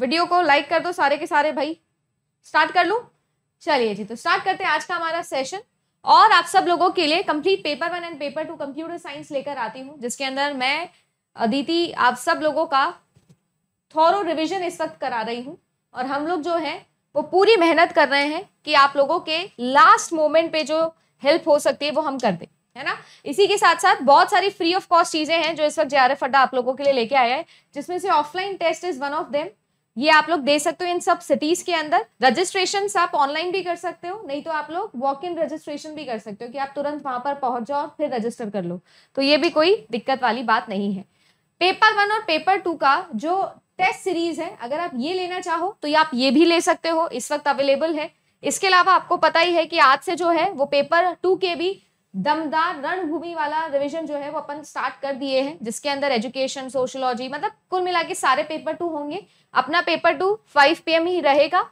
Video को like कर दो सारे के सारे भाई स्टार्ट कर लूँ चलिए जी तो स्टार्ट करते हैं आज का हमारा सेशन और आप सब लोगों के लिए complete paper one and paper two computer science लेकर आती हूँ जिसके अंदर मैं अदिति आप सब लोगों का थोरो रिविजन इस वक्त करा रही हूँ और हम लोग जो हैं वो पूरी मेहनत कर रहे हैं कि आप लोगों के लास्ट मोमेंट पे जो हेल्प हो सकती है वो हम कर दें है ना इसी के साथ साथ बहुत सारी फ्री ऑफ कॉस्ट चीजें हैं जो इस वक्त जे आर एफ अड्डा आप लोगों के लिए लेके आया है जिसमें से offline test is one of them ये आप लोग दे सकते हो इन सब सिटीज के अंदर रजिस्ट्रेशन आप ऑनलाइन भी कर सकते हो नहीं तो आप लोग वॉक इन रजिस्ट्रेशन भी कर सकते हो कि आप तुरंत वहां पर पहुंच जाओ और फिर रजिस्टर कर लो तो ये भी कोई दिक्कत वाली बात नहीं है पेपर वन और पेपर टू का जो टेस्ट सीरीज है अगर आप ये लेना चाहो तो ये आप ये भी ले सकते हो इस वक्त अवेलेबल है इसके अलावा आपको पता ही है कि आज से जो है वो पेपर टू के भी दमदार रणभूमि वाला रिवीजन जो है वो अपन स्टार्ट कर दिए हैं जिसके अंदर एजुकेशन सोशोलॉजी मतलब कुल मिला के सारे पेपर टू होंगे अपना पेपर टू फाइव पी ही रहेगा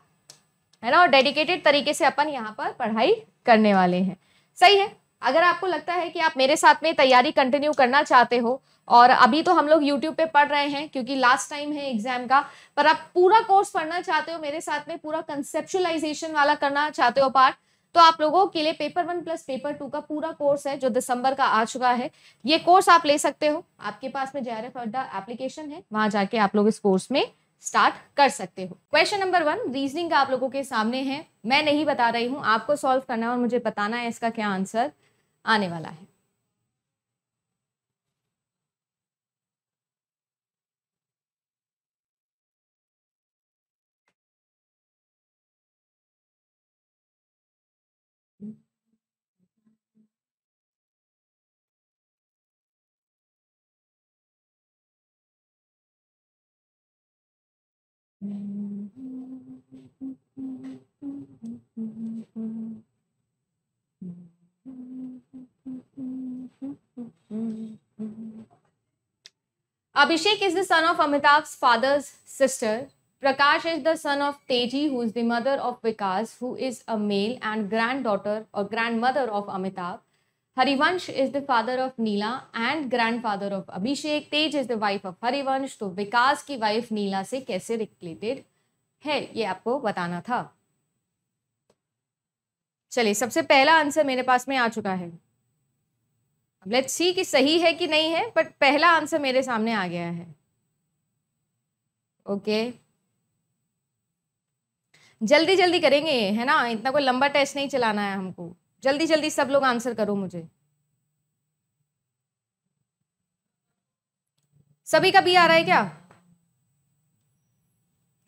है ना और डेडिकेटेड तरीके से अपन यहाँ पर पढ़ाई करने वाले हैं सही है अगर आपको लगता है कि आप मेरे साथ में तैयारी कंटिन्यू करना चाहते हो और अभी तो हम लोग यूट्यूब पे पढ़ रहे हैं क्योंकि लास्ट टाइम है एग्जाम का पर आप पूरा कोर्स पढ़ना चाहते हो मेरे साथ में पूरा कंसेप्चुअलाइजेशन वाला करना चाहते हो पार्ट तो आप लोगों के लिए paper one plus paper two का पूरा कोर्स है जो दिसंबर का आ चुका है ये कोर्स आप ले सकते हो आपके पास में जे अड्डा एप्लीकेशन है वहां जाके आप लोग इस कोर्स में स्टार्ट कर सकते हो क्वेश्चन नंबर वन रीजनिंग का आप लोगों के सामने है मैं नहीं बता रही हूँ आपको सॉल्व करना है और मुझे बताना है इसका क्या आंसर आने वाला है Abhishek is the son of Amitabh's father's sister. Prakash is the son of Teji, who is the mother of Vikas, who is a male and granddaughter or grandmother of Amitabh. Is the father of Neela and grandfather of Abhishek Tej is the wife of Harivansh तो विकास की wife नीला से कैसे related है ये आपको बताना था चलिए सबसे पहला आंसर मेरे पास में आ चुका है अब लेट्स सी कि सही है कि नहीं है बट पहला आंसर मेरे सामने आ गया है ओके okay. जल्दी जल्दी करेंगे है ना इतना कोई लंबा टेस्ट नहीं चलाना है हमको जल्दी जल्दी सब लोग आंसर करो मुझे सभी का बी आ रहा है क्या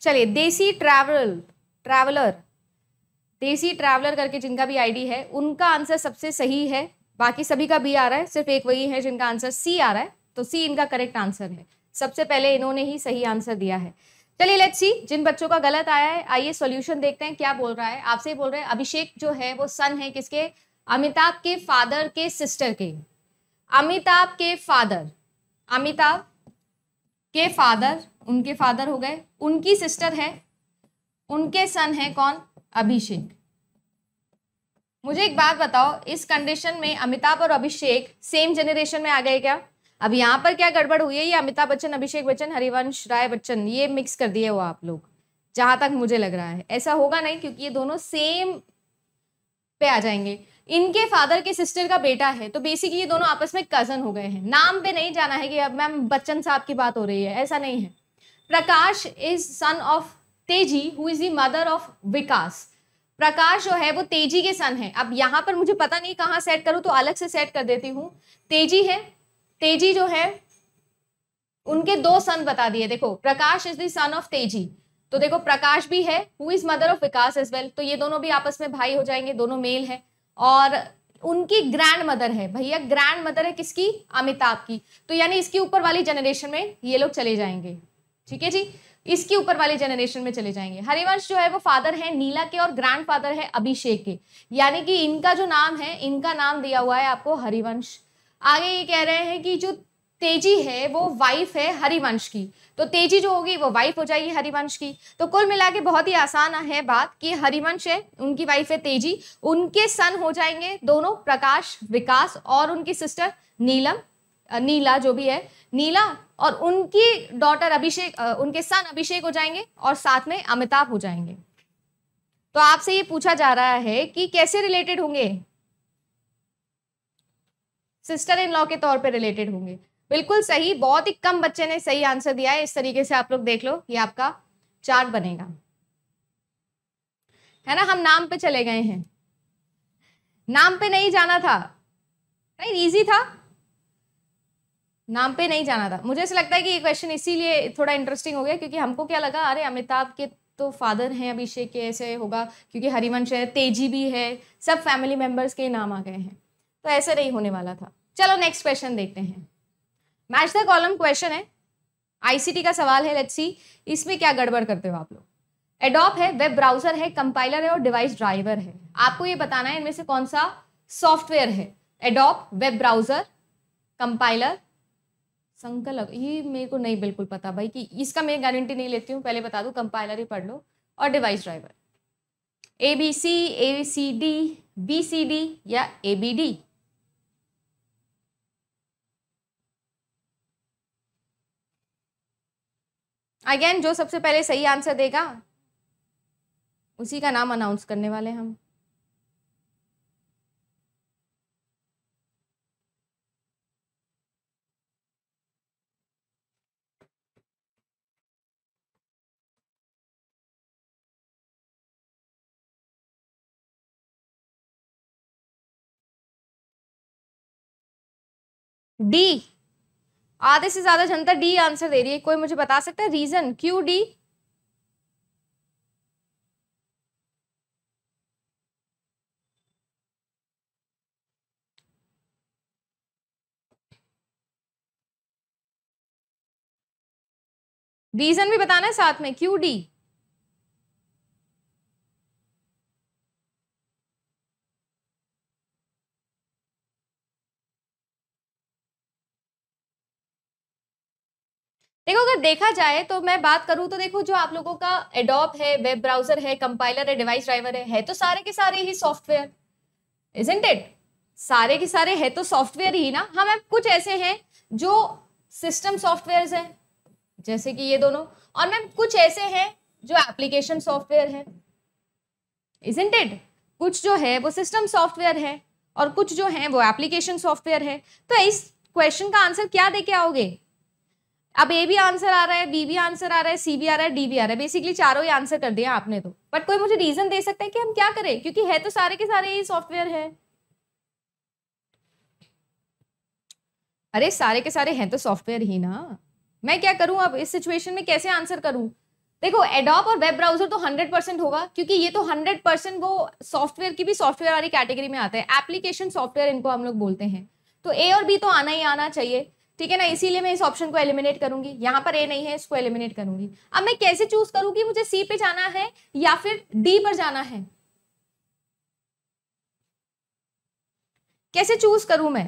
चलिए देसी ट्रैवल ट्रैवलर देसी ट्रैवलर करके जिनका भी आईडी है उनका आंसर सबसे सही है बाकी सभी का बी आ रहा है सिर्फ एक वही है जिनका आंसर सी आ रहा है तो सी इनका करेक्ट आंसर है सबसे पहले इन्होंने ही सही आंसर दिया है चलिए लेट्स सी जिन बच्चों का गलत आया है आइए सॉल्यूशन देखते हैं क्या बोल रहा है आपसे ही बोल रहे हैं अभिषेक जो है वो सन है किसके अमिताभ के फादर के सिस्टर के अमिताभ के फादर अमिताभ के फादर उनके फादर हो गए उनकी सिस्टर है उनके सन है कौन अभिषेक मुझे एक बात बताओ इस कंडीशन में अमिताभ और अभिषेक सेम जनरेशन में आ गए क्या अब यहाँ पर क्या गड़बड़ हुई है ये अमिताभ बच्चन अभिषेक बच्चन हरिवंश राय बच्चन ये मिक्स कर दिए वो आप लोग जहां तक मुझे लग रहा है ऐसा होगा नहीं क्योंकि ये दोनों सेम पे आ जाएंगे इनके फादर के सिस्टर का बेटा है तो बेसिकली ये दोनों आपस में कजन हो गए हैं नाम पे नहीं जाना है कि अब मैम बच्चन साहब की बात हो रही है ऐसा नहीं है Prakash is son of Teji who is the mother of Vikas Prakash जो है वो तेजी के सन है अब यहाँ पर मुझे पता नहीं कहाँ सेट करूँ तो अलग से सेट कर देती हूँ तेजी है तेजी जो है उनके दो सन बता दिए देखो प्रकाश इज दन सन ऑफ तेजी तो देखो प्रकाश भी है who is mother of Vikas as well तो ये दोनों भी आपस में भाई हो जाएंगे दोनों मेल हैं और उनकी ग्रैंड मदर है भैया ग्रैंड मदर है किसकी अमिताभ की तो यानी इसके ऊपर वाली जनरेशन में ये लोग चले जाएंगे ठीक है जी इसके ऊपर वाली जनरेशन में चले जाएंगे हरिवंश जो है वो फादर है नीला के और ग्रैंड फादर है अभिषेक के यानी कि इनका जो नाम है इनका नाम दिया हुआ है आपको हरिवंश आगे ये कह रहे हैं कि जो तेजी है वो वाइफ है हरिवंश की तो तेजी जो होगी वो वाइफ हो जाएगी हरिवंश की तो कुल मिला के बहुत ही आसान है बात कि हरिवंश है उनकी वाइफ है तेजी उनके सन हो जाएंगे दोनों प्रकाश विकास और उनकी सिस्टर नीलम नीला जो भी है नीला और उनकी डॉटर अभिषेक उनके सन अभिषेक हो जाएंगे और साथ में अमिताभ हो जाएंगे तो आपसे ये पूछा जा रहा है कि कैसे रिलेटेड होंगे सिस्टर इन लॉ के तौर पे रिलेटेड होंगे बिल्कुल सही बहुत ही कम बच्चे ने सही आंसर दिया है इस तरीके से आप लोग देख लो ये आपका चार्ट बनेगा है ना हम नाम पे चले गए हैं नाम पे नहीं जाना था नहीं इजी था नाम पे नहीं जाना था मुझे ऐसा लगता है कि ये क्वेश्चन इसीलिए थोड़ा इंटरेस्टिंग हो गया क्योंकि हमको क्या लगा अरे अमिताभ के तो फादर हैं अभिषेक के ऐसे होगा क्योंकि हरिवंश है तेजी भी है सब फैमिली मेंबर्स के नाम आ गए हैं तो ऐसे नहीं होने वाला था चलो नेक्स्ट क्वेश्चन देखते हैं मैच द कॉलम क्वेश्चन है आईसीटी का सवाल है लेट्स सी इसमें क्या गड़बड़ करते हो आप लोग एडोप है वेब ब्राउजर है कंपाइलर है और डिवाइस ड्राइवर है आपको ये बताना है इनमें से कौन सा सॉफ्टवेयर है एडोप वेब ब्राउजर कंपाइलर संकलक ये मेरे को नहीं बिल्कुल पता भाई कि इसका मैं गारंटी नहीं लेती हूँ पहले बता दूँ कंपाइलर ही पढ़ लो और device driver A B C A C D B C D या ए बी डी अगेन जो सबसे पहले सही आंसर देगा उसी का नाम अनाउंस करने वाले हम डी आधे से ज्यादा जनता डी आंसर दे रही है कोई मुझे बता सकता है रीजन क्यू डी रीजन भी बताना है साथ में क्यू डी देखो अगर देखा जाए तो मैं बात करूं तो देखो जो आप लोगों का एडोप है वेब ब्राउजर है कंपाइलर है डिवाइस ड्राइवर है, है तो सारे के सारे ही सॉफ्टवेयर इजेंट इट सारे के सारे है तो सॉफ्टवेयर ही ना हाँ मैम कुछ ऐसे हैं जो सिस्टम सॉफ्टवेयर हैं जैसे कि ये दोनों और मैम कुछ ऐसे हैं जो एप्लीकेशन सॉफ्टवेयर है इजेंट इट कुछ जो है वो सिस्टम सॉफ्टवेयर है और कुछ जो है वो एप्लीकेशन सॉफ्टवेयर है तो इस क्वेश्चन का आंसर क्या दे के आओगे अब ए भी आंसर आ रहा है बी भी आंसर आ रहा है सी भी आ रहा है डी भी आ रहा है बेसिकली चारों ही आंसर कर दिया आपने तो बट कोई मुझे रीजन दे सकता है कि हम क्या करें क्योंकि है तो सारे के सारे ही सॉफ्टवेयर है अरे सारे के सारे हैं तो सॉफ्टवेयर ही ना मैं क्या करूं अब इस सिचुएशन में कैसे आंसर करूं देखो एडॉप और वेब ब्राउजर तो हंड्रेड परसेंट होगा क्योंकि ये तो हंड्रेड परसेंट वो सॉफ्टवेयर की भी सॉफ्टवेयर वाली कैटेगरी में आता है एप्लीकेशन सॉफ्टवेयर इनको हम लोग बोलते हैं तो ए और बी तो आना ही आना चाहिए ठीक है ना इसीलिए मैं इस ऑप्शन को एलिमिनेट करूंगी यहाँ पर ए नहीं है इसको एलिमिनेट करूंगी अब मैं कैसे चूज करूंगी मुझे सी पे जाना है या फिर डी पर जाना है कैसे चूज करूं मैं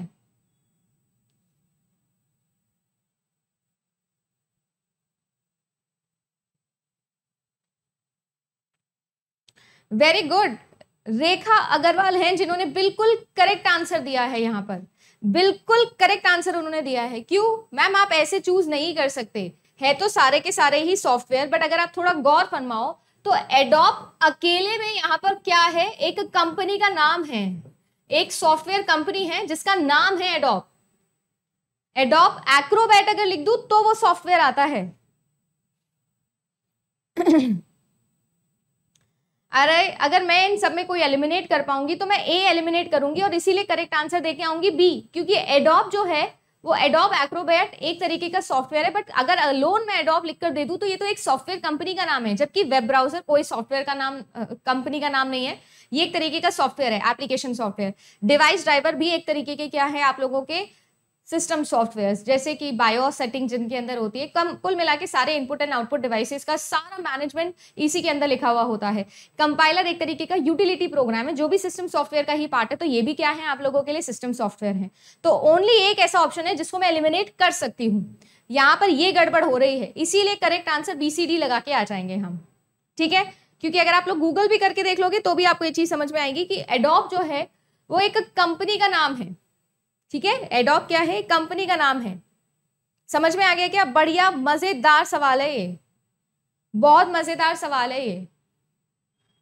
वेरी गुड रेखा अग्रवाल हैं जिन्होंने बिल्कुल करेक्ट आंसर दिया है यहां पर बिल्कुल करेक्ट आंसर उन्होंने दिया है क्यों मैम आप ऐसे चूज नहीं कर सकते है तो सारे के सारे ही सॉफ्टवेयर बट अगर आप थोड़ा गौर फरमाओ तो एडोप अकेले में यहाँ पर क्या है एक कंपनी का नाम है एक सॉफ्टवेयर कंपनी है जिसका नाम है एडोप एडोप एक्रोबैट अगर लिख दू तो वो सॉफ्टवेयर आता है अरे अगर मैं इन सब में कोई एलिमिनेट कर पाऊंगी तो मैं ए एलिमिनेट करूंगी और इसीलिए करेक्ट आंसर दे के आऊंगी बी क्योंकि एडोप जो है वो एडोप एक्रोबैट एक तरीके का सॉफ्टवेयर है बट अगर लोन में एडोप लिख कर दे दूँ तो ये तो एक सॉफ्टवेयर कंपनी का नाम है जबकि वेब ब्राउजर कोई सॉफ्टवेयर का नाम कंपनी का नाम नहीं है ये एक तरीके का सॉफ्टवेयर है एप्लीकेशन सॉफ्टवेयर डिवाइस ड्राइवर भी एक तरीके के क्या है आप लोगों के सिस्टम सॉफ्टवेयर जैसे कि बायो सेटिंग जिनके अंदर होती है कम कुल मिला के सारे इनपुट एंड आउटपुट डिवाइसेस का सारा मैनेजमेंट इसी के अंदर लिखा हुआ होता है कंपाइलर एक तरीके का यूटिलिटी प्रोग्राम है जो भी सिस्टम सॉफ्टवेयर का ही पार्ट है तो ये भी क्या है आप लोगों के लिए सिस्टम सॉफ्टवेयर है तो ओनली एक ऐसा ऑप्शन है जिसको मैं एलिमिनेट कर सकती हूँ यहाँ पर ये गड़बड़ हो रही है इसीलिए करेक्ट आंसर बी लगा के आ जाएंगे हम ठीक है क्योंकि अगर आप लोग गूगल भी करके देख लोगे तो भी आपको ये चीज़ समझ में आएगी कि एडोप जो है वो एक कंपनी का नाम है ठीक है एडॉप क्या है कंपनी का नाम है समझ में आ गया क्या बढ़िया मज़ेदार सवाल है ये बहुत मज़ेदार सवाल है ये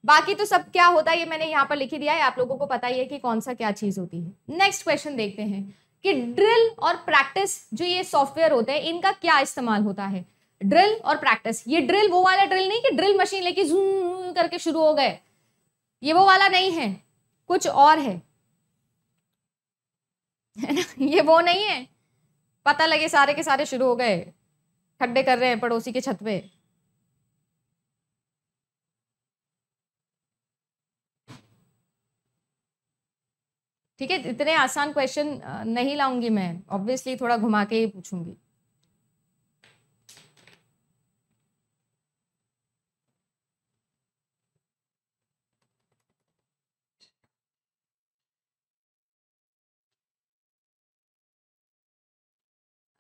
बाकी तो सब क्या होता है ये मैंने यहाँ पर लिखी दिया है आप लोगों को पता ही है कि कौन सा क्या चीज़ होती है नेक्स्ट क्वेश्चन देखते हैं कि ड्रिल और प्रैक्टिस जो ये सॉफ्टवेयर होते हैं इनका क्या इस्तेमाल होता है ड्रिल और प्रैक्टिस ये ड्रिल वो वाला ड्रिल नहीं कि ड्रिल मशीन लेके जूम करके शुरू हो गए ये वो वाला नहीं है कुछ और है है ना ये वो नहीं है पता लगे सारे के सारे शुरू हो गए खड्डे कर रहे हैं पड़ोसी के छत पे ठीक है इतने आसान क्वेश्चन नहीं लाऊंगी मैं ऑब्वियसली थोड़ा घुमा के ही पूछूंगी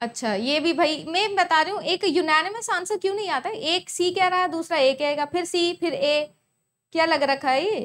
अच्छा ये भी भाई मैं बता रही हूँ एक यूनानिमस आंसर क्यों नहीं आता एक सी कह रहा है दूसरा ए कहेगा फिर सी फिर ए क्या लग रखा है ये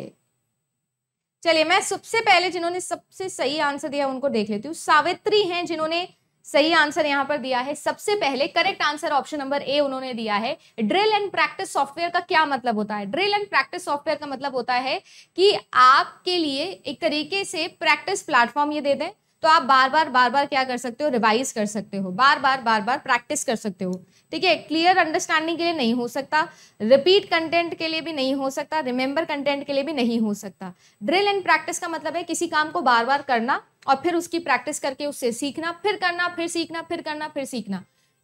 चलिए मैं सबसे पहले जिन्होंने सबसे सही आंसर दिया उनको देख लेती हूँ सावित्री हैं जिन्होंने सही आंसर यहाँ पर दिया है सबसे पहले correct answer option number A उन्होंने दिया है ड्रिल एंड प्रैक्टिस सॉफ्टवेयर का क्या मतलब होता है ड्रिल एंड प्रैक्टिस सॉफ्टवेयर का मतलब होता है कि आपके लिए एक तरीके से प्रैक्टिस प्लेटफॉर्म ये दे दें तो आप बार बार बार बार क्या कर सकते हो रिवाइज कर सकते हो बार बार बार बार प्रैक्टिस कर सकते हो ठीक है क्लियर अंडरस्टैंडिंग के लिए नहीं हो सकता रिपीट कंटेंट के लिए भी नहीं हो सकता रिमेंबर कंटेंट के लिए भी नहीं हो सकता ड्रिल एंड प्रैक्टिस का मतलब है किसी काम को बार बार करना और फिर उसकी प्रैक्टिस करके उससे सीखना फिर करना फिर सीखना फिर करना फिर सीखना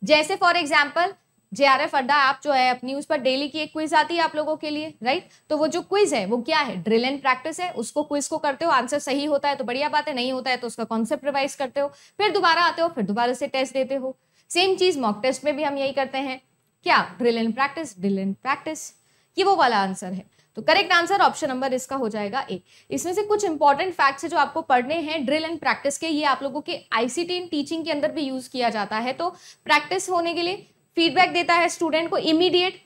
जैसे for example J R F Adda app जो है अपनी उस पर डेली की एक क्विज आती है आप लोगों के लिए राइट तो वो जो क्विज है वो क्या है ड्रिल एंड प्रैक्टिस है उसको क्विज को करते हो आंसर सही होता है तो बढ़िया बात है नहीं होता है तो उसका कॉन्सेप्ट रिवाइज करते हो फिर दोबारा आते हो फिर दोबारा से टेस्ट देते हो सेम चीज मॉक टेस्ट में भी हम यही करते हैं क्या drill and practice drill and practice ये वो वाला आंसर है तो करेक्ट आंसर ऑप्शन नंबर इसका हो जाएगा ए इसमें से कुछ इंपॉर्टेंट फैक्ट्स है जो आपको पढ़ने हैं ड्रिल एंड प्रैक्टिस के ये आप लोगों के आईसीटी इन टीचिंग के अंदर भी यूज किया जाता है तो प्रैक्टिस होने के लिए फीडबैक देता है स्टूडेंट को इमीडिएट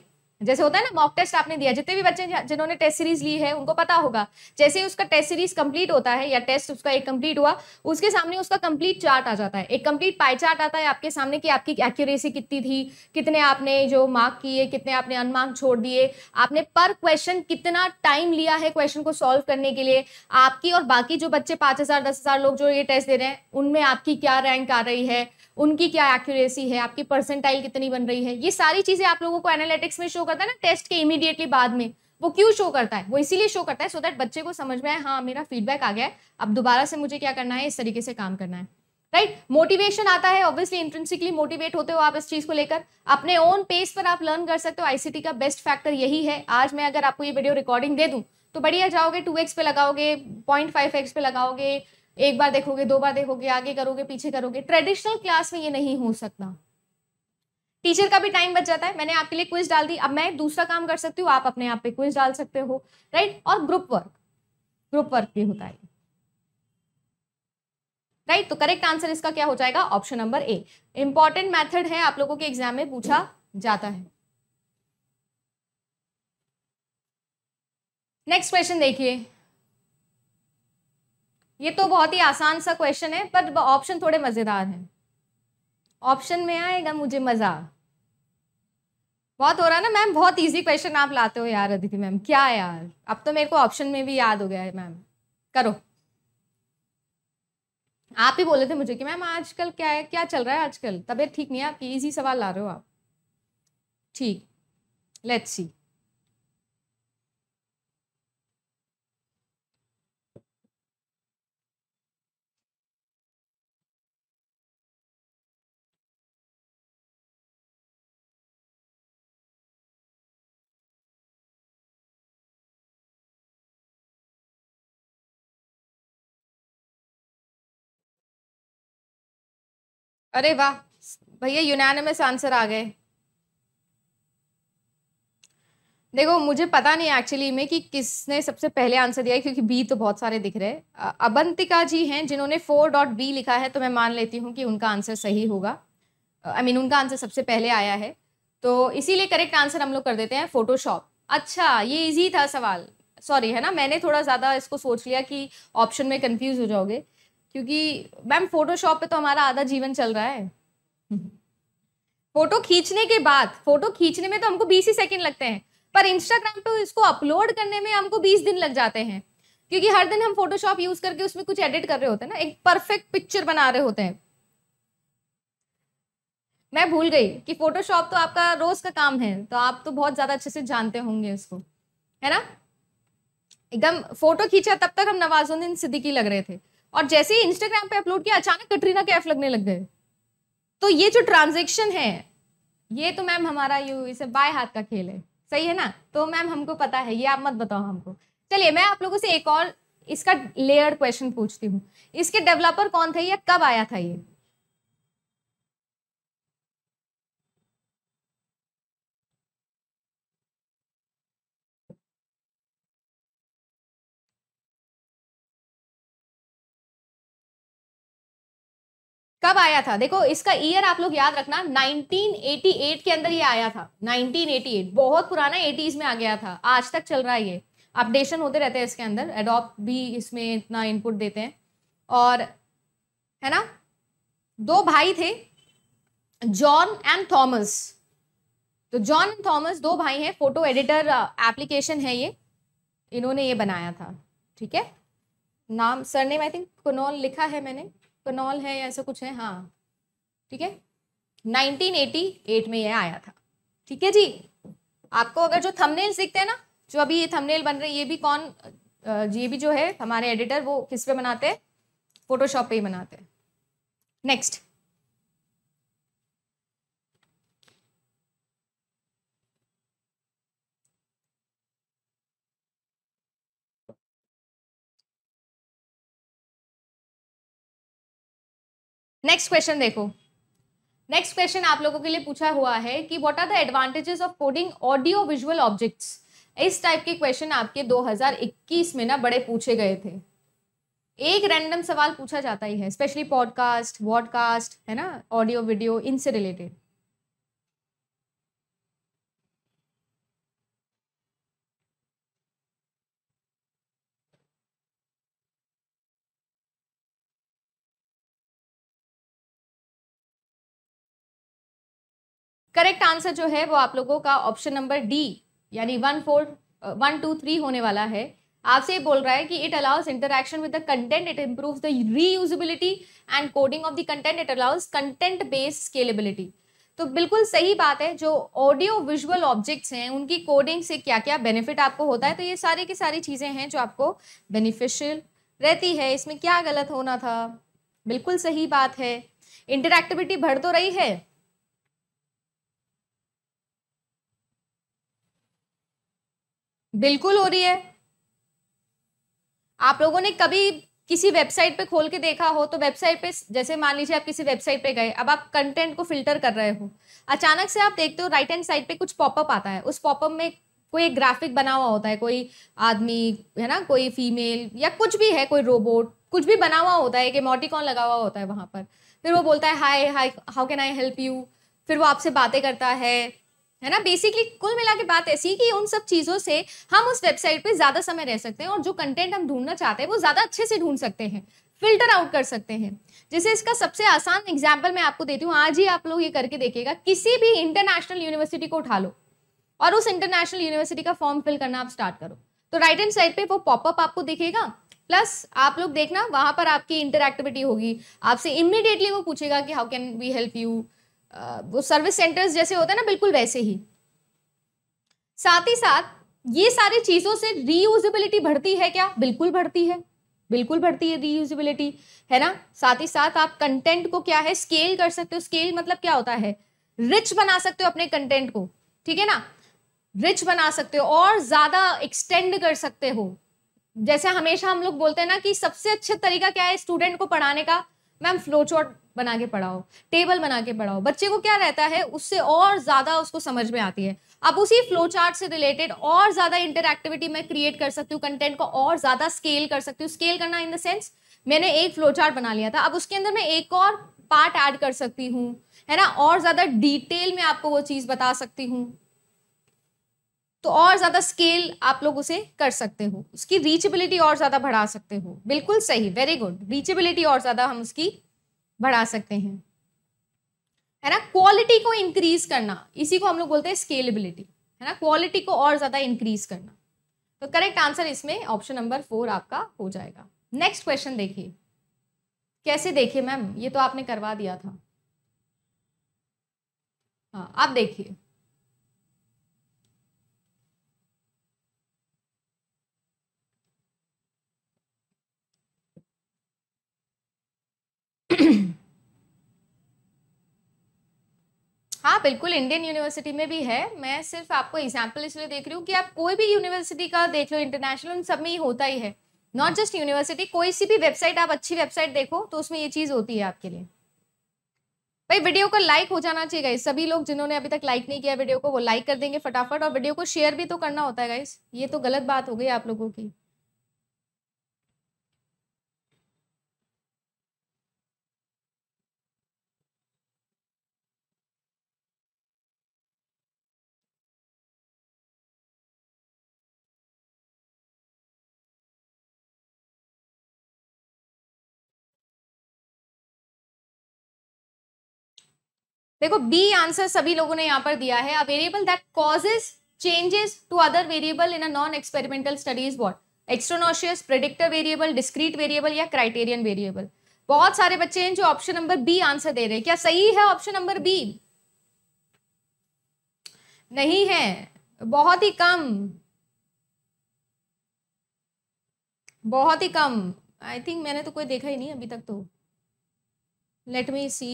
जैसे होता है ना मॉक टेस्ट आपने दिया जितने भी बच्चे जिन्होंने टेस्ट सीरीज ली है उनको पता होगा जैसे ही उसका टेस्ट सीरीज कंप्लीट होता है या टेस्ट उसका एक कंप्लीट हुआ उसके सामने उसका कंप्लीट चार्ट आ जाता है एक कंप्लीट पाई चार्ट आता है आपके सामने कि आपकी एक्यूरेसी कितनी थी कितने आपने जो मार्क किए कितने आपने अनमार्क छोड़ दिए आपने पर क्वेश्चन कितना टाइम लिया है क्वेश्चन को सॉल्व करने के लिए आपकी और बाकी जो बच्चे पाँच हज़ार लोग जो ये टेस्ट दे रहे हैं उनमें आपकी क्या रैंक आ रही है उनकी क्या एक्यूरेसी है आपकी परसेंटाइल कितनी बन रही है ये सारी चीज़ें आप लोगों को एनालिटिक्स में शो करता है ना टेस्ट के इमीडिएटली बाद में वो क्यों शो करता है वो इसीलिए शो करता है सो so दैट बच्चे को समझ में आए हाँ मेरा फीडबैक आ गया है अब दोबारा से मुझे क्या करना है इस तरीके से काम करना है राइट right? मोटिवेशन आता है ऑब्वियसली इंट्रेंसिकली मोटिवेट होते हो आप इस चीज़ को लेकर अपने ओन पेस पर आप लर्न कर सकते हो आईसीटी का बेस्ट फैक्टर यही है आज मैं अगर आपको ये वीडियो रिकॉर्डिंग दे दूँ तो बढ़िया जाओगे टू एक्स पे लगाओगे पॉइंट फाइव एक्स पे लगाओगे एक बार देखोगे दो बार देखोगे आगे करोगे पीछे करोगे ट्रेडिशनल क्लास में ये नहीं हो सकता टीचर का भी टाइम बच जाता है मैंने आपके लिए क्विज डाल दी अब मैं दूसरा काम कर सकती हूँ आप अपने आप पे क्विज डाल सकते हो राइट और ग्रुप वर्क ग्रुप वर्क भी होता है राइट तो करेक्ट आंसर इसका क्या हो जाएगा option number A important method है आप लोगों के एग्जाम में पूछा जाता है नेक्स्ट क्वेश्चन देखिए ये तो बहुत ही आसान सा क्वेश्चन है पर ऑप्शन थोड़े मज़ेदार हैं ऑप्शन में आएगा मुझे मज़ा बहुत हो रहा है ना मैम बहुत इजी क्वेश्चन आप लाते हो यार अदिति मैम क्या यार अब तो मेरे को ऑप्शन में भी याद हो गया है मैम करो आप ही बोले थे मुझे कि मैम आजकल क्या है क्या चल रहा है आजकल तबीयत ठीक नहीं है आप इजी सवाल ला रहे हो आप ठीक लेट्स सी अरे वाह भैया यूनानिमस आंसर आ गए देखो मुझे पता नहीं एक्चुअली में कि किसने सबसे पहले आंसर दिया है क्योंकि बी तो बहुत सारे दिख रहे हैं अबंतिका जी हैं जिन्होंने फोर डॉट बी लिखा है तो मैं मान लेती हूँ कि उनका आंसर सही होगा आई I मीन mean, उनका आंसर सबसे पहले आया है तो इसीलिए करेक्ट आंसर हम लोग कर देते हैं फोटोशॉप अच्छा ये इजी था सवाल सॉरी है ना मैंने थोड़ा ज़्यादा इसको सोच लिया कि ऑप्शन में कन्फ्यूज़ हो जाओगे क्योंकि मैम फोटोशॉप पे तो हमारा आधा जीवन चल रहा है फोटो खींचने के बाद फोटो खींचने में तो हमको बीस ही सेकेंड लगते हैं पर इंस्टाग्राम पे इसको अपलोड करने में हमको बीस दिन लग जाते हैं क्योंकि हर दिन हम फोटोशॉप यूज करके उसमें कुछ एडिट कर रहे होते हैं ना एक परफेक्ट पिक्चर बना रहे होते हैं मैं भूल गई कि फोटोशॉप तो आपका रोज का काम है तो आप तो बहुत ज्यादा अच्छे से जानते होंगे इसको है ना एकदम फोटो खींचा तब तक हम नवाजुद्दीन सिद्दीकी लग रहे थे और जैसे ही इंस्टाग्राम पे अपलोड किया अचानक कटरीना कैफ लगने लग गए तो ये जो ट्रांजेक्शन है ये तो मैम हमारा यू इसे बाय हाथ का खेल है सही है ना तो मैम हमको पता है ये आप मत बताओ हमको चलिए मैं आप लोगों से एक और इसका लेयर क्वेश्चन पूछती हूँ इसके डेवलपर कौन थे या कब आया था ये कब आया था देखो इसका ईयर आप लोग याद रखना 1988 के अंदर ये आया था 1988 बहुत पुराना 80s में आ गया था आज तक चल रहा है ये अपडेशन होते रहते हैं इसके अंदर एडॉप्ट भी इसमें इतना इनपुट देते हैं और है ना दो भाई थे जॉन एंड थॉमस तो जॉन एंड थॉमस दो भाई हैं फोटो एडिटर एप्लीकेशन है ये इन्होंने ये बनाया था ठीक है नाम सरनेम आई थिंक कनौल लिखा है मैंने कनॉल है या ऐसा कुछ है हाँ ठीक है 1988 में यह आया था ठीक है जी आपको अगर जो थमनेल सीखते हैं ना जो अभी ये थंबनेल बन रहे ये भी कौन ये भी जो है हमारे एडिटर वो किस पे बनाते हैं फोटोशॉप पे ही बनाते हैं नेक्स्ट नेक्स्ट क्वेश्चन देखो नेक्स्ट क्वेश्चन आप लोगों के लिए पूछा हुआ है कि what are the advantages of coding audio visual objects इस टाइप के क्वेश्चन आपके 2021 में ना बड़े पूछे गए थे एक रैंडम सवाल पूछा जाता ही है स्पेशली पॉडकास्ट वॉडकास्ट है ना ऑडियो वीडियो इनसे रिलेटेड करेक्ट आंसर जो है वो आप लोगों का ऑप्शन नंबर डी यानी one four one two three होने वाला है आपसे ये बोल रहा है कि it allows interaction with the content it improve the usability and coding of the content it allows content based scalability तो बिल्कुल सही बात है जो ऑडियो विजुअल ऑब्जेक्ट्स हैं उनकी कोडिंग से क्या क्या बेनिफिट आपको होता है तो ये सारी की सारी चीज़ें हैं जो आपको बेनिफिशियल रहती है इसमें क्या गलत होना था बिल्कुल सही बात है इंटरेक्टिविटी बढ़ तो रही है बिल्कुल हो रही है आप लोगों ने कभी किसी वेबसाइट पे खोल के देखा हो तो वेबसाइट पे जैसे मान लीजिए आप किसी वेबसाइट पे गए अब आप कंटेंट को फिल्टर कर रहे हो अचानक से आप देखते हो राइट हैंड साइड पे कुछ पॉपअप आता है उस पॉपअप में कोई एक ग्राफिक बना हुआ होता है कोई आदमी है ना कोई फीमेल या कुछ भी है कोई रोबोट कुछ भी बना हुआ होता है एक मोटिकॉन लगा हुआ होता है वहाँ पर फिर वो बोलता है hi hi how can I help you फिर वो आपसे बातें करता है है ना बेसिकली कुल मिला के बात ऐसी कि उन सब चीज़ों से हम उस वेबसाइट पे ज़्यादा समय रह सकते हैं और जो कंटेंट हम ढूंढना चाहते हैं वो ज़्यादा अच्छे से ढूंढ सकते हैं फिल्टर आउट कर सकते हैं जैसे इसका सबसे आसान एग्जाम्पल मैं आपको देती हूँ आज ही आप लोग ये करके देखिएगा किसी भी इंटरनेशनल यूनिवर्सिटी को उठा लो और उस इंटरनेशनल यूनिवर्सिटी का फॉर्म फिल करना आप स्टार्ट करो तो राइट एंड साइड पे वो पॉपअप आपको दिखेगा प्लस आप लोग देखना वहां पर आपकी इंटरक्टिविटी होगी आपसे इमिडिएटली वो पूछेगा कि how can we help you वो सर्विस सेंटर्स जैसे होते हैं ना बिल्कुल वैसे ही साथ ही साथ ये सारी चीज़ों से रीयूजिबिलिटी बढ़ती है क्या बिल्कुल बढ़ती है बिल्कुल बढ़ती है रीयूजिबिलिटी है ना साथ ही साथ आप कंटेंट को क्या है स्केल कर सकते हो स्केल मतलब क्या होता है रिच बना सकते हो अपने कंटेंट को ठीक है ना रिच बना सकते हो और ज़्यादा एक्सटेंड कर सकते हो जैसे हमेशा हम लोग बोलते हैं ना कि सबसे अच्छा तरीका क्या है स्टूडेंट को पढ़ाने का मैम फ्लो चॉट बना के पढ़ाओ टेबल बना के पढ़ाओ बच्चे को क्या रहता है उससे और ज़्यादा उसको समझ में आती है अब उसी फ्लो चार्ट से रिलेटेड और ज़्यादा इंटरक्टिविटी मैं क्रिएट कर सकती हूँ कंटेंट को और ज़्यादा स्केल कर सकती हूँ स्केल करना इन द सेंस मैंने एक फ्लो चार्ट बना लिया था अब उसके अंदर मैं एक और पार्ट ऐड कर सकती हूँ है ना और ज़्यादा डिटेल में आपको वो चीज़ बता सकती हूँ तो और ज़्यादा स्केल आप लोग उसे कर सकते हो उसकी रीचेबिलिटी और ज़्यादा बढ़ा सकते हो बिल्कुल सही वेरी गुड रीचेबिलिटी और ज़्यादा हम उसकी बढ़ा सकते हैं है ना क्वालिटी को इंक्रीज करना इसी को हम लोग बोलते हैं स्केलेबिलिटी है ना क्वालिटी को और ज़्यादा इंक्रीज करना तो करेक्ट आंसर इसमें ऑप्शन नंबर फोर आपका हो जाएगा नेक्स्ट क्वेश्चन देखिए कैसे देखिए मैम ये तो आपने करवा दिया था हाँ आप देखिए हाँ बिल्कुल इंडियन यूनिवर्सिटी में भी है मैं सिर्फ आपको एग्जाम्पल इसलिए देख रही हूँ कि आप कोई भी यूनिवर्सिटी का देख लो इंटरनेशनल उन सब में ही होता ही है नॉट जस्ट यूनिवर्सिटी कोई सी भी वेबसाइट आप अच्छी वेबसाइट देखो तो उसमें ये चीज़ होती है आपके लिए भाई वीडियो को लाइक हो जाना चाहिए गाइस सभी लोग जिन्होंने अभी तक लाइक नहीं किया वीडियो को वो लाइक कर देंगे फटाफट और वीडियो को शेयर भी तो करना होता है गाइस ये तो गलत बात हो गई आप लोगों की देखो बी आंसर सभी लोगों ने यहाँ पर दिया है a variable that causes changes to other variable in a non experimental studies what extraneous predictor variable discrete variable या क्राइटेरियन वेरिएबल बहुत सारे बच्चे हैं जो ऑप्शन नंबर बी आंसर दे रहे हैं क्या सही है ऑप्शन नंबर बी नहीं है बहुत ही कम बहुत ही कम आई थिंक मैंने तो कोई देखा ही नहीं अभी तक तो लेट मी सी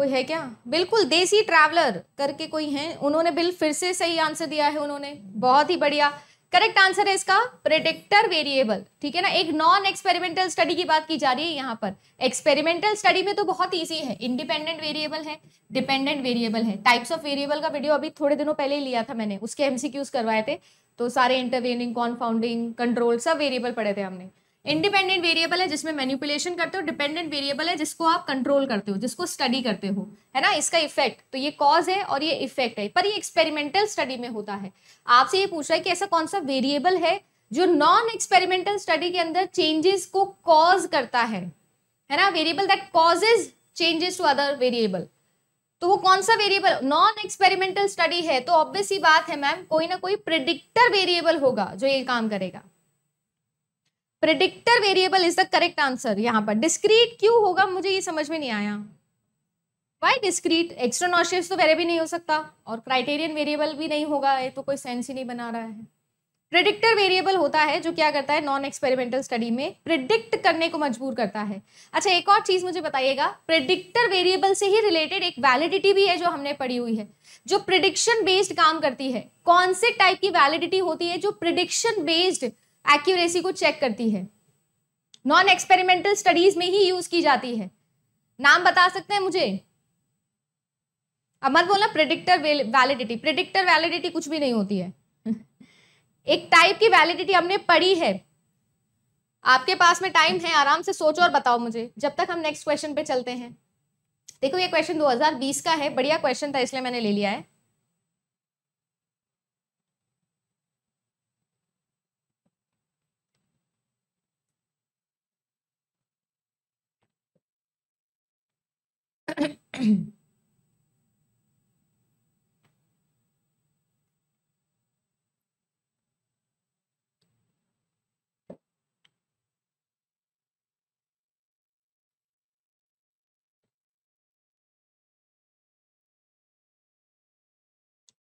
कोई है क्या बिल्कुल देसी ट्रैवलर करके कोई है उन्होंने बिल फिर से सही आंसर दिया है उन्होंने बहुत ही बढ़िया करेक्ट आंसर है इसका प्रेडिक्टर वेरिएबल ठीक है ना एक नॉन एक्सपेरिमेंटल स्टडी की बात की जा रही है यहाँ पर एक्सपेरिमेंटल स्टडी में तो बहुत ईजी है इंडिपेंडेंट वेरिएबल है डिपेंडेंट वेरिएबल है टाइप्स ऑफ वेरिएबल का वीडियो अभी थोड़े दिनों पहले ही लिया था मैंने उसके एमसीक्यूज करवाए थे तो सारे इंटरवेनिंग कॉन्फाउंडिंग कंट्रोल सब वेरिएबल पढ़े थे हमने इंडिपेंडेंट hmm. वेरिएबल है जिसमें मैनिपुलेशन करते हो डिपेंडेंट वेरिएबल है जिसको आप कंट्रोल करते हो जिसको स्टडी करते हो है ना इसका इफेक्ट तो ये कॉज है और ये इफेक्ट है पर ये एक्सपेरिमेंटल स्टडी में होता है आपसे ये पूछा है कि ऐसा कौन सा वेरिएबल है जो नॉन एक्सपेरिमेंटल स्टडी के अंदर चेंजेस को कॉज करता है है ना variable that causes changes to other variable तो वो कौन सा वेरिएबल नॉन एक्सपेरिमेंटल स्टडी है तो ऑब्वियस ही बात है मैम कोई ना कोई प्रिडिक्टर वेरिएबल होगा जो ये काम करेगा predictor variable is the correct answer यहाँ पर डिस्क्रीट क्यों होगा मुझे ये समझ में नहीं आया वाई डिस्क्रीट एक्सट्रोनॉशियस तो वेरे भी नहीं हो सकता और क्राइटेरियन वेरिएबल भी नहीं होगा ये तो कोई सेंस ही नहीं बना रहा है प्रिडिक्टर वेरिएबल होता है जो क्या करता है नॉन एक्सपेरिमेंटल स्टडी में प्रिडिक्ट करने को मजबूर करता है अच्छा एक और चीज़ मुझे बताइएगा प्रिडिक्टर वेरिएबल से ही रिलेटेड एक वैलिडिटी भी है जो हमने पढ़ी हुई है जो प्रिडिक्शन बेस्ड काम करती है कौन से टाइप की वैलिडिटी होती है जो प्रिडिक्शन बेस्ड एक्यूरेसी को चेक करती है नॉन एक्सपेरिमेंटल स्टडीज में ही यूज की जाती है नाम बता सकते हैं मुझे अब मत बोलना प्रेडिक्टर वैलिडिटी प्रेडिक्टर वैलिडिटी कुछ भी नहीं होती है एक टाइप की वैलिडिटी हमने पढ़ी है आपके पास में टाइम है आराम से सोचो और बताओ मुझे जब तक हम नेक्स्ट क्वेश्चन पे चलते हैं देखो ये क्वेश्चन 2020 का है बढ़िया क्वेश्चन था इसलिए मैंने ले लिया है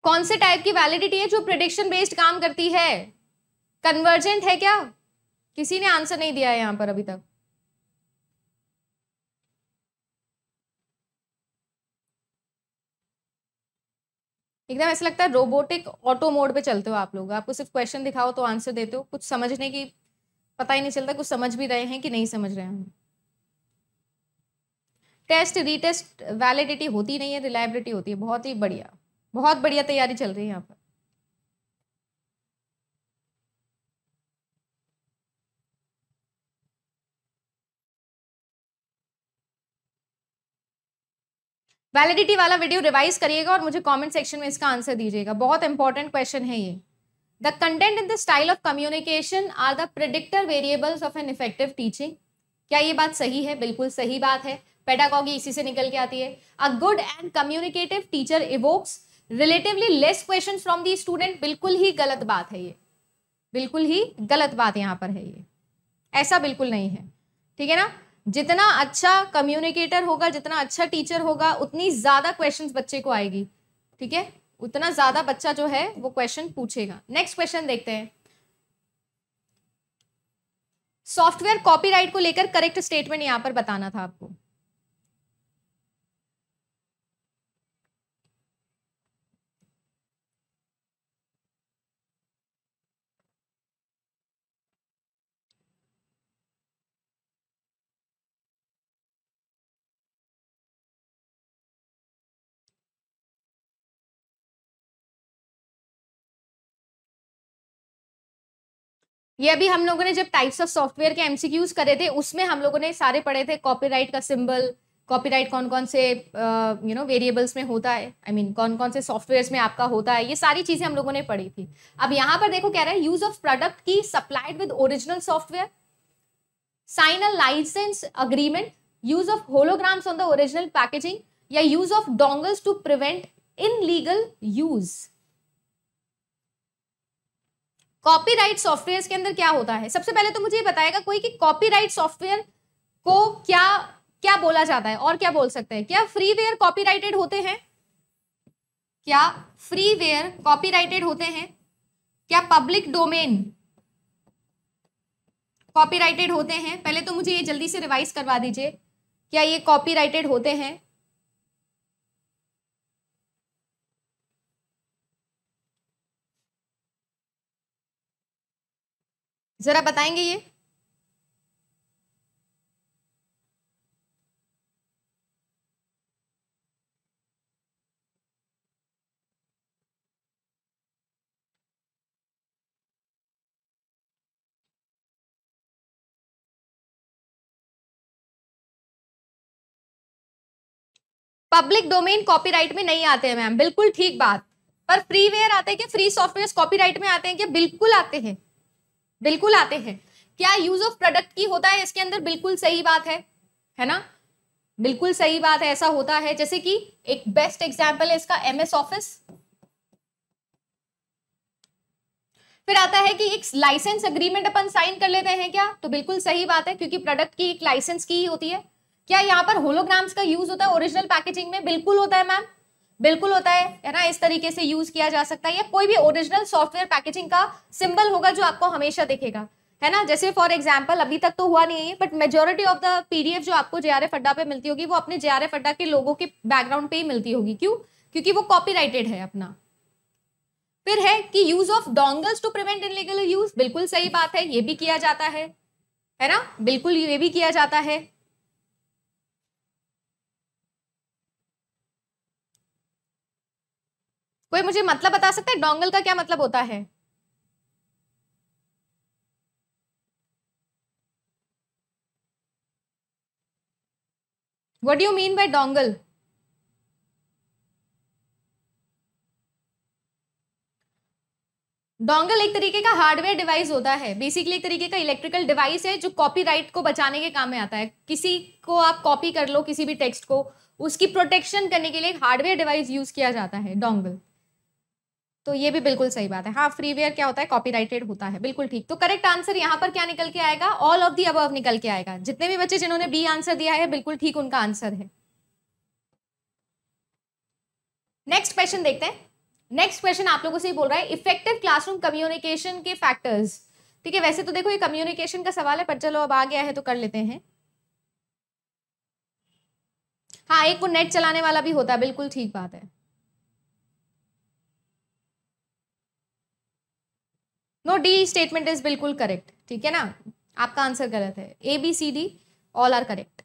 कौन से टाइप की वैलिडिटी है जो प्रिडिक्शन बेस्ड काम करती है कन्वर्जेंट है क्या किसी ने आंसर नहीं दिया है यहां पर अभी तक एकदम ऐसा लगता है रोबोटिक ऑटो मोड पे चलते हो आप लोग आपको सिर्फ क्वेश्चन दिखाओ तो आंसर देते हो कुछ समझने की पता ही नहीं चलता कुछ समझ भी रहे हैं कि नहीं समझ रहे हैं टेस्ट रीटेस्ट वैलिडिटी होती नहीं है रिलायबिलिटी होती है बहुत ही बढ़िया बहुत बढ़िया तैयारी चल रही है यहाँ पर वैलिडिटी वाला वीडियो रिवाइज करिएगा और मुझे कमेंट सेक्शन में इसका आंसर दीजिएगा बहुत इंपॉर्टेंट क्वेश्चन है ये the content in the style of communication are the predictor variables of an effective teaching क्या ये बात सही है बिल्कुल सही बात है पेडागॉगी इसी से निकल के आती है a good and communicative teacher evokes relatively less question from the student बिल्कुल ही गलत बात है ये बिल्कुल ही गलत बात यहाँ पर है ये ऐसा बिल्कुल नहीं है ठीक है ना जितना अच्छा कम्युनिकेटर होगा जितना अच्छा टीचर होगा उतनी ज़्यादा क्वेश्चंस बच्चे को आएगी ठीक है उतना ज़्यादा बच्चा जो है वो क्वेश्चन पूछेगा नेक्स्ट क्वेश्चन देखते हैं सॉफ्टवेयर कॉपीराइट को लेकर करेक्ट स्टेटमेंट यहां पर बताना था आपको ये अभी हम लोगों ने जब टाइप्स ऑफ सॉफ्टवेयर के एमसीक्यूज करे थे उसमें हम लोगों ने सारे पढ़े थे कॉपीराइट का सिंबल कॉपीराइट कौन कौन से यू नो वेरिएबल्स में होता है आई I मीन mean, कौन कौन से सॉफ्टवेयर्स में आपका होता है ये सारी चीज़ें हम लोगों ने पढ़ी थी अब यहाँ पर देखो कह रहा है use of product key supplied with original software sign a licence agreement use of holograms on the original packaging या use of dongles to prevent illegal use copyright software के अंदर क्या होता है सबसे पहले तो मुझे ये बताएगा कोई कि कॉपीराइट सॉफ्टवेयर को क्या क्या बोला जाता है और क्या बोल सकते हैं क्या फ्रीवेयर कॉपीराइटेड होते हैं क्या फ्रीवेयर कॉपीराइटेड होते हैं क्या पब्लिक डोमेन कॉपीराइटेड होते हैं पहले तो मुझे ये जल्दी से रिवाइज करवा दीजिए क्या ये कॉपीराइटेड होते हैं जरा बताएंगे ये पब्लिक डोमेन कॉपीराइट में नहीं आते हैं मैम बिल्कुल ठीक बात पर फ्रीवेयर आते हैं कि फ्री सॉफ्टवेयर कॉपीराइट में आते हैं कि बिल्कुल आते हैं बिल्कुल आते हैं क्या यूज ऑफ प्रोडक्ट की होता है इसके अंदर बिल्कुल सही बात है है ना बिल्कुल सही बात है ऐसा होता है जैसे कि एक बेस्ट एग्जाम्पल है इसका एमएस ऑफिस फिर आता है कि एक लाइसेंस अग्रीमेंट अपन साइन कर लेते हैं क्या तो बिल्कुल सही बात है क्योंकि प्रोडक्ट की एक लाइसेंस की ही होती है क्या यहाँ पर होलोग्राम्स का यूज होता है ओरिजिनल पैकेजिंग में बिल्कुल होता है मैम बिल्कुल होता है है ना इस तरीके से यूज किया जा सकता है या कोई भी ओरिजिनल सॉफ्टवेयर पैकेजिंग का सिंबल होगा जो आपको हमेशा दिखेगा है ना जैसे फॉर एग्जाम्पल अभी तक तो हुआ नहीं है but majority of the PDF जो आपको जे आर एफ अड्डा पे मिलती होगी वो अपने जे आर एफ अड्डा के लोगों के बैकग्राउंड पे ही मिलती होगी क्यों क्योंकि वो राइटेड है अपना फिर है कि use of dongles to prevent illegal use बिल्कुल सही बात है ये भी किया जाता है है ना बिल्कुल ये भी किया जाता है कोई मुझे मतलब बता सकता है डोंगल का क्या मतलब होता है what you mean by dongle dongle एक तरीके का हार्डवेयर डिवाइस होता है बेसिकली एक तरीके का इलेक्ट्रिकल डिवाइस है जो कॉपीराइट को बचाने के काम में आता है किसी को आप कॉपी कर लो किसी भी टेक्स्ट को उसकी प्रोटेक्शन करने के लिए एक हार्डवेयर डिवाइस यूज किया जाता है डोंगल तो ये भी बिल्कुल सही बात है हाँ फ्रीवेयर क्या होता है कॉपीराइटेड होता है बिल्कुल ठीक तो करेक्ट आंसर यहाँ पर क्या निकल के आएगा ऑल ऑफ दी अबव निकल के आएगा जितने भी बच्चे जिन्होंने बी आंसर दिया है बिल्कुल ठीक उनका आंसर है नेक्स्ट क्वेश्चन देखते हैं नेक्स्ट क्वेश्चन आप लोगों से ही बोल रहा है इफेक्टिव क्लासरूम कम्युनिकेशन के फैक्टर्स ठीक है वैसे तो देखो ये कम्युनिकेशन का सवाल है पर चलो अब आ गया है तो कर लेते हैं हाँ एक को नेट चलाने वाला भी होता है बिल्कुल ठीक बात है नो डी स्टेटमेंट इज बिल्कुल करेक्ट ठीक है ना आपका आंसर गलत है A B C D all are correct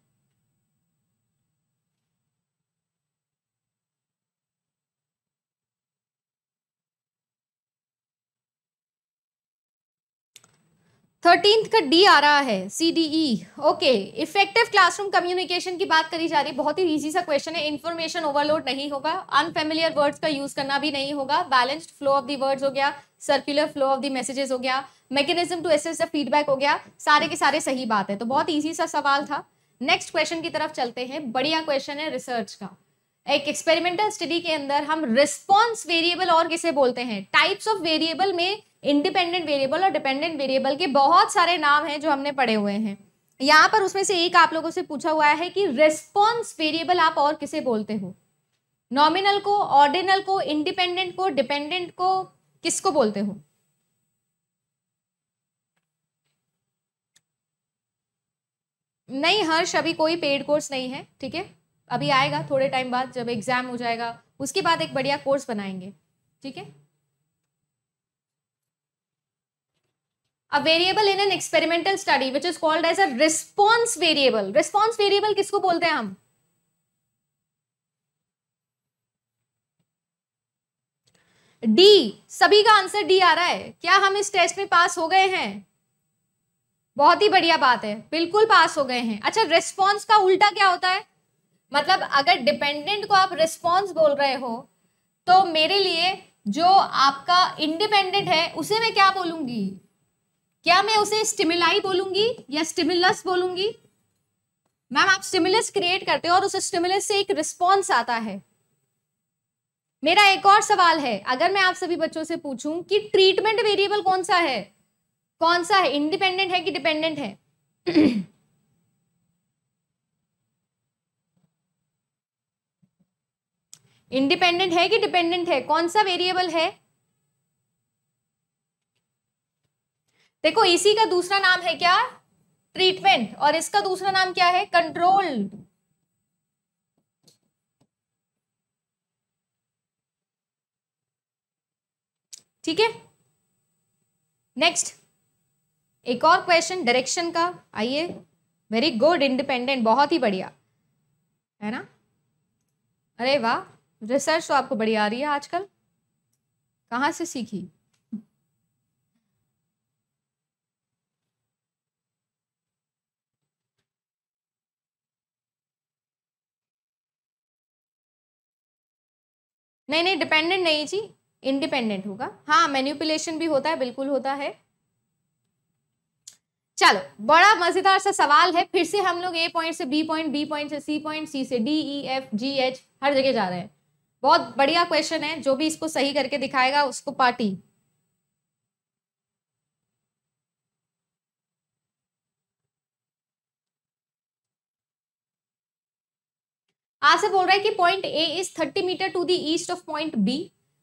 thirteenth का डी आ रहा है C D E okay effective classroom communication की बात करी जा रही है बहुत ही ईजी सा क्वेश्चन है इन्फॉर्मेशन ओवरलोड नहीं होगा अनफेमिलियर वर्ड्स का यूज करना भी नहीं होगा balanced flow of the words हो गया circular flow of the messages हो गया mechanism to assess the feedback हो गया सारे के सारे सही बात है तो बहुत ईजी सा सवाल था नेक्स्ट क्वेश्चन की तरफ चलते हैं बढ़िया क्वेश्चन है रिसर्च का एक एक्सपेरिमेंटल स्टडी के अंदर हम रिस्पॉन्स वेरिएबल और किसे बोलते हैं टाइप्स ऑफ वेरिएबल में इंडिपेंडेंट वेरिएबल और डिपेंडेंट वेरिएबल के बहुत सारे नाम हैं जो हमने पढ़े हुए हैं यहाँ पर उसमें से एक आप लोगों से पूछा हुआ है कि रिस्पॉन्स वेरिएबल आप और किसे बोलते हो नॉमिनल को ऑर्डिनल को इंडिपेंडेंट को डिपेंडेंट को किसको बोलते हो नहीं हर्ष अभी कोई पेड कोर्स नहीं है ठीक है अभी आएगा थोड़े टाइम बाद जब एग्ज़ाम हो जाएगा उसके बाद एक बढ़िया कोर्स बनाएंगे ठीक है a variable in an experimental study which is called as a response variable response variable किसको बोलते हैं हम डी सभी का आंसर डी आ रहा है क्या हम इस टेस्ट में पास हो गए हैं बहुत ही बढ़िया बात है बिल्कुल पास हो गए हैं अच्छा रिस्पॉन्स का उल्टा क्या होता है मतलब अगर डिपेंडेंट को आप रिस्पॉन्स बोल रहे हो तो मेरे लिए जो आपका इंडिपेंडेंट है उसे मैं क्या बोलूंगी क्या मैं उसे स्टिमुलाई बोलूंगी या स्टिमुलस बोलूंगी मैम आप स्टिमुलस क्रिएट करते हो और उस स्टिमुलस से एक रिस्पॉन्स आता है मेरा एक और सवाल है अगर मैं आप सभी बच्चों से पूछूं कि ट्रीटमेंट वेरिएबल कौन सा है कौन सा है इंडिपेंडेंट है कि डिपेंडेंट है इंडिपेंडेंट है कि डिपेंडेंट है कौन सा वेरिएबल है देखो इसी का दूसरा नाम है क्या ट्रीटमेंट और इसका दूसरा नाम क्या है कंट्रोल ठीक है नेक्स्ट एक और क्वेश्चन डायरेक्शन का आइए वेरी गुड इंडिपेंडेंट बहुत ही बढ़िया है ना अरे वाह रिसर्च तो आपको बड़ी आ रही है आजकल कहाँ से सीखी नहीं नहीं डिपेंडेंट नहीं जी इंडिपेंडेंट होगा हाँ मैन्यूपुलेशन भी होता है बिल्कुल होता है चलो बड़ा मजेदार सा सवाल है फिर से हम लोग ए पॉइंट से बी पॉइंट बी पॉइंट से सी पॉइंट सी से D E F G H हर जगह जा रहे हैं बहुत बढ़िया क्वेश्चन है जो भी इसको सही करके दिखाएगा उसको पार्टी आपसे बोल रहा है कि point A is thirty metre to the east of point B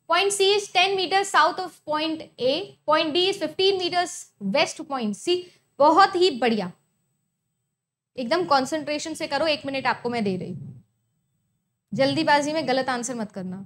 point C is ten metre south of point A point D is fifteen metres west point C बहुत ही बढ़िया एकदम कंसंट्रेशन से करो एक मिनट आपको मैं दे रही हूं जल्दीबाजी में गलत आंसर मत करना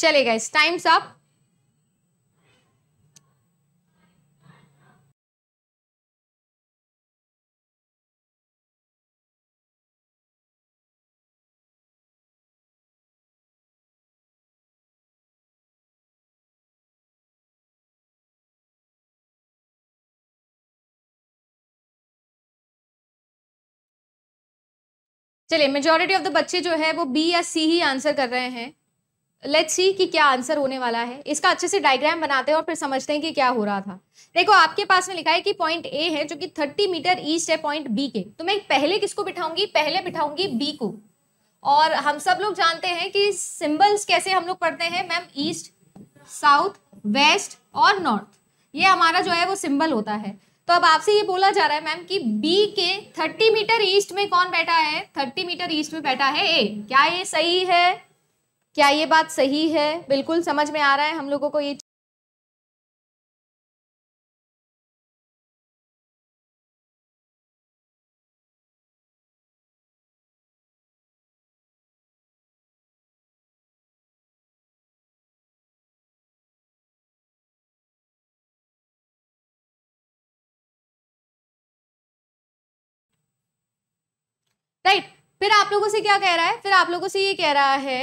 चलेगा इस टाइम्स अप चलिए मेजोरिटी ऑफ द बच्चे जो है वो बी या सी ही आंसर कर रहे हैं लेट्स सी कि क्या आंसर होने वाला है इसका अच्छे से डायग्राम बनाते हैं और फिर समझते हैं कि क्या हो रहा था देखो आपके पास में लिखा है कि पॉइंट ए है जो कि 30 मीटर ईस्ट है पॉइंट बी के तो मैं पहले किसको बिठाऊंगी पहले बिठाऊंगी बी को और हम सब लोग जानते हैं कि सिंबल्स कैसे हम लोग पढ़ते हैं मैम ईस्ट साउथ वेस्ट और नॉर्थ ये हमारा जो है वो सिंबल होता है तो अब आपसे ये बोला जा रहा है मैम कि बी के 30 मीटर ईस्ट में कौन बैठा है 30 मीटर ईस्ट में बैठा है ए क्या ये सही है क्या ये बात सही है बिल्कुल समझ में आ रहा है हम लोगों को ये राइट फिर आप लोगों से क्या कह रहा है फिर आप लोगों से ये कह रहा है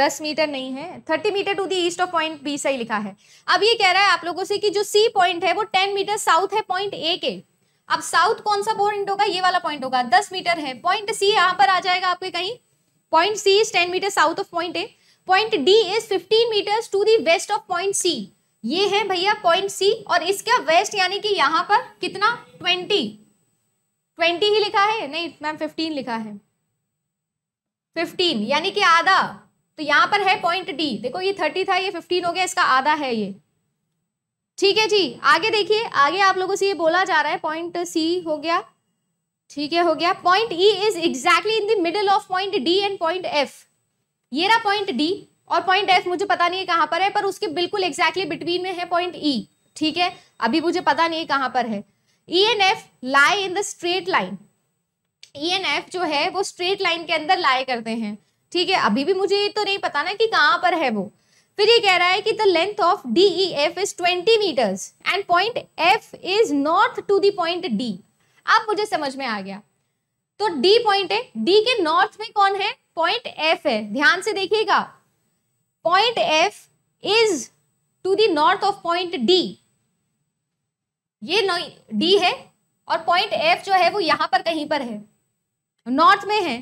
दस मीटर नहीं है thirty metre to the east of point B सही लिखा है अब ये कह रहा है आप लोगों से कि जो सी पॉइंट है वो टेन मीटर साउथ है पॉइंट ए के अब साउथ कौन सा पॉइंट होगा ये वाला पॉइंट होगा दस मीटर है पॉइंट सी यहाँ पर आ जाएगा आपके कहीं point C is ten metre south of point A point D is fifteen metre to the west of point C ये है भैया पॉइंट सी और इसका वेस्ट यानी कि यहाँ पर कितना ट्वेंटी ट्वेंटी ही लिखा है नहीं मैम फिफ्टीन लिखा है फिफ्टीन यानी कि आधा तो यहां पर है पॉइंट डी देखो ये थर्टी था ये फिफ्टीन हो गया इसका आधा है ये ठीक है जी आगे देखिए आगे आप लोगों से ये बोला जा रहा है पॉइंट सी हो गया ठीक है हो गया point E is exactly in the middle of point D and point F ये रहा पॉइंट डी और पॉइंट एफ मुझे पता नहीं है कहां पर है पर उसके बिल्कुल एग्जैक्टली बिटवीन में है पॉइंट ई e। ठीक है अभी मुझे पता नहीं है कहां पर है E and F lie in the straight line E and F जो है वो स्ट्रेट लाइन के अंदर लाए करते हैं ठीक है अभी भी मुझे ये तो नहीं पता ना कि कहाँ पर है वो फिर ये कह रहा है कि the length of D E F is twenty metres and point F is north to the point D अब मुझे समझ में आ गया तो डी पॉइंट है डी के नॉर्थ में कौन है पॉइंट एफ है ध्यान से देखिएगा point F is to the north of point D ये डी है और पॉइंट एफ जो है वो यहां पर कहीं पर है नॉर्थ में है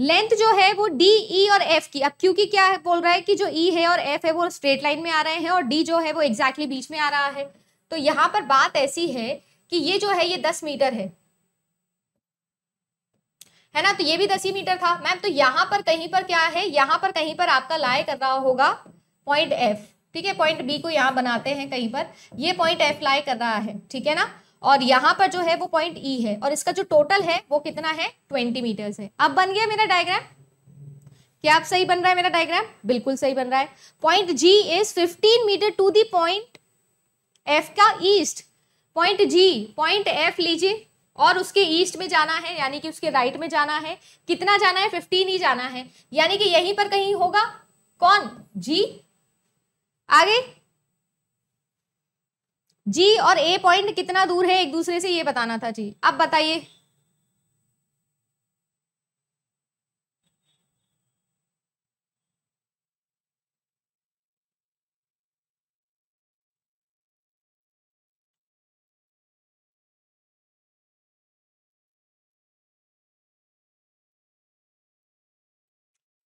लेंथ जो है वो डी ई e और एफ की अब क्योंकि क्या है बोल रहा है कि जो ई e है और एफ है वो स्ट्रेट लाइन में आ रहे हैं और डी जो है वो एग्जैक्टली exactly बीच में आ रहा है तो यहाँ पर बात ऐसी है कि ये जो है ये दस मीटर है है ना तो ये भी दस ही मीटर था मैम तो यहाँ पर कहीं पर क्या है यहां पर कहीं पर आपका लाए कर रहा होगा पॉइंट एफ ठीक है पॉइंट बी को यहाँ बनाते हैं कहीं पर ये पॉइंट एफ लाए कर रहा है ठीक है ना और यहाँ पर जो है वो पॉइंट ई e है और इसका जो टोटल है वो कितना है ट्वेंटी मीटर्स है अब बन गया मेरा डायग्राम क्या आप सही बन रहा है मेरा डायग्राम बिल्कुल सही बन रहा है point G is fifteen metre to the point F का east point G point F लीजिए और उसके ईस्ट में जाना है यानी कि उसके राइट में जाना है कितना जाना है फिफ्टीन ही जाना है यानी कि यहीं पर कहीं होगा कौन जी आगे जी और ए पॉइंट कितना दूर है एक दूसरे से ये बताना था जी अब बताइए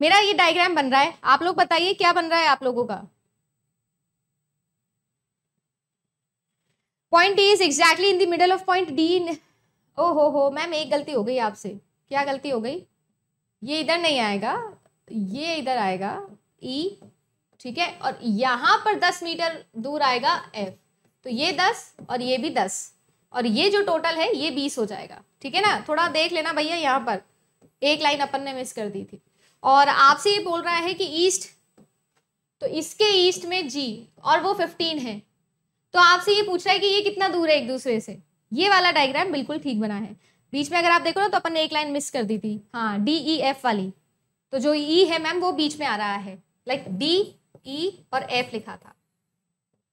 मेरा ये डायग्राम बन रहा है आप लोग बताइए क्या बन रहा है आप लोगों का point A is exactly in the middle of point D ओ हो हो मैम एक गलती हो गई आपसे क्या गलती हो गई ये इधर नहीं आएगा ये इधर आएगा ई e, ठीक है और यहाँ पर दस मीटर दूर आएगा एफ तो ये दस और ये भी दस और ये जो टोटल है ये बीस हो जाएगा ठीक है ना थोड़ा देख लेना भैया यहाँ पर एक लाइन अपन ने मिस कर दी थी और आपसे ये बोल रहा है कि ईस्ट तो इसके ईस्ट में जी और वो फिफ्टीन है तो आपसे ये पूछ रहा है कि ये कितना दूर है एक दूसरे से ये वाला डायग्राम बिल्कुल ठीक बना है बीच में अगर आप देखो ना तो अपन ने एक लाइन मिस कर दी थी हाँ डी ई एफ वाली तो जो ई e है मैम वो बीच में आ रहा है लाइक डी ई और एफ लिखा था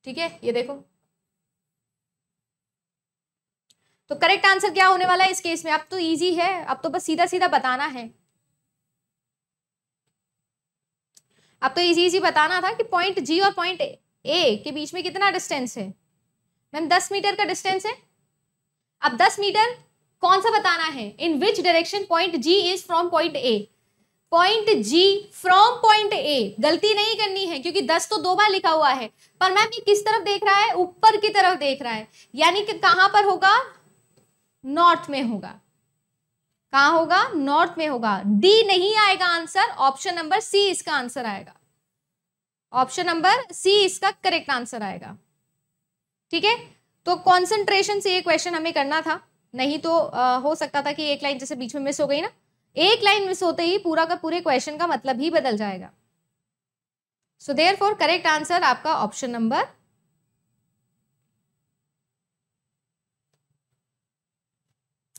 ठीक है ये देखो तो करेक्ट आंसर क्या होने वाला है इस केस में अब तो इजी है अब तो बस सीधा सीधा बताना है अब तो इजी इजी बताना था कि पॉइंट जी और पॉइंट ए के बीच में कितना डिस्टेंस है मैम दस मीटर का डिस्टेंस है अब दस मीटर कौन सा बताना है in which direction point G is from point A point G from point A गलती नहीं करनी है क्योंकि दस तो दो बार लिखा हुआ है पर मैम ये किस तरफ देख रहा है ऊपर की तरफ देख रहा है यानी कि कहां पर होगा नॉर्थ में होगा कहां होगा नॉर्थ में होगा डी नहीं आएगा आंसर ऑप्शन नंबर सी इसका आंसर आएगा ऑप्शन नंबर सी इसका करेक्ट आंसर आएगा ठीक है तो कॉन्सेंट्रेशन से ये क्वेश्चन हमें करना था नहीं तो आ, हो सकता था कि एक लाइन जैसे बीच में मिस हो गई ना एक लाइन मिस होते ही पूरा का पूरे क्वेश्चन का मतलब ही बदल जाएगा so therefore correct answer आपका ऑप्शन नंबर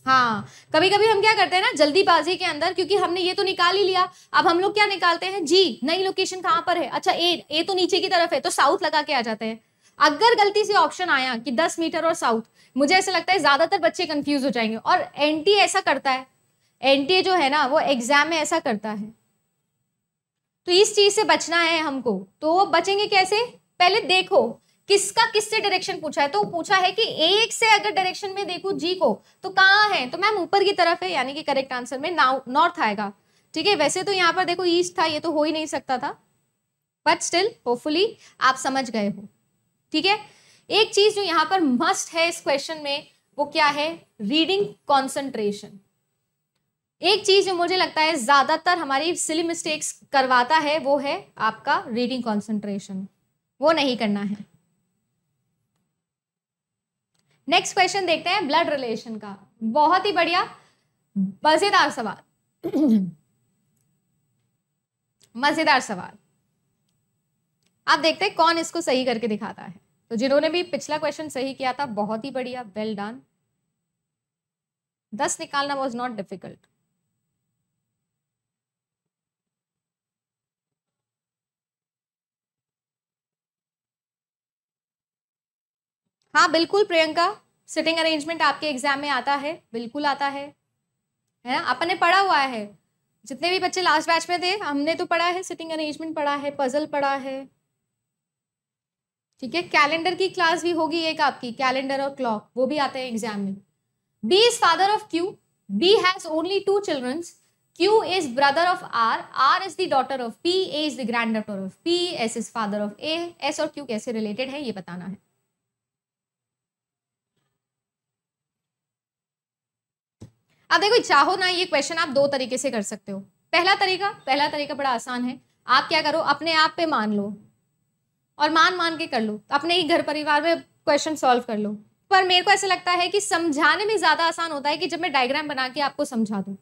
हाँ कभी कभी हम क्या करते हैं ना जल्दीबाजी के अंदर क्योंकि हमने ये तो निकाल ही लिया अब हम लोग क्या निकालते हैं जी नई लोकेशन कहाँ पर है अच्छा ए ए तो नीचे की तरफ है तो साउथ लगा के आ जाते हैं अगर गलती से ऑप्शन आया कि दस मीटर और साउथ मुझे ऐसा लगता है ज्यादातर बच्चे कंफ्यूज हो जाएंगे और एन ऐसा करता है एन जो है ना वो एग्जाम में ऐसा करता है तो इस चीज से बचना है हमको तो बचेंगे कैसे पहले देखो किसका किससे डायरेक्शन पूछा है तो पूछा है कि एक से अगर डायरेक्शन में देखू जी को तो कहाँ है तो मैम ऊपर की तरफ है यानी कि करेक्ट आंसर में नॉर्थ आएगा ठीक है वैसे तो यहाँ पर देखो ईस्ट था ये तो हो ही नहीं सकता था बट स्टिल होपफुली आप समझ गए हो ठीक है एक चीज जो यहाँ पर मस्ट है इस क्वेश्चन में वो क्या है रीडिंग कॉन्सेंट्रेशन एक चीज जो मुझे लगता है ज्यादातर हमारी सिली मिस्टेक्स करवाता है वो है आपका रीडिंग कॉन्सेंट्रेशन वो नहीं करना है नेक्स्ट क्वेश्चन देखते हैं ब्लड रिलेशन का बहुत ही बढ़िया मजेदार सवाल मजेदार सवाल आप देखते हैं कौन इसको सही करके दिखाता है तो जिन्होंने भी पिछला क्वेश्चन सही किया था बहुत ही बढ़िया वेल डन दस निकालना वॉज नॉट डिफिकल्ट हाँ बिल्कुल प्रियंका सिटिंग अरेंजमेंट आपके एग्जाम में आता है बिल्कुल आता है है ना अपन ने पढ़ा हुआ है जितने भी बच्चे लास्ट बैच में थे हमने तो पढ़ा है सिटिंग अरेंजमेंट पढ़ा है पजल पढ़ा है ठीक है कैलेंडर की क्लास भी होगी एक आपकी कैलेंडर और क्लॉक वो भी आते हैं एग्जाम में B is father of Q B has only two childrens Q is brother of R, R is the daughter of P, A is the granddaughter of P, S is father of A, S और Q कैसे related है ये बताना है अब देखो चाहो ना ये क्वेश्चन आप दो तरीके से कर सकते हो पहला तरीका पहला तरीका बड़ा आसान है आप क्या करो अपने आप पे मान लो और मान मान के कर लो अपने ही घर परिवार में क्वेश्चन सॉल्व कर लो पर मेरे को ऐसा लगता है कि समझाने में ज़्यादा आसान होता है कि जब मैं डायग्राम बना के आपको समझा दूँ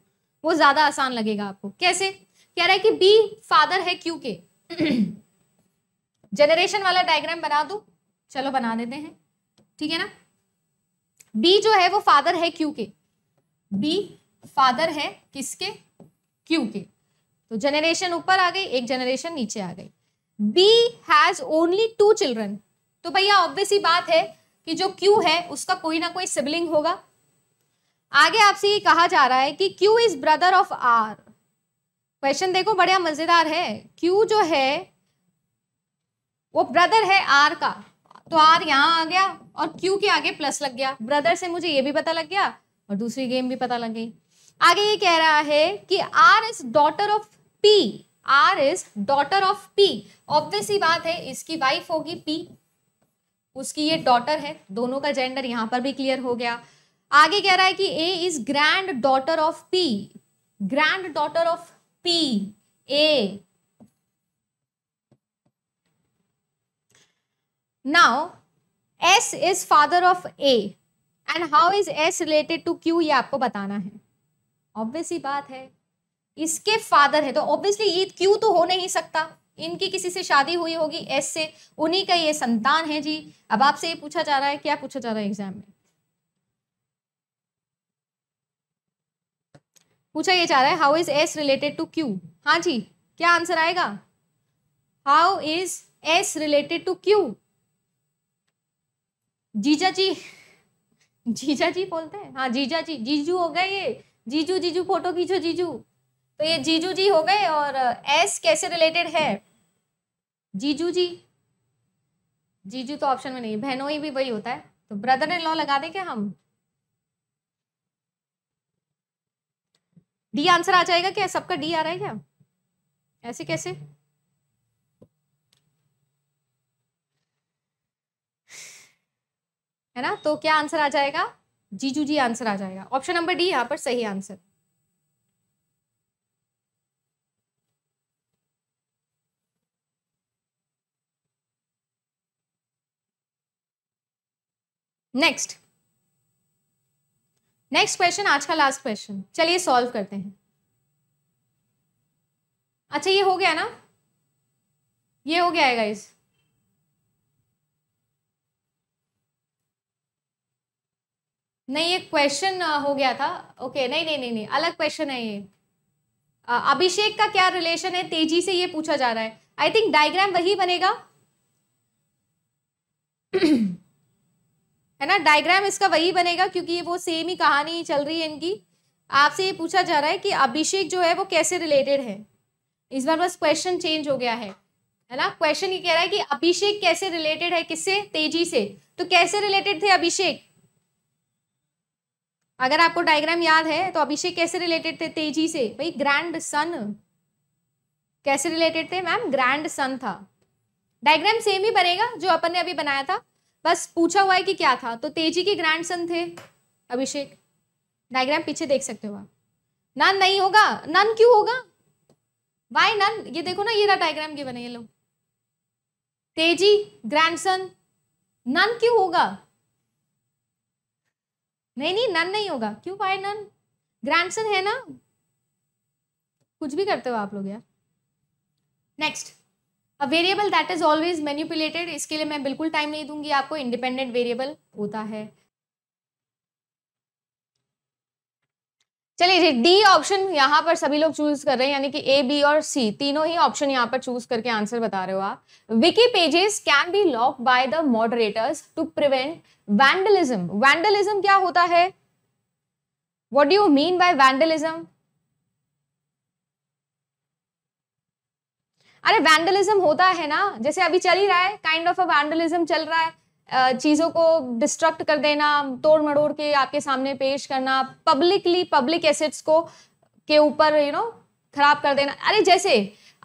वो ज़्यादा आसान लगेगा आपको कैसे कह रहा है कि बी फादर है क्यू के जनरेशन वाला डायग्राम बना दो चलो बना देते हैं ठीक है ना बी जो है वो फादर है क्यू के बी फादर है किसके क्यू के तो जनरेशन ऊपर आ गई एक जनरेशन नीचे आ गई B has only two children तो भैया ऑब्वियस ही बात है कि जो क्यू है उसका कोई ना कोई सिबलिंग होगा आगे आपसे ये कहा जा रहा है कि Q is brother of R question देखो बढ़िया मजेदार है क्यू जो है वो ब्रदर है आर का तो आर यहाँ आ गया और क्यू के आगे प्लस लग गया ब्रदर से मुझे ये भी पता लग गया और दूसरी गेम भी पता लग गई आगे ये कह रहा है कि R is daughter of P R is daughter of P ही बात है इसकी वाइफ होगी पी उसकी ये डॉटर है दोनों का जेंडर यहां पर भी क्लियर हो गया आगे कह रहा है कि A is granddaughter of P granddaughter of P A now S is father of A and how is S related to Q ये आपको बताना है ऑब्वियसली बात है इसके फादर है तो ऑब्वियसली ये क्यू तो हो नहीं सकता इनकी किसी से शादी हुई होगी एस से उन्हीं का ये संतान है जी अब आपसे ये पूछा जा रहा है क्या पूछा जा रहा है एग्जाम में पूछा ये जा रहा है how is S related to Q हाँ जी क्या आंसर आएगा how is S related to Q जीजा जी जीजा जी बोलते हैं हाँ जीजा जी जीजू हो गए ये जीजू जीजू फोटो खींचो जीजू तो ये जीजू जी हो गए और एस कैसे रिलेटेड है जीजू जी जीजू तो ऑप्शन में नहीं बहनोई भी वही होता है तो ब्रदर इन लॉ लगा दें क्या हम डी आंसर आ जाएगा क्या सबका डी आ रहा है क्या ऐसे कैसे है ना तो क्या आंसर आ जाएगा जीजू जी आंसर आ जाएगा ऑप्शन नंबर डी यहाँ पर सही आंसर नेक्स्ट नेक्स्ट क्वेश्चन आज का लास्ट क्वेश्चन चलिए सॉल्व करते हैं अच्छा ये हो गया ना ये हो गया है गाइज़ नहीं ये क्वेश्चन हो गया था ओके नहीं नहीं नहीं नहीं अलग क्वेश्चन है ये अभिषेक का क्या रिलेशन है तेजी से ये पूछा जा रहा है आई थिंक डायग्राम वही बनेगा है ना डायग्राम इसका वही बनेगा क्योंकि ये वो सेम ही कहानी चल रही है इनकी आपसे ये पूछा जा रहा है कि अभिषेक जो है वो कैसे रिलेटेड है इस बार बस क्वेश्चन चेंज हो गया है है ना क्वेश्चन ये कह रहा है कि अभिषेक कैसे रिलेटेड है किससे तेजी से तो कैसे रिलेटेड थे अभिषेक अगर आपको डायग्राम याद है तो अभिषेक कैसे रिलेटेड थे तेजी से भाई ग्रैंड सन कैसे रिलेटेड थे मैम ग्रैंड सन था डायग्राम सेम ही बनेगा जो अपन ने अभी बनाया था बस पूछा हुआ है कि क्या था तो तेजी के ग्रैंड सन थे अभिषेक डायग्राम पीछे देख सकते हो आप नन नहीं होगा नन क्यों होगा वाई नन ये देखो ना ये रहा डायग्राम के बने ये लोग तेजी ग्रैंडसन नन क्यों होगा नहीं नहीं नन नहीं होगा क्यों पाए नन ग्रैंडसन है ना कुछ भी करते हो आप लोग यार next a variable that is always manipulated इसके लिए मैं बिल्कुल टाइम नहीं दूंगी आपको इंडिपेंडेंट वेरिएबल होता है चलिए जी डी ऑप्शन यहाँ पर सभी लोग चूज कर रहे हैं यानी कि ए बी और सी तीनों ही ऑप्शन यहाँ पर चूज करके आंसर बता रहे हो आप wiki pages can be lock by the moderators to prevent vandalism vandalism क्या होता है what do you mean by vandalism अरे वैंडलिज्म होता है ना जैसे अभी चल ही रहा है काइंड ऑफ अ वैंडलिज्म चल रहा है चीज़ों को डिस्ट्रक्ट कर देना तोड़ मड़ोड़ के आपके सामने पेश करना पब्लिकली पब्लिक एसेट्स को के ऊपर यू नो खराब कर देना अरे जैसे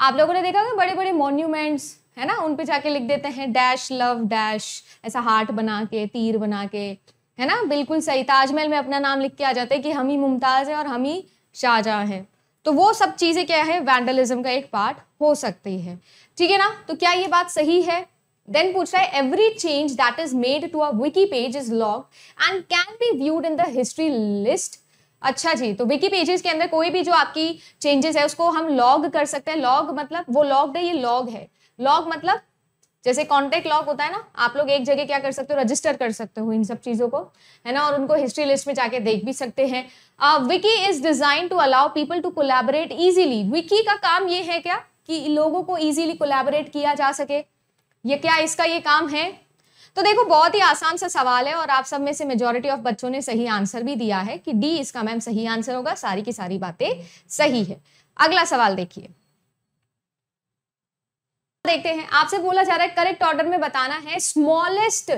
आप लोगों ने देखा होगा बड़े बड़े मॉन्यूमेंट्स है ना उन पे जाके लिख देते हैं डैश लव डैश ऐसा हार्ट बना के तीर बना के है ना बिल्कुल सही ताजमहल में अपना नाम लिख के आ जाते हैं कि हम ही मुमताज़ हैं और हम ही शाहजहाँ हैं तो वो सब चीज़ें क्या है वैंडलिज्म का एक पार्ट हो सकती है ठीक है ना तो क्या ये बात सही है देन पूछ रहा है every change that is made to a wiki page is log and can be viewed in the history list अच्छा जी तो विकी पेजेस के अंदर कोई भी जो आपकी चेंजेस है उसको हम लॉग कर सकते हैं लॉग मतलब वो लॉग है ये लॉग है लॉग मतलब जैसे कॉन्टेक्ट लॉग होता है ना आप लोग एक जगह क्या कर सकते हो रजिस्टर कर सकते हो इन सब चीज़ों को है ना और उनको हिस्ट्री लिस्ट में जाके देख भी सकते हैं wiki is design to allow people to collaborate easily wiki का काम ये है क्या कि लोगों को इजीली कोलेबरेट किया जा सके ये क्या इसका ये काम है तो देखो बहुत ही आसान सा सवाल है और आप सब में से मेजोरिटी ऑफ बच्चों ने सही आंसर भी दिया है कि डी इसका मैम सही आंसर होगा सारी की सारी बातें सही है अगला सवाल देखिए देखते हैं आपसे बोला जा रहा है करेक्ट ऑर्डर में बताना है स्मॉलेस्ट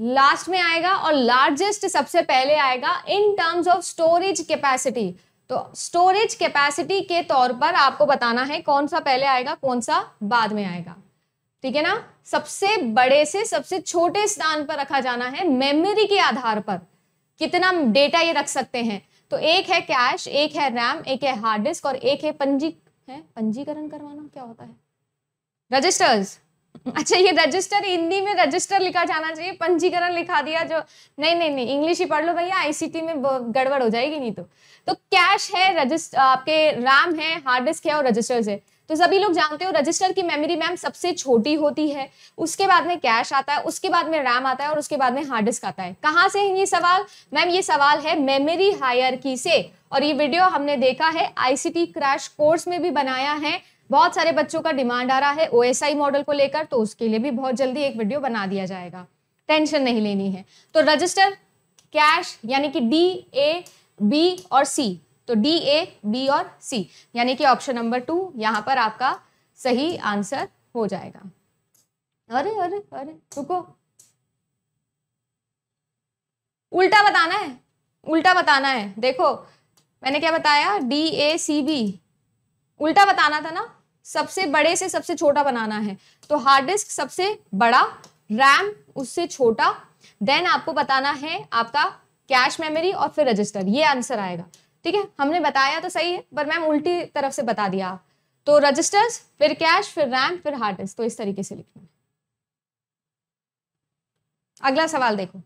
लास्ट में आएगा और लार्जेस्ट सबसे पहले आएगा in terms of storage capacity तो स्टोरेज कैपेसिटी के तौर पर आपको बताना है कौन सा पहले आएगा कौन सा बाद में आएगा ठीक है ना सबसे बड़े से सबसे छोटे स्थान पर रखा जाना है मेमोरी के आधार पर कितना डेटा ये रख सकते हैं तो एक है कैश एक है रैम एक है हार्ड डिस्क और एक है पंजी है पंजीकरण करवाना क्या होता है रजिस्टर्स अच्छा ये रजिस्टर हिंदी में रजिस्टर लिखा जाना चाहिए पंजीकरण लिखा दिया जो नहीं नहीं नहीं इंग्लिश ही पढ़ लो भैया आईसीटी में गड़बड़ हो जाएगी नहीं तो तो कैश है रजिस्टर आपके रैम है हार्ड डिस्क है और रजिस्टर्स है तो सभी लोग जानते हो रजिस्टर की मेमोरी मैम सबसे छोटी होती है उसके बाद में कैश आता है उसके बाद में रैम आता है और उसके बाद में हार्ड डिस्क आता है कहाँ से है ये सवाल मैम ये सवाल है मेमोरी हायर से और ये वीडियो हमने देखा है आईसीटी क्रैश कोर्स में भी बनाया है बहुत सारे बच्चों का डिमांड आ रहा है ओएसआई मॉडल को लेकर तो उसके लिए भी बहुत जल्दी एक वीडियो बना दिया जाएगा टेंशन नहीं लेनी है तो रजिस्टर कैश यानी कि डी ए बी और सी तो डी ए बी और सी यानी कि ऑप्शन नंबर टू यहां पर आपका सही आंसर हो जाएगा अरे अरे अरे रुको उल्टा बताना है उल्टा बताना है देखो मैंने क्या बताया डी ए सी बी उल्टा बताना था ना सबसे बड़े से सबसे छोटा बनाना है तो हार्ड डिस्क सबसे बड़ा रैम उससे छोटा देन आपको बताना है आपका कैश मेमोरी और फिर रजिस्टर ये आंसर आएगा ठीक है हमने बताया तो सही है पर मैम उल्टी तरफ से बता दिया आप तो रजिस्टर्स फिर कैश फिर रैम फिर हार्ड डिस्क तो इस तरीके से लिखना है अगला सवाल देखो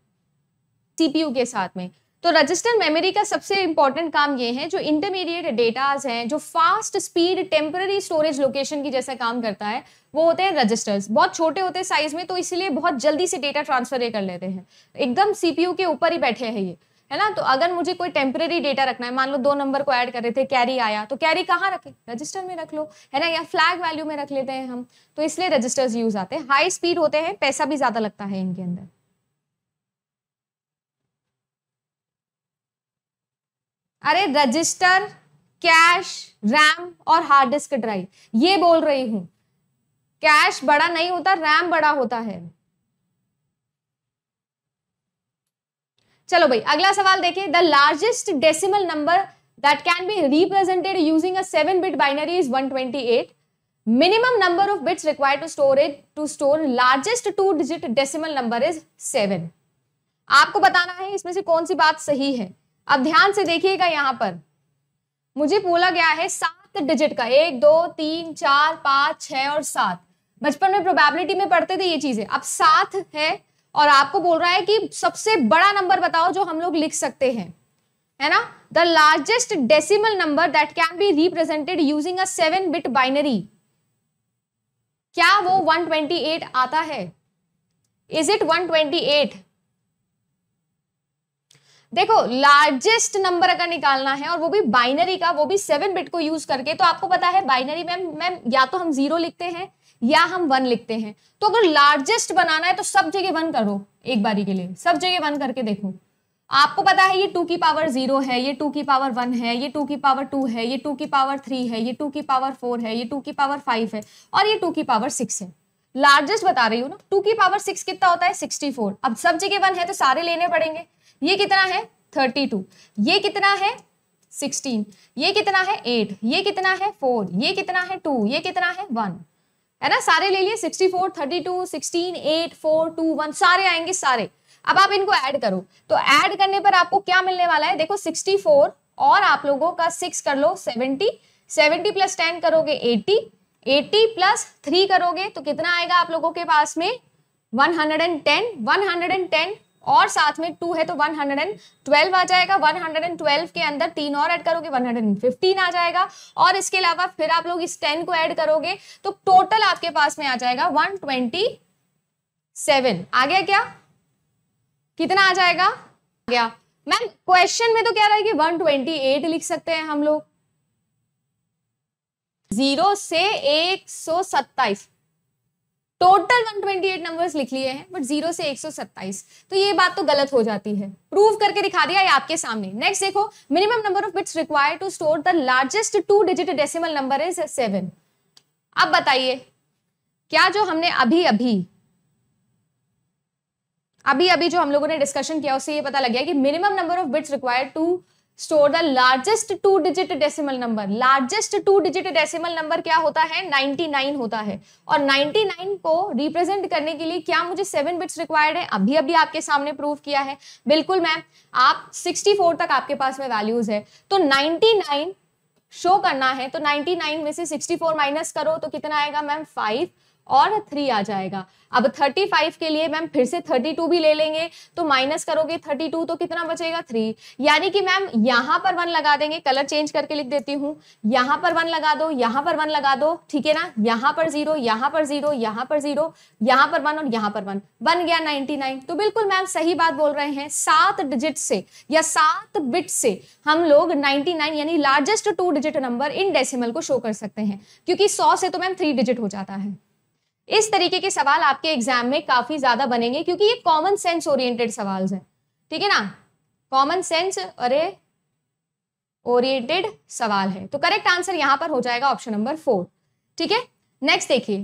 सीपीयू के साथ में तो रजिस्टर मेमोरी का सबसे इंपॉर्टेंट काम ये है जो इंटरमीडिएट डेटाज हैं जो fast speed temporary storage location की जैसा काम करता है वो होते हैं रजिस्टर्स बहुत छोटे होते हैं साइज में तो इसीलिए बहुत जल्दी से डेटा ट्रांसफर ये कर लेते हैं एकदम सीपीयू के ऊपर ही बैठे हैं ये है ना तो अगर मुझे कोई टेम्पररी डेटा रखना है मान लो दो नंबर को ऐड कर रहे थे कैरी आया तो कैरी कहाँ रखे रजिस्टर में रख लो है ना या फ्लैग वैल्यू में रख लेते हैं हम तो इसलिए रजिस्टर्स यूज आते हैं हाई स्पीड होते हैं पैसा भी ज़्यादा लगता है इनके अंदर अरे रजिस्टर कैश रैम और हार्ड डिस्क ड्राइव ये बोल रही हूं कैश बड़ा नहीं होता रैम बड़ा होता है चलो भाई अगला सवाल देखिए the largest decimal number that can be represented using a seven bit binary is 128 minimum number of bits required to store it to store largest two digit decimal number is seven आपको बताना है इसमें से कौन सी बात सही है अब ध्यान से देखिएगा यहाँ पर मुझे बोला गया है सात डिजिट का एक दो तीन चार पाँच छः और सात बचपन में प्रोबेबिलिटी में पढ़ते थे ये चीज़ें अब सात है और आपको बोल रहा है कि सबसे बड़ा नंबर बताओ जो हम लोग लिख सकते हैं है ना the largest decimal number that can be represented using a seven bit binary क्या वो 128 आता है इज इट 128 देखो लार्जेस्ट नंबर अगर निकालना है और वो भी बाइनरी का वो भी सेवन बिट को यूज करके तो आपको पता है बाइनरी में मैम या तो हम जीरो लिखते हैं या हम वन लिखते हैं तो अगर लार्जेस्ट बनाना है तो सब जगह वन करो एक बारी के लिए सब जगह वन करके देखो आपको पता है ये टू की पावर जीरो है ये टू की पावर वन है ये टू की पावर टू है ये टू की पावर थ्री है ये टू की पावर फोर है ये टू की पावर फाइव है और ये टू की पावर सिक्स है लार्जेस्ट बता रही हूँ ना टू की पावर सिक्स कितना होता है सिक्सटी फोर अब सब जगह वन है तो सारे लेने पड़ेंगे ये कितना है थर्टी टू ये कितना है सिक्सटीन ये कितना है एट ये कितना है फोर ये कितना है टू ये कितना है वन है ना सारे ले लिए sixty four thirty two sixteen eight four two one सारे आएंगे सारे अब आप इनको ऐड करो तो ऐड करने पर आपको क्या मिलने वाला है देखो सिक्सटी फोर और आप लोगों का सिक्स कर लो सेवेंटी सेवेंटी प्लस टेन करोगे एट्टी एट्टी प्लस थ्री करोगे तो कितना आएगा आप लोगों के पास में one hundred and ten one hundred and ten और साथ में टू है तो 112 आ जाएगा 112 के अंदर तीन और ऐड करोगे 115 आ जाएगा और इसके अलावा फिर आप लोग इस 10 को ऐड करोगे तो टोटल आपके पास में आ जाएगा 127 आ गया क्या कितना आ जाएगा आ गया मैम क्वेश्चन में तो क्या रहेगी 128 लिख सकते हैं हम लोग जीरो से एक सौ सत्ताईस टोटल 128 नंबर्स लिख लिए हैं बट जीरो से 127 तो ये बात तो गलत हो जाती है प्रूव करके दिखा दिया ये आपके सामने नेक्स्ट देखो minimum number of bits required to store the largest two digit decimal number is seven अब बताइए क्या जो हमने अभी अभी अभी अभी जो हम लोगों ने डिस्कशन किया उससे ये पता लग गया कि minimum number of bits required to store the largest two digit decimal number largest two digit decimal number क्या होता है 99 होता है और 99 को रिप्रेजेंट करने के लिए क्या मुझे सेवन बिट्स रिक्वायर्ड है अभी अभी आपके सामने प्रूव किया है बिल्कुल मैम आप 64 तक आपके पास में वैल्यूज है तो 99 शो करना है तो 99 में से 64 माइनस करो तो कितना आएगा मैम फाइव और थ्री आ जाएगा अब थर्टी फाइव के लिए मैम फिर से थर्टी टू भी ले लेंगे तो माइनस करोगे थर्टी टू तो कितना बचेगा थ्री यानी कि मैम यहां पर वन लगा देंगे कलर चेंज करके लिख देती हूँ यहां पर वन लगा दो यहां पर वन लगा दो ठीक है ना यहां पर जीरो यहां पर जीरो यहां पर जीरो यहां पर वन और यहां पर वन बन गया नाइनटी नाइन तो बिल्कुल मैम सही बात बोल रहे हैं सात डिजिट से या सात बिट से हम लोग नाइनटी नाइन यानी largest two digit number in decimal को शो कर सकते हैं क्योंकि सौ से तो मैम थ्री डिजिट हो जाता है इस तरीके के सवाल आपके एग्जाम में काफी ज्यादा बनेंगे क्योंकि ये कॉमन सेंस ओरिएंटेड सवाल है ठीक है ना कॉमन सेंस अरे ओरिएंटेड सवाल है तो करेक्ट आंसर यहां पर हो जाएगा ऑप्शन नंबर फोर ठीक है नेक्स्ट देखिए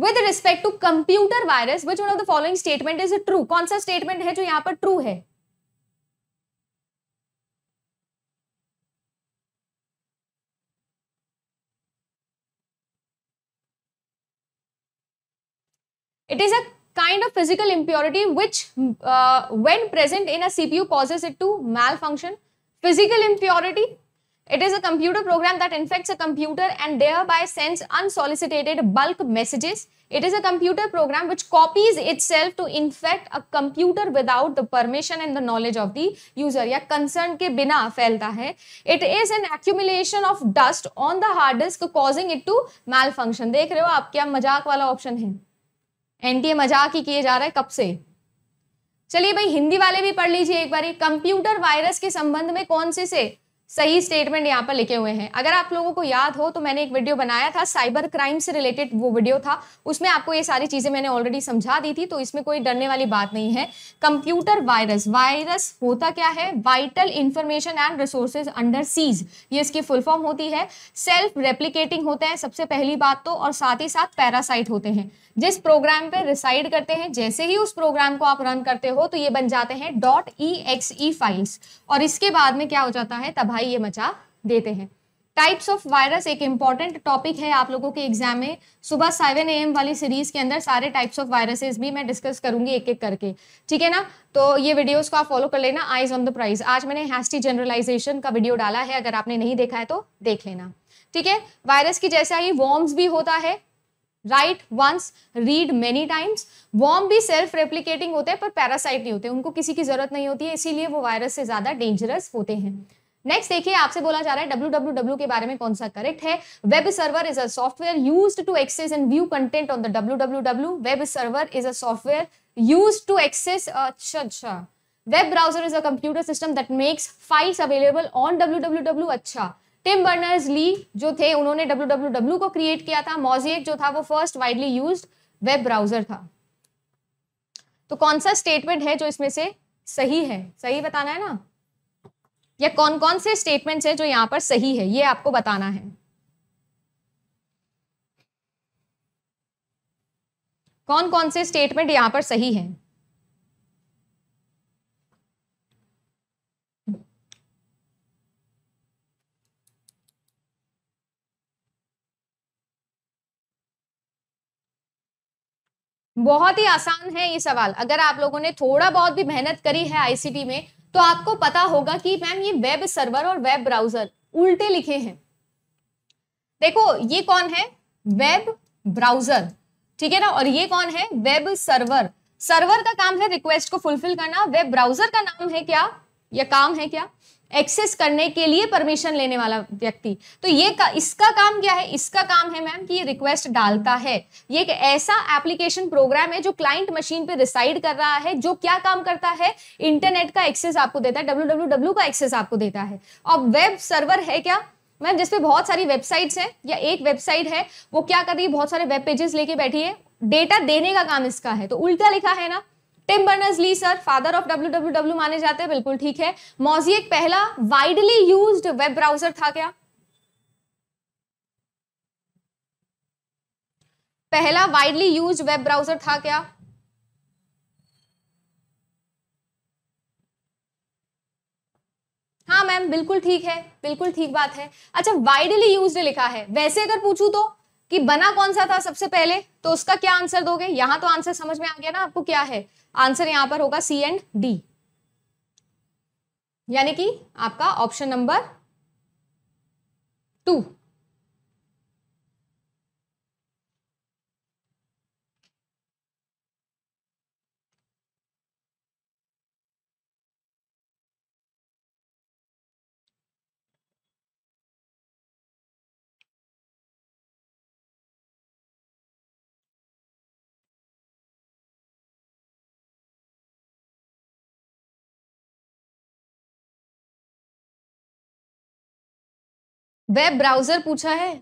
with respect to computer virus which one of the following statement is true कौन सा स्टेटमेंट है जो यहाँ पर ट्रू है It is a kind of physical impurity which uh, when present in a CPU causes it to malfunction. Physical impurity, it is a computer program that infects a computer and thereby sends unsolicited bulk messages. It is a computer program which copies itself to infect a computer without the permission and the knowledge of the user या concern के बिना फैलता है. It is an accumulation of dust on the hard disk causing it to malfunction. देख रहे हो आप क्या मजाक वाला ऑप्शन है एनटीए मजाक ही किए जा रहा है कब से चलिए भाई हिंदी वाले भी पढ़ लीजिए एक बार कंप्यूटर वायरस के संबंध में कौन से से सही स्टेटमेंट यहाँ पर लिखे हुए हैं अगर आप लोगों को याद हो तो मैंने एक वीडियो बनाया था साइबर क्राइम से रिलेटेड वो वीडियो था उसमें आपको ये सारी चीज़ें मैंने ऑलरेडी समझा दी थी तो इसमें कोई डरने वाली बात नहीं है कंप्यूटर वायरस वायरस होता क्या है vital information and resources under siege ये इसकी फुल फॉर्म होती है सेल्फ रेप्लीकेटिंग होते हैं सबसे पहली बात तो और साथ ही साथ पैरासाइट होते हैं जिस प्रोग्राम पर रिसाइड करते हैं जैसे ही उस प्रोग्राम को आप रन करते हो तो ये बन जाते हैं डॉट ई फाइल्स और इसके बाद में क्या हो जाता है तबाही तबाही ये मचा देते हैं टाइप्स ऑफ वायरस एक इंपॉर्टेंट टॉपिक है आप लोगों के एग्जाम में सुबह सेवन ए वाली सीरीज के अंदर सारे टाइप्स ऑफ वायरसेस भी मैं डिस्कस करूंगी एक एक करके ठीक है ना तो ये वीडियोस को आप फॉलो कर लेना आईज ऑन द प्राइज आज मैंने हैस्टी जनरलाइजेशन का वीडियो डाला है अगर आपने नहीं देखा है तो देख लेना ठीक है वायरस की जैसा ही वॉर्म्स भी होता है write once read many times worm भी सेल्फ रेप्लीकेटिंग होते हैं पर पैरासाइट नहीं होते उनको किसी की जरूरत नहीं होती है इसीलिए वो वायरस से ज्यादा डेंजरस होते हैं नेक्स्ट देखिए आपसे बोला जा रहा है www के बारे में कौन सा करेक्ट है web server is a software used to access and view content on the www web server is a software used to access uh, अच्छा अच्छा web browser is a computer system that makes files available on www अच्छा Tim Berners Lee जो थे उन्होंने www को create किया था mosaic जो था वो first widely use web browser था तो कौन सा स्टेटमेंट है जो इसमें से सही है सही बताना है ना या कौन कौन से स्टेटमेंट्स हैं जो यहाँ पर सही है ये आपको बताना है कौन कौन से स्टेटमेंट यहाँ पर सही है बहुत ही आसान है ये सवाल अगर आप लोगों ने थोड़ा बहुत भी मेहनत करी है आईसीटी में तो आपको पता होगा कि मैम ये वेब सर्वर और वेब ब्राउजर उल्टे लिखे हैं देखो ये कौन है वेब ब्राउजर ठीक है ना और ये कौन है वेब सर्वर सर्वर का काम है रिक्वेस्ट को फुलफिल करना वेब ब्राउजर का नाम है क्या या काम है क्या एक्सेस करने के लिए परमिशन लेने वाला व्यक्ति तो ये का, इसका काम क्या है इसका काम है मैम कि ये रिक्वेस्ट डालता है ये एक ऐसा एप्लीकेशन प्रोग्राम है जो क्लाइंट मशीन पे रिसाइड कर रहा है जो क्या काम करता है इंटरनेट का एक्सेस आपको देता है डब्ल्यू का एक्सेस आपको देता है और वेब सर्वर है क्या मैम जिसपे बहुत सारी वेबसाइट्स हैं या एक वेबसाइट है वो क्या कर रही है बहुत सारे वेब पेजेस लेके बैठी है डेटा देने का काम इसका है तो उल्टा लिखा है ना Tim Berners Lee sir father of W माने जाते हैं बिल्कुल ठीक है मोजी एक पहला वाइडली यूज वेब ब्राउजर था क्या पहला वाइडली यूज वेब ब्राउजर था क्या हाँ मैम बिल्कुल ठीक है बिल्कुल ठीक बात है अच्छा वाइडली यूज लिखा है वैसे अगर पूछू तो कि बना कौन सा था सबसे पहले तो उसका क्या आंसर दोगे यहां तो आंसर समझ में आ गया ना आपको क्या है आंसर यहां पर होगा सी एंड डी यानी कि आपका option number two web browser पूछा है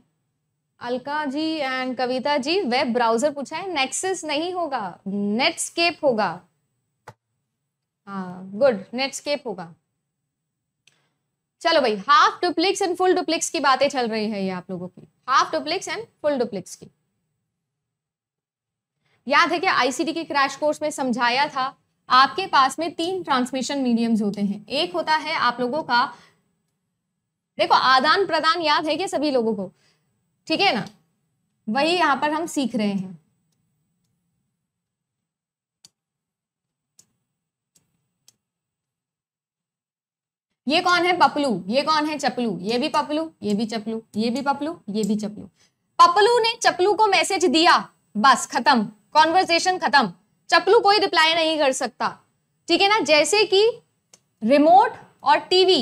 Alka ji and Kavita ji web browser पूछा है नेक्सेस नहीं होगा नेटस्केप होगा हाँ गुड नेटस्केप होगा चलो भाई half duplex and full duplex की बातें चल रही है ये आप लोगों की half duplex and full duplex की याद है कि आईसीडी के क्रैश कोर्स में समझाया था आपके पास में तीन ट्रांसमिशन मीडियम्स होते हैं एक होता है आप लोगों का देखो आदान प्रदान याद है क्या सभी लोगों को ठीक है ना वही यहां पर हम सीख रहे हैं ये कौन है पपलू ये कौन है चपलू ये भी पपलू ये भी चपलू ये भी पपलू ये भी चपलू पपलू ने चपलू को मैसेज दिया बस खत्म कॉन्वर्सेशन खत्म चपलू कोई रिप्लाई नहीं कर सकता ठीक है ना जैसे कि रिमोट और टीवी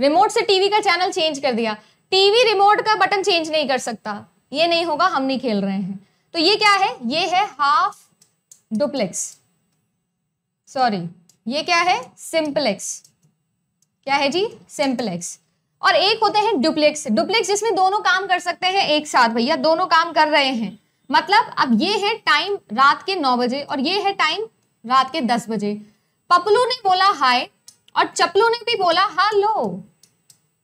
रिमोट से टीवी का चैनल चेंज कर दिया टीवी रिमोट का बटन चेंज नहीं कर सकता ये नहीं होगा हम नहीं खेल रहे हैं तो ये क्या है ये है हाफ डुप्लेक्स सॉरी ये क्या है सिंपलेक्स क्या है जी सिंपलेक्स और एक होते हैं डुप्लेक्स डुप्लेक्स जिसमें दोनों काम कर सकते हैं एक साथ भैया दोनों काम कर रहे हैं मतलब अब ये है टाइम रात के नौ बजे और ये है टाइम रात के दस बजे पपलू ने बोला हाय और चपलू ने भी बोला लो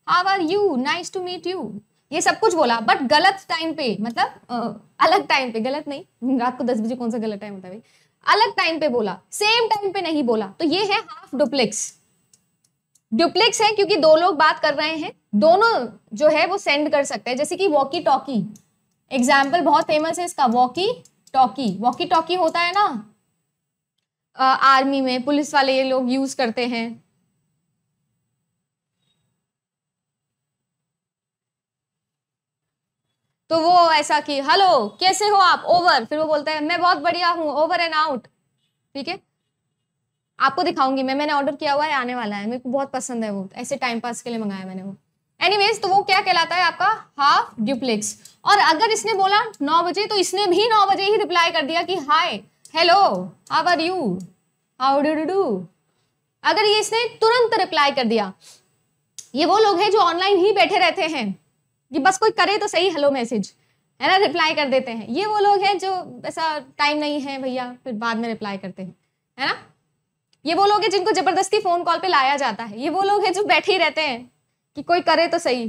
how are you nice to meet you ये सब कुछ बोला बट गलत टाइम पे मतलब आ, अलग टाइम पे गलत नहीं रात को दस बजे कौन सा गलत टाइम होता है अलग टाइम पे बोला सेम टाइम पे नहीं बोला तो ये है हाफ डुप्लेक्स डुप्लेक्स है क्योंकि दो लोग बात कर रहे हैं दोनों जो है वो सेंड कर सकते हैं जैसे कि वॉकी टॉकी एग्जाम्पल बहुत फेमस है इसका वॉकी टॉकी वॉकी टॉकी होता है ना आर्मी में पुलिस वाले ये लोग यूज करते हैं तो वो ऐसा कि हेलो कैसे हो आप ओवर फिर वो बोलता है मैं बहुत बढ़िया हूँ ओवर एंड आउट ठीक है आपको दिखाऊंगी मैं मैंने ऑर्डर किया हुआ है आने वाला है मेरे को बहुत पसंद है वो ऐसे टाइम पास के लिए मंगाया मैंने वो एनीवेज तो वो क्या कहलाता है आपका हाफ ड्यूप्लेक्स और अगर इसने बोला नौ बजे तो इसने भी नौ बजे ही रिप्लाई कर दिया कि hi hello how are you how do do do अगर ये इसने तुरंत रिप्लाई कर दिया ये वो लोग हैं जो ऑनलाइन ही बैठे रहते हैं कि बस कोई करे तो सही हेलो मैसेज है ना रिप्लाई कर देते हैं ये वो लोग हैं जो ऐसा टाइम नहीं है भैया फिर बाद में रिप्लाई करते हैं है ना ये वो लोग हैं जिनको जबरदस्ती फोन कॉल पे लाया जाता है ये वो लोग हैं जो बैठे ही रहते हैं कि कोई करे तो सही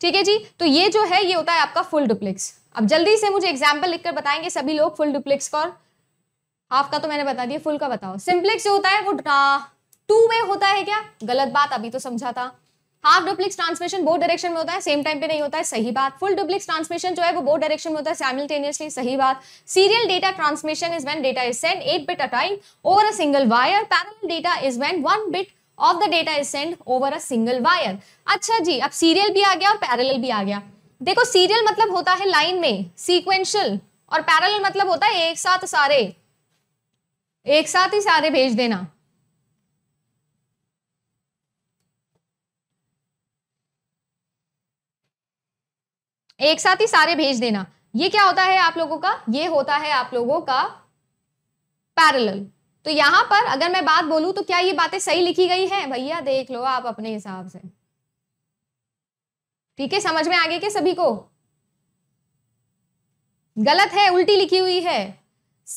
ठीक है जी तो ये जो है ये होता है आपका फुल डुप्लेक्स अब जल्दी से मुझे एग्जाम्पल लिख बताएंगे सभी लोग फुल डुप्लेक्स का और हाफ का तो मैंने बता दिया फुल का बताओ सिंप्लेक्स जो होता है वो टू हाँ, वे होता है क्या गलत बात अभी तो समझा था half duplex transmission both direction में होता है सेम टाइम पे नहीं होता है सही बात फुल डुप्लिक्स ट्रांसमिशन जो है वो बोथ डायरेक्शन में होता है साइमल्टेनियसली सही बात serial data transmission is when data is send at bit a time over a single wire parallel data is when one bit of the data is send over a single wire अच्छा जी अब serial भी आ गया और parallel भी आ गया देखो serial मतलब होता है लाइन में सीक्वेंशियल और पैरेलल मतलब होता है एक साथ सारे एक साथ ही सारे भेज देना एक साथ ही सारे भेज देना ये क्या होता है आप लोगों का ये होता है आप लोगों का पैरेलल तो यहां पर अगर मैं बात बोलूं तो क्या ये बातें सही लिखी गई हैं भैया देख लो आप अपने हिसाब से ठीक है समझ में आ गया क्या सभी को गलत है उल्टी लिखी हुई है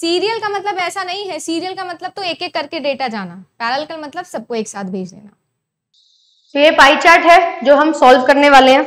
सीरियल का मतलब ऐसा नहीं है सीरियल का मतलब तो एक एक करके डेटा जाना पैरल का मतलब सबको एक साथ भेज देना तो ये पाई चार्ट है जो हम सॉल्व करने वाले हैं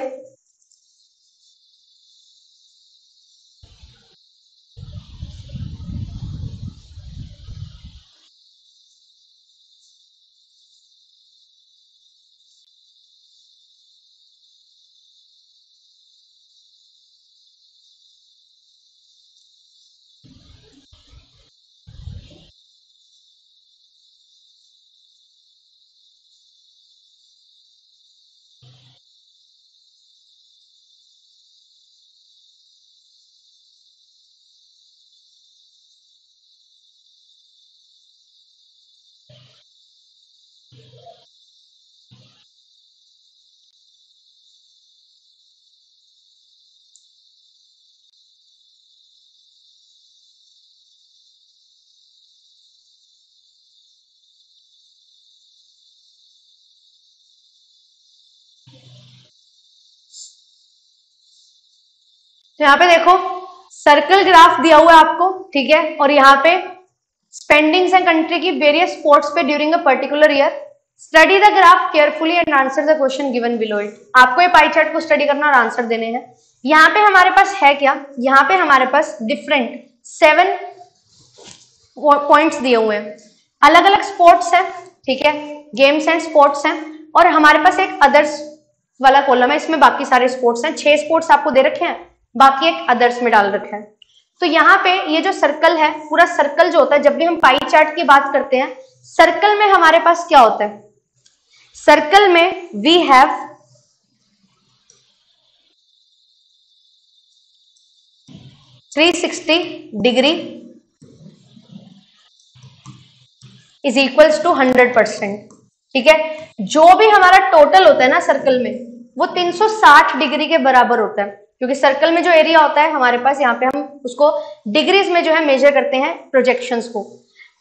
यहाँ पे देखो सर्कल ग्राफ दिया हुआ है आपको ठीक है और यहाँ पे स्पेंडिंग्स एंड कंट्री की वेरियस स्पोर्ट्स पे during a particular year study the graph carefully and answer the question given below it आपको ये पाई चार्ट को स्टडी करना और आंसर देने हैं यहाँ पे हमारे पास है क्या यहाँ पे हमारे पास डिफरेंट सेवन पॉइंट्स दिए हुए हैं अलग अलग स्पोर्ट्स हैं ठीक है गेम्स एंड स्पोर्ट्स हैं और हमारे पास एक अदर्स वाला कॉलम है इसमें बाकी सारे स्पोर्ट्स हैं छह स्पोर्ट्स आपको दे रखे हैं बाकी एक अदर्स में डाल रखा है तो यहाँ पे ये जो सर्कल है पूरा सर्कल जो होता है जब भी हम पाई चार्ट की बात करते हैं सर्कल में हमारे पास क्या होता है सर्कल में we have three sixty degree is equals to hundred percent ठीक है जो भी हमारा टोटल होता है ना सर्कल में वो 360 डिग्री के बराबर होता है क्योंकि सर्कल में जो एरिया होता है हमारे पास यहाँ पे हम उसको डिग्रीज में जो है मेजर करते हैं प्रोजेक्शन को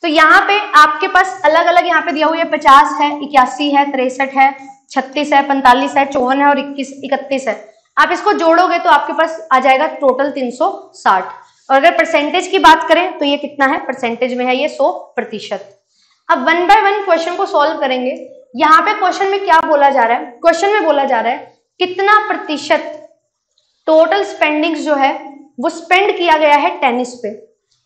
तो यहाँ पे आपके पास अलग अलग यहाँ पे दिया हुआ है पचास है इक्यासी है तिरसठ है छत्तीस है पैंतालीस है चौवन है और इक्कीस इकतीस है आप इसको जोड़ोगे तो आपके पास आ जाएगा टोटल 360 और अगर परसेंटेज की बात करें तो ये कितना है परसेंटेज में है ये 100 प्रतिशत अब वन बाय वन क्वेश्चन को सॉल्व करेंगे यहाँ पे क्वेश्चन में क्या बोला जा रहा है क्वेश्चन में बोला जा रहा है कितना प्रतिशत टोटल स्पेंडिंग्स जो है वो स्पेंड किया गया है टेनिस पे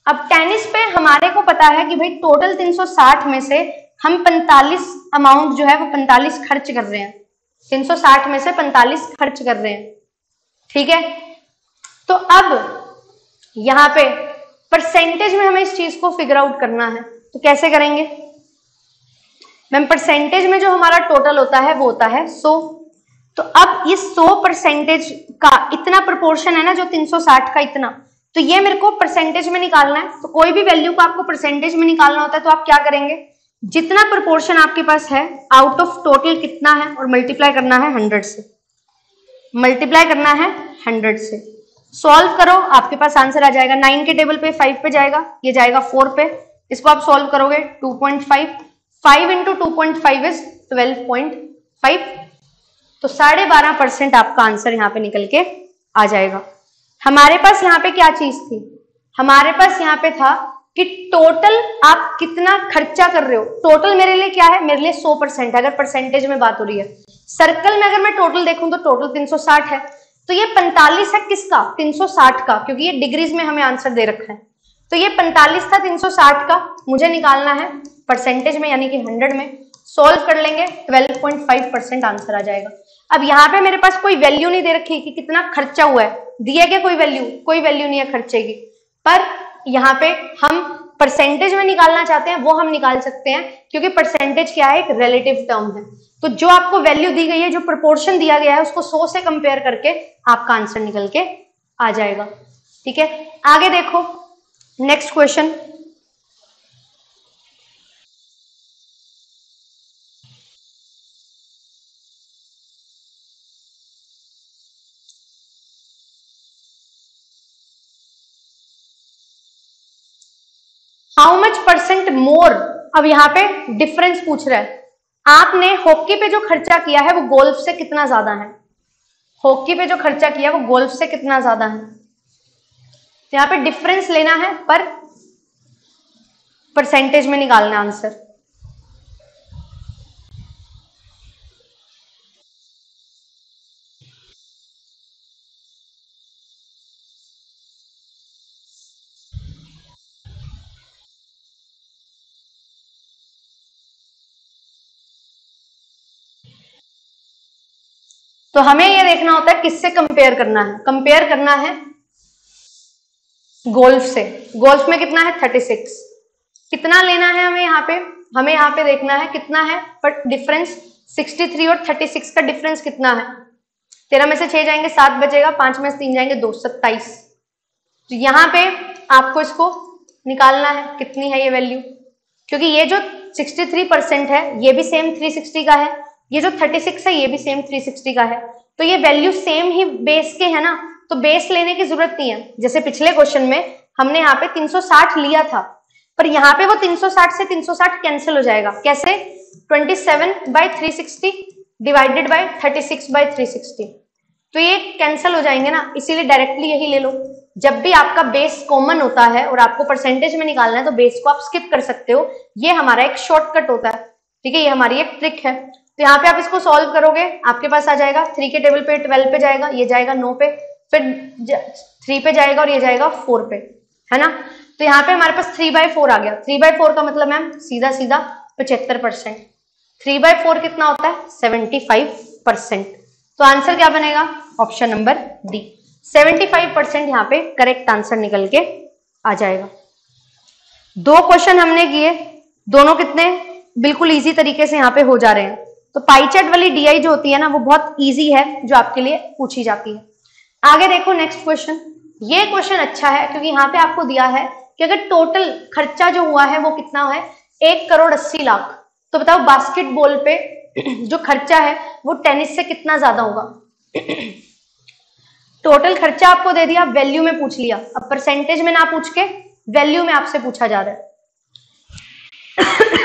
अब टेनिस पे हमारे को पता है कि भाई टोटल 360 में से हम 45 अमाउंट जो है वो 45 खर्च कर रहे हैं 360 में से 45 खर्च कर रहे हैं ठीक है तो अब यहां पे परसेंटेज में हमें इस चीज को फिगर आउट करना है तो कैसे करेंगे मैम परसेंटेज में जो हमारा टोटल होता है वो होता है सो so, तो अब ये 100 परसेंटेज का इतना प्रपोर्शन है ना जो 360 का इतना तो ये मेरे को परसेंटेज में निकालना है तो कोई भी वैल्यू को आपको परसेंटेज में निकालना होता है तो आप क्या करेंगे जितना प्रपोर्शन आपके पास है आउट ऑफ टोटल कितना है और मल्टीप्लाई करना है हंड्रेड से मल्टीप्लाई करना है हंड्रेड से सॉल्व करो आपके पास आंसर आ जाएगा नाइन के टेबल पे फाइव पे जाएगा ये जाएगा फोर पे इसको आप सॉल्व करोगे two point five five into two point five is twelve point five तो साढ़े बारह परसेंट आपका आंसर यहाँ पे निकल के आ जाएगा हमारे पास यहाँ पे क्या चीज थी हमारे पास यहाँ पे था कि टोटल आप कितना खर्चा कर रहे हो टोटल मेरे लिए क्या है मेरे लिए 100 परसेंट है अगर परसेंटेज में बात हो रही है सर्कल में अगर मैं टोटल देखूं तो टोटल 360 है तो ये 45 है किसका 360 का क्योंकि ये डिग्रीज में हमें आंसर दे रखा है तो ये 45 था 360 का मुझे निकालना है परसेंटेज में यानी कि हंड्रेड में सोल्व कर लेंगे 12.5 परसेंट आंसर आ जाएगा अब यहाँ पे मेरे पास कोई वैल्यू नहीं दे रखी कि कितना खर्चा हुआ है दिए क्या कोई वैल्यू कोई वैल्यू नहीं है खर्चे की पर यहाँ पे हम परसेंटेज में निकालना चाहते हैं वो हम निकाल सकते हैं क्योंकि परसेंटेज क्या है एक रिलेटिव टर्म है तो जो आपको वैल्यू दी गई है जो प्रपोर्शन दिया गया है उसको सौ से कंपेयर करके आपका आंसर निकल के आ जाएगा ठीक है आगे देखो next question how much percent more अब यहाँ पे डिफरेंस पूछ रहा है आपने हॉकी पे जो खर्चा किया है वो गोल्फ से कितना ज्यादा है हॉकी पे जो खर्चा किया वो गोल्फ से कितना ज्यादा है तो यहां पे डिफरेंस लेना है पर परसेंटेज में निकालना आंसर तो हमें यह देखना होता है किससे कंपेयर करना है कंपेयर करना है गोल्फ से गोल्फ में कितना है थर्टी सिक्स कितना लेना है हमें यहाँ पे हमें यहाँ पे देखना है कितना है बट डिफरेंस सिक्सटी थ्री और थर्टी सिक्स का डिफरेंस कितना है तेरह में से छह जाएंगे सात बचेगा पांच में से तीन जाएंगे दो सत्ताईस तो यहाँ पे आपको इसको निकालना है कितनी है ये वैल्यू क्योंकि ये जो 63 परसेंट है ये भी सेम 360 का है ये जो 36 है ये भी सेम 360 का है तो ये वैल्यू सेम ही बेस के है ना तो बेस लेने की जरूरत नहीं है जैसे पिछले क्वेश्चन में हमने यहाँ पे 360 लिया था पर यहाँ पे वो 360 से 360 कैंसिल हो जाएगा कैसे 27 seven by three divided by thirty six by three तो ये कैंसिल हो जाएंगे ना इसीलिए डायरेक्टली यही ले लो जब भी आपका बेस कॉमन होता है और आपको परसेंटेज में निकालना है तो बेस को आप स्किप कर सकते हो ये हमारा एक शॉर्टकट होता है ठीक है ये हमारी एक ट्रिक है तो यहाँ पे आप इसको सॉल्व करोगे आपके पास आ जाएगा थ्री के टेबल पे ट्वेल्व पे जाएगा ये जाएगा नो पे फिर थ्री पे जाएगा और ये जाएगा फोर पे है ना तो यहाँ पे हमारे पास थ्री बाय फोर आ गया थ्री बाय फोर का मतलब मैम सीधा सीधा पचहत्तर परसेंट थ्री बाय फोर कितना होता है सेवेंटी फाइव परसेंट तो आंसर क्या बनेगा option number D seventy five percent यहाँ पे करेक्ट आंसर निकल के आ जाएगा दो क्वेश्चन हमने किए दोनों कितने बिल्कुल इजी तरीके से यहाँ पे हो जा रहे हैं तो पाई वाली डीआई जो होती है ना वो बहुत ईजी है जो आपके लिए पूछी जाती है आगे देखो नेक्स्ट क्वेश्चन ये क्वेश्चन अच्छा है क्योंकि यहाँ पे आपको दिया है कि अगर टोटल खर्चा जो हुआ है वो कितना है एक करोड़ अस्सी लाख तो बताओ बास्केटबॉल पे जो खर्चा है वो टेनिस से कितना ज्यादा होगा टोटल खर्चा आपको दे दिया वैल्यू में पूछ लिया अब परसेंटेज में ना पूछ के वैल्यू में आपसे पूछा जा रहा है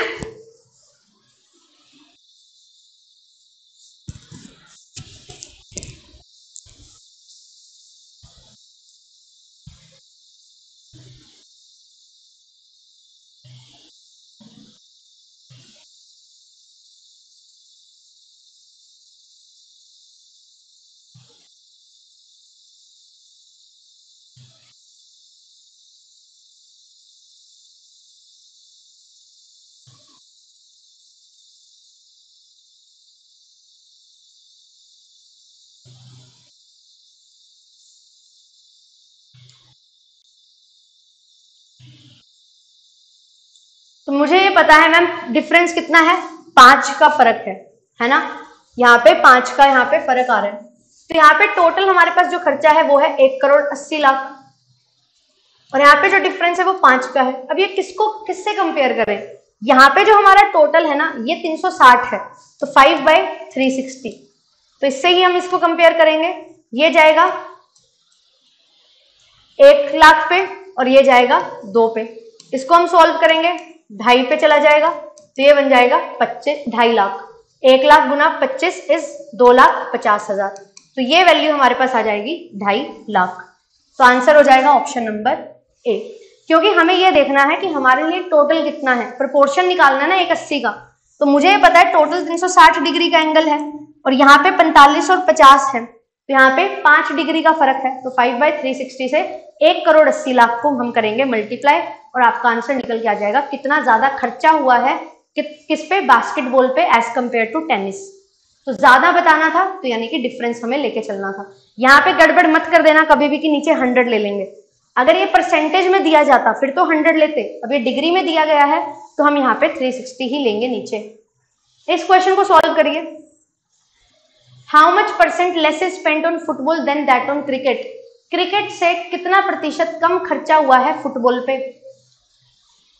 मुझे ये पता है मैम डिफरेंस कितना है पांच का फर्क है है ना यहाँ पे पांच का यहाँ पे फर्क आ रहा है तो यहाँ पे टोटल हमारे पास जो खर्चा है वो है एक करोड़ अस्सी लाख और यहाँ पे जो डिफरेंस है वो पांच का है अब ये किसको किससे कंपेयर करें यहाँ पे जो हमारा टोटल है ना ये 360 है तो 5 बाई थ्री तो इससे ही हम इसको कंपेयर करेंगे ये जाएगा एक लाख पे और ये जाएगा दो पे इसको हम सॉल्व करेंगे ढाई पे चला जाएगा तो ये बन जाएगा पच्चीस ढाई लाख एक लाख गुना पच्चीस इज दो लाख पचास हजार तो ये वैल्यू हमारे पास आ जाएगी ढाई लाख तो आंसर हो जाएगा ऑप्शन नंबर ए क्योंकि हमें यह देखना है कि हमारे लिए टोटल कितना है प्रपोर्शन निकालना है ना एक अस्सी का तो मुझे पता है टोटल 360 डिग्री का एंगल है और यहाँ पे 45 और 50 है तो यहाँ पे पांच डिग्री का फर्क है तो फाइव बाई थ्री सिक्सटी से एक करोड़ अस्सी लाख को हम करेंगे मल्टीप्लाई और आपका आंसर निकल के आ जाएगा कितना ज्यादा खर्चा हुआ है कि, किस पे बास्केटबॉल पे एज कंपेयर टू टेनिस तो ज्यादा बताना था तो यानी कि डिफरेंस हमें लेके चलना था यहाँ पे गड़बड़ मत कर देना कभी भी कि नीचे हंड्रेड ले लेंगे अगर ये परसेंटेज में दिया जाता फिर तो हंड्रेड लेते अब ये डिग्री में दिया गया है तो हम यहाँ पे थ्री सिक्सटी ही लेंगे नीचे इस क्वेश्चन को सॉल्व करिए how much percent less is spent on football than that on cricket cricket से कितना प्रतिशत कम खर्चा हुआ है फुटबॉल पे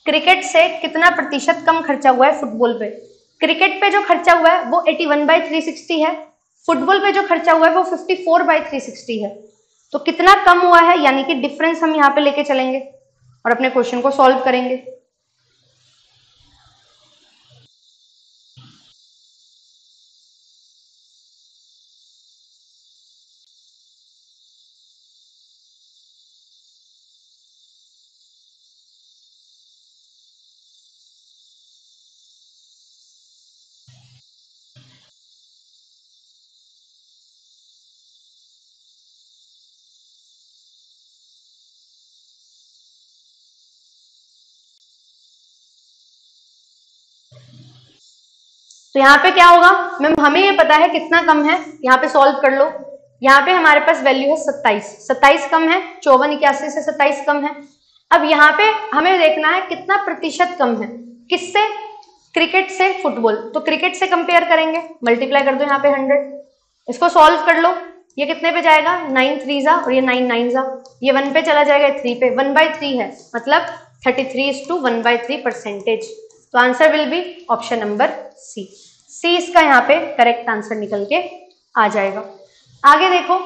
क्रिकेट से कितना प्रतिशत कम खर्चा हुआ है फुटबॉल पे क्रिकेट पे जो खर्चा हुआ है वो 81 वन बाई थ्री है फुटबॉल पे जो खर्चा हुआ है वो 54 फोर बाई थ्री है तो कितना कम हुआ है यानी कि डिफरेंस हम यहाँ पे लेके चलेंगे और अपने क्वेश्चन को सॉल्व करेंगे तो यहाँ पे क्या होगा मैम हमें ये पता है कितना कम है यहाँ पे सॉल्व कर लो यहाँ पे हमारे पास वैल्यू है सत्ताईस सत्ताईस कम है चौवन इक्यासी से सत्ताईस कम है अब यहाँ पे हमें देखना है कितना प्रतिशत कम है किससे क्रिकेट से फुटबॉल तो क्रिकेट से कंपेयर करेंगे मल्टीप्लाई कर दो यहाँ पे हंड्रेड इसको सॉल्व कर लो ये कितने पे जाएगा नाइन थ्री जा और ये नाइन नाइन जा ये वन पे चला जाएगा थ्री पे वन बाय थ्री है मतलब thirty three is to one by three percentage तो answer will be option number C C इसका यहाँ पे करेक्ट आंसर निकल के आ जाएगा आगे देखो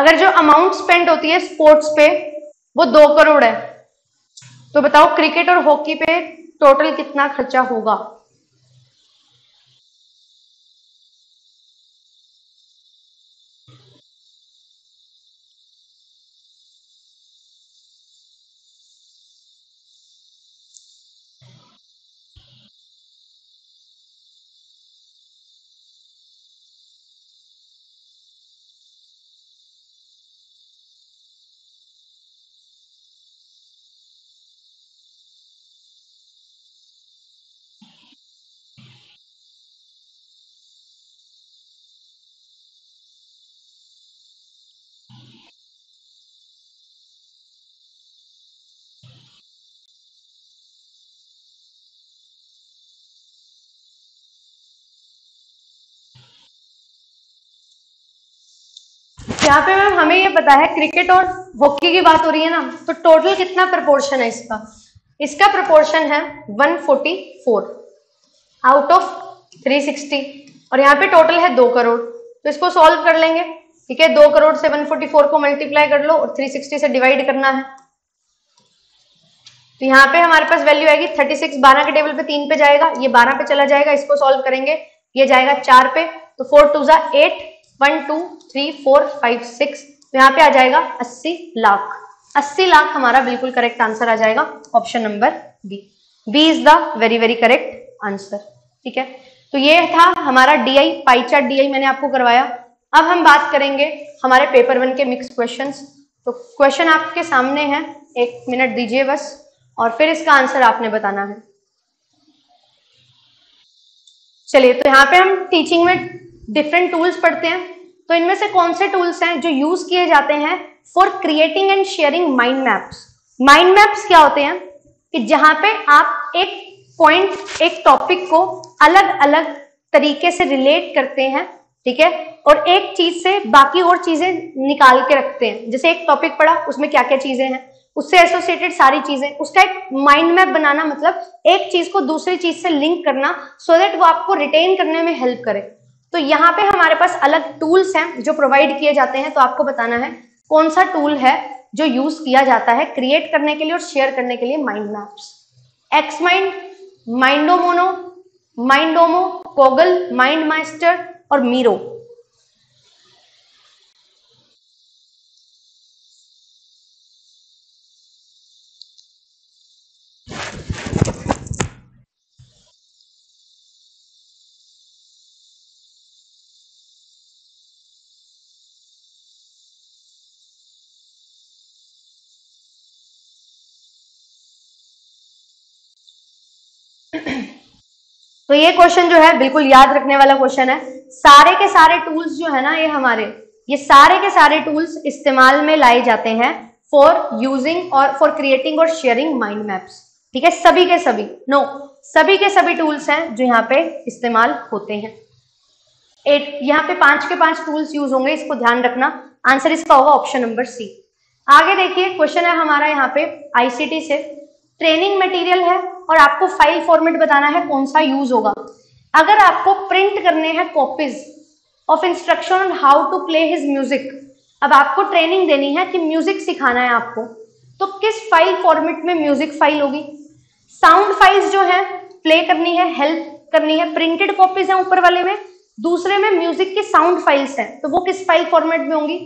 अगर जो अमाउंट स्पेंड होती है स्पोर्ट्स पे वो दो करोड़ है तो बताओ क्रिकेट और हॉकी पे टोटल कितना खर्चा होगा यहाँ पे मैम हमें ये पता है क्रिकेट और हॉकी की बात हो रही है ना तो टोटल कितना प्रपोर्शन है इसका इसका प्रपोर्शन है 144 आउट ऑफ 360 और यहाँ पे टोटल है दो करोड़ तो इसको सॉल्व कर लेंगे ठीक है दो करोड़ से 144 को मल्टीप्लाई कर लो और 360 से डिवाइड करना है तो यहाँ पे हमारे पास वैल्यू आएगी 36 12 के टेबल पे तीन पे जाएगा ये बारह पे चला जाएगा इसको सॉल्व करेंगे ये जाएगा चार पे तो फोर टू जा eight one two three four five six तो यहाँ पे आ जाएगा अस्सी लाख अस्सी लाख हमारा बिल्कुल करेक्ट आंसर आ जाएगा option number B B is the very very correct answer ठीक है तो ये था हमारा डी डीआई पाईचार्ट आई मैंने आपको करवाया अब हम बात करेंगे हमारे पेपर वन के मिक्स क्वेश्चन तो क्वेश्चन आपके सामने है एक मिनट दीजिए बस और फिर इसका आंसर आपने बताना है चलिए तो यहाँ पे हम टीचिंग में डिफरेंट टूल्स पढ़ते हैं तो इनमें से कौन से टूल्स हैं जो यूज किए जाते हैं for creating and sharing mind maps mind maps क्या होते हैं कि जहां पे आप एक पॉइंट एक टॉपिक को अलग अलग तरीके से रिलेट करते हैं ठीक है और एक चीज से बाकी और चीजें निकाल के रखते हैं जैसे एक टॉपिक पढ़ा उसमें क्या क्या चीजें हैं उससे एसोसिएटेड सारी चीजें उसका एक माइंड मैप बनाना मतलब एक चीज को दूसरी चीज से लिंक करना सो so देट वो आपको रिटेन करने में हेल्प करे तो यहाँ पे हमारे पास अलग टूल्स हैं जो प्रोवाइड किए जाते हैं तो आपको बताना है कौन सा टूल है जो यूज किया जाता है क्रिएट करने के लिए और शेयर करने के लिए माइंड मैप्स एक्स माइंड माइंडोमोनो माइंडोमो कोगल माइंड मास्टर और मीरो तो ये क्वेश्चन जो है बिल्कुल याद रखने वाला क्वेश्चन है सारे के सारे टूल्स जो है ना ये हमारे ये सारे के सारे टूल्स इस्तेमाल में लाए जाते हैं फॉर यूजिंग और फॉर क्रिएटिंग और शेयरिंग माइंड मैप्स ठीक है सभी के सभी नो no, सभी के सभी टूल्स हैं जो यहाँ पे इस्तेमाल होते हैं एट यहाँ पे पांच के पांच टूल्स यूज होंगे इसको ध्यान रखना आंसर इसका होगा ऑप्शन नंबर सी आगे देखिए क्वेश्चन है हमारा यहाँ पे आईसीटी से ट्रेनिंग मटेरियल है और आपको फाइल फॉर्मेट बताना है कौन सा यूज होगा अगर आपको प्रिंट करने हैं copies of instruction on how to play his music अब आपको ट्रेनिंग देनी है कि म्यूजिक सिखाना है आपको तो किस फाइल फॉर्मेट में म्यूजिक फाइल होगी साउंड फाइल्स जो है प्ले करनी है हेल्प करनी है प्रिंटेड कॉपीज है ऊपर वाले में दूसरे में म्यूजिक की साउंड फाइल्स है तो वो किस फाइल फॉर्मेट में होंगी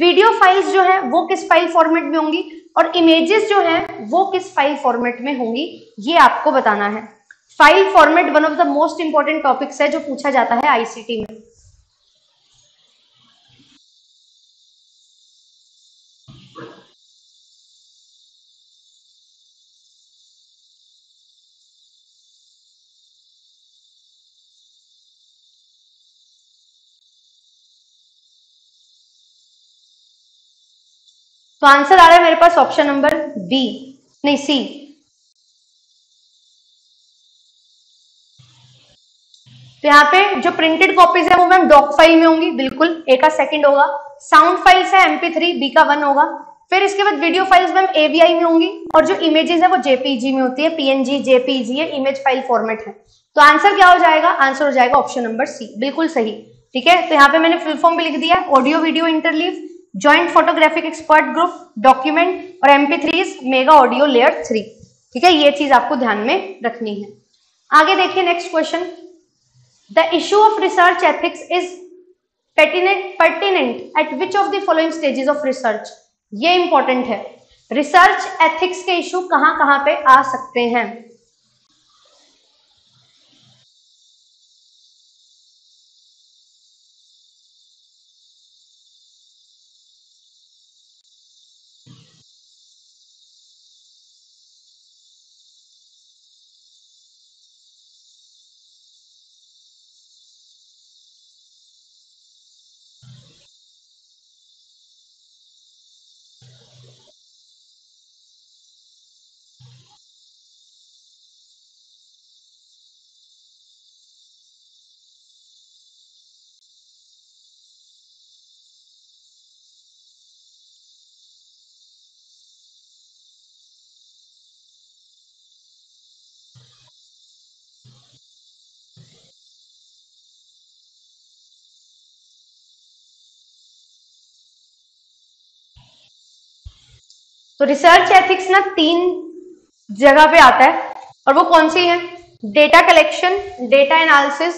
वीडियो फाइल्स जो है वो किस फाइल फॉर्मेट में होंगी और इमेजेस जो है वो किस फाइल फॉर्मेट में होंगी ये आपको बताना है file format one of the most important topics है जो पूछा जाता है आईसीटी में तो आंसर आ रहा है मेरे पास ऑप्शन नंबर बी नहीं सी तो यहाँ पे जो प्रिंटेड कॉपीज है वो मैम डॉक फाइल में होंगी बिल्कुल ए का सेकंड होगा साउंड फाइल्स है एमपी थ्री बी का वन होगा फिर इसके बाद वीडियो फाइल्स मैम एवीआई में होंगी और जो इमेजेस है वो जेपीजी में होती है पीएनजी जेपीजी है इमेज फाइल फॉर्मेट है तो आंसर क्या हो जाएगा आंसर हो जाएगा ऑप्शन नंबर सी बिल्कुल सही ठीक है तो यहाँ पे मैंने फुल फॉर्म भी लिख दिया audio video interleave joint photographic expert group document और MP threes mega audio layer three ठीक है ये चीज आपको ध्यान में रखनी है आगे देखिए next question the issue of research ethics is pertinent at which of the following stages of research ये इंपॉर्टेंट है रिसर्च एथिक्स के इशू कहां कहां पे आ सकते हैं तो रिसर्च एथिक्स ना तीन जगह पे आता है और वो कौन सी है डेटा कलेक्शन डेटा एनालिसिस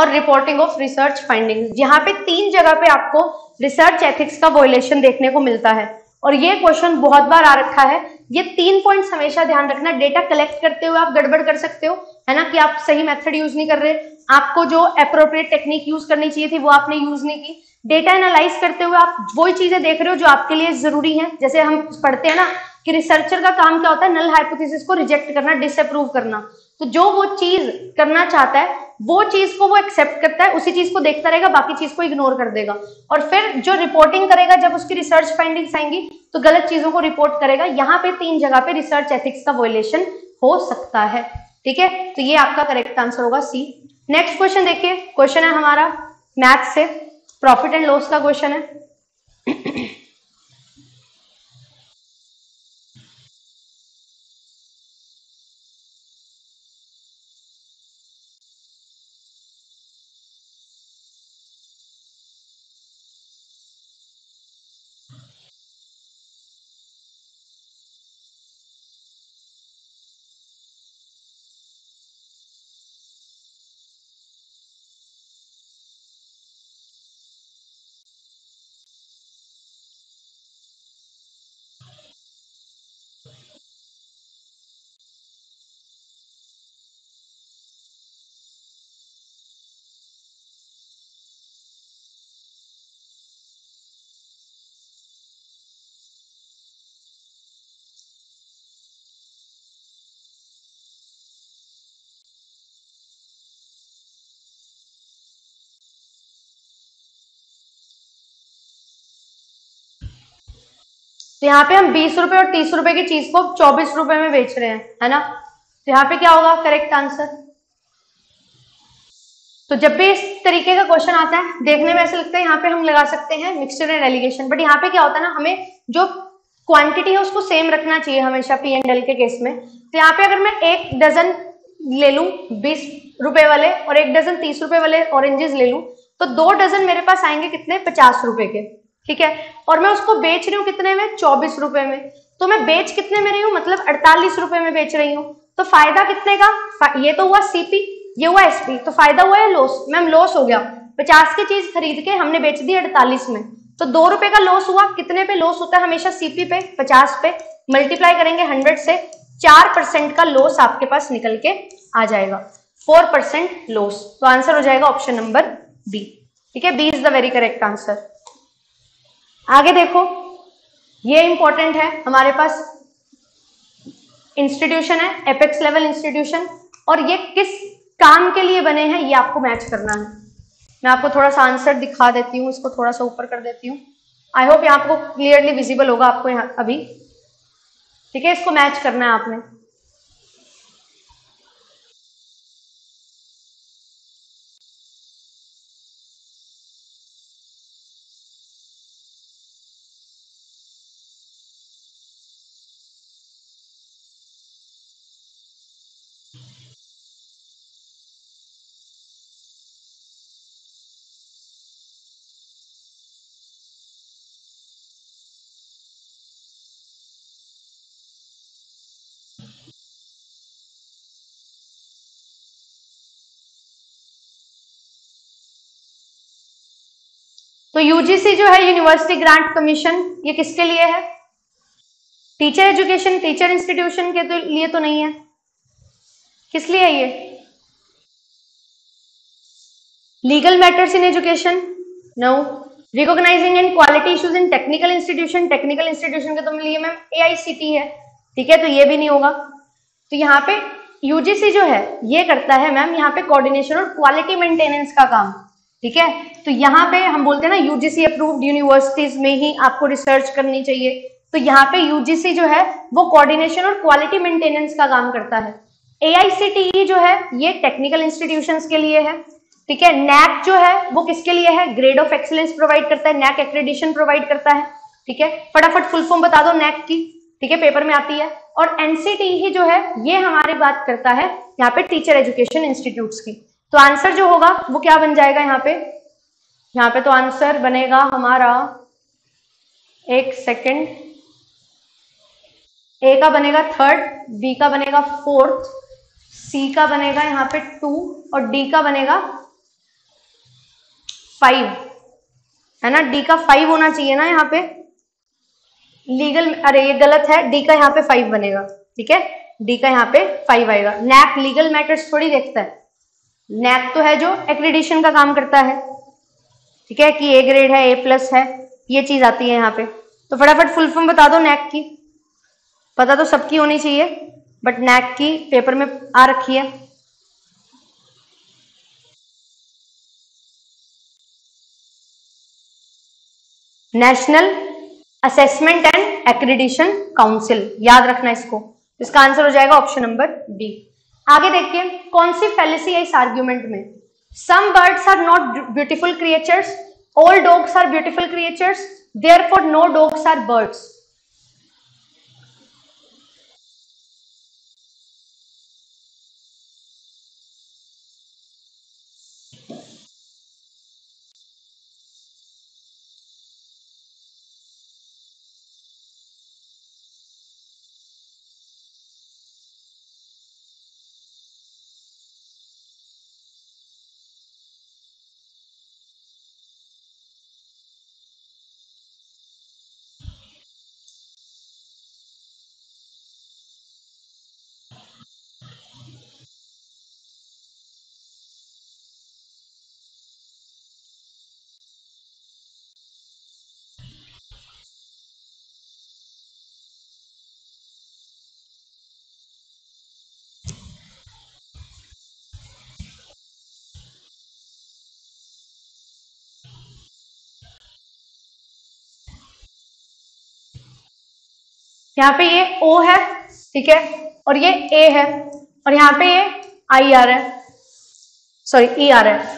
और रिपोर्टिंग ऑफ रिसर्च फाइंडिंग यहाँ पे तीन जगह पे आपको रिसर्च एथिक्स का वोलेशन देखने को मिलता है और ये क्वेश्चन बहुत बार आ रखा है ये तीन पॉइंट हमेशा ध्यान रखना डेटा कलेक्ट करते हुए आप गड़बड़ कर सकते हो है ना कि आप सही मेथड यूज नहीं कर रहे आपको जो अप्रोप्रिएट टेक्निक यूज करनी चाहिए थी वो आपने यूज नहीं की डेटा एनालाइज करते हुए आप वही चीजें देख रहे हो जो आपके लिए जरूरी है जैसे हम पढ़ते हैं ना कि रिसर्चर का काम क्या होता है नल हाइपोथेसिस को रिजेक्ट करना डिसअप्रूव करना तो जो वो चीज करना चाहता है वो चीज को वो एक्सेप्ट करता है उसी चीज को देखता रहेगा बाकी चीज को इग्नोर कर देगा और फिर जो रिपोर्टिंग करेगा जब उसकी रिसर्च फाइंडिंग्स आएंगी तो गलत चीजों को रिपोर्ट करेगा यहाँ पे तीन जगह पे रिसर्च एथिक्स का वोलेशन हो सकता है ठीक है तो ये आपका करेक्ट आंसर होगा सी नेक्स्ट क्वेश्चन देखिए क्वेश्चन है हमारा मैथ से प्रॉफिट एंड लॉस का क्वेश्चन है तो यहाँ पे हम बीस रुपए और तीस रुपए की चीज को चौबीस रुपए में बेच रहे हैं है ना तो यहाँ पे क्या होगा करेक्ट आंसर तो जब भी इस तरीके का क्वेश्चन आता है देखने में ऐसा लगता है यहाँ पे हम लगा सकते हैं मिक्सचर एंड एलिगेशन बट यहाँ पे क्या होता है ना हमें जो क्वांटिटी है उसको सेम रखना चाहिए हमेशा पी एंड एल के केस में तो यहाँ पे अगर मैं एक डजन ले लू बीस रुपए वाले और एक डजन तीस रुपए वाले ऑरेंजेस ले लूँ तो दो डजन मेरे पास आएंगे कितने पचास रुपए के ठीक है और मैं उसको बेच रही हूँ कितने में चौबीस रुपए में तो मैं बेच कितने में रही हूँ मतलब अड़तालीस रुपए में बेच रही हूँ तो फायदा कितने का ये तो हुआ सीपी ये हुआ एसपी तो फायदा हुआ है लॉस मैम लॉस हो गया पचास की चीज खरीद के हमने बेच दी अड़तालीस में तो दो रुपए का लॉस हुआ कितने पे लॉस होता है हमेशा सीपी पे पचास पे मल्टीप्लाई करेंगे हंड्रेड से चार परसेंट का लॉस आपके पास निकल के आ जाएगा फोर परसेंट लॉस तो आंसर हो जाएगा ऑप्शन नंबर बी ठीक है B is the very correct answer आगे देखो ये इंपॉर्टेंट है हमारे पास इंस्टीट्यूशन है एपेक्स लेवल इंस्टीट्यूशन और ये किस काम के लिए बने हैं ये आपको मैच करना है मैं आपको थोड़ा सा आंसर दिखा देती हूँ इसको थोड़ा सा ऊपर कर देती हूँ आई होप ये आपको क्लियरली विजिबल होगा आपको यहाँ अभी ठीक है इसको मैच करना है आपने तो यूजीसी जो है यूनिवर्सिटी ग्रांट कमीशन ये किसके लिए है टीचर एजुकेशन टीचर इंस्टीट्यूशन के तो लिए तो नहीं है किस लिए है ये legal matters in education no recognising and quality issues in technical institution technical institution के तो लिए मैम ए है ठीक है तो ये भी नहीं होगा तो यहाँ पे यूजीसी जो है ये करता है मैम यहाँ पे कोऑर्डिनेशन और क्वालिटी मेंटेनेंस का काम ठीक है तो यहाँ पे हम बोलते हैं ना यूजीसी अप्रूव्ड यूनिवर्सिटीज में ही आपको रिसर्च करनी चाहिए तो यहाँ पे यूजीसी जो है वो कोऑर्डिनेशन और क्वालिटी मेंटेनेंस का काम करता है ए e जो है ये टेक्निकल इंस्टीट्यूशन के लिए है ठीक है नैक जो है वो किसके लिए है ग्रेड ऑफ एक्सलेंस प्रोवाइड करता है नैक एक्रेडिशन प्रोवाइड करता है ठीक है फटाफट फुल फॉर्म बता दो नैक की ठीक है पेपर में आती है और एनसीटी e जो है ये हमारे बात करता है यहाँ पे टीचर एजुकेशन इंस्टीट्यूट की तो आंसर जो होगा वो क्या बन जाएगा यहाँ पे यहाँ पे तो आंसर बनेगा हमारा एक सेकेंड ए का बनेगा थर्ड बी का बनेगा फोर्थ सी का बनेगा यहाँ पे टू और डी का बनेगा फाइव है ना डी का फाइव होना चाहिए ना यहाँ पे लीगल अरे ये गलत है डी का यहाँ पे फाइव बनेगा ठीक है डी का यहाँ पे फाइव आएगा नैप लीगल मैटर्स थोड़ी देखता है नैक तो है जो एक्रेडिशन का काम करता है ठीक है कि ए ग्रेड है ए प्लस है ये चीज आती है यहाँ पे तो फटाफट फुल फॉर्म बता दो नैक की पता तो सबकी होनी चाहिए बट नैक की पेपर में आ रखी है national assessment and accreditation council याद रखना इसको इसका आंसर हो जाएगा ऑप्शन नंबर डी आगे देखिए कौन सी फैलिसी है इस आर्ग्यूमेंट में some birds are not beautiful creatures all dogs are beautiful creatures therefore no dogs are birds यहाँ पे ये ओ है ठीक है और ये ए है और यहाँ पे ये आई आर है सॉरी ई आर है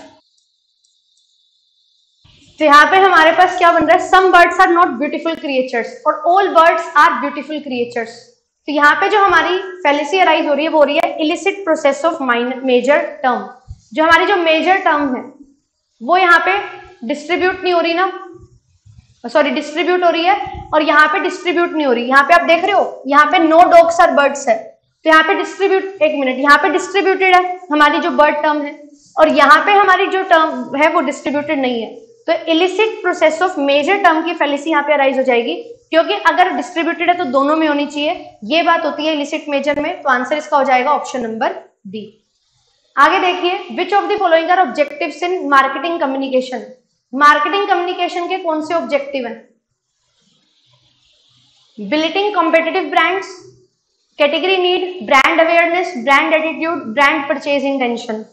तो यहाँ पे हमारे पास क्या बन रहा है some birds are not beautiful creatures और all birds are beautiful creatures तो यहाँ पे जो हमारी फेलिसी अराइज हो रही है वो हो रही है illicit process of mine major term जो हमारी जो मेजर टर्म है वो यहाँ पे डिस्ट्रीब्यूट नहीं हो रही ना सॉरी डिस्ट्रीब्यूट हो रही है और यहाँ पे डिस्ट्रीब्यूट नहीं हो रही यहाँ पे आप देख रहे हो यहाँ पे नो डॉग्स आर बर्ड्स है तो यहाँ पे डिस्ट्रीब्यूट एक मिनट यहाँ पे डिस्ट्रीब्यूटेड है हमारी जो बर्ड टर्म है और यहाँ पे हमारी जो टर्म है वो डिस्ट्रीब्यूटेड नहीं है तो illicit process of major term की फैलिसी यहाँ पे अराइज हो जाएगी क्योंकि अगर डिस्ट्रीब्यूटेड है तो दोनों में होनी चाहिए ये बात होती है इलिसिट मेजर में तो आंसर इसका हो जाएगा ऑप्शन नंबर डी आगे देखिए which of their objective in marketing communication marketing communication के कौन से ऑब्जेक्टिव हैं building competitive brands category need brand awareness brand attitude brand purchase intention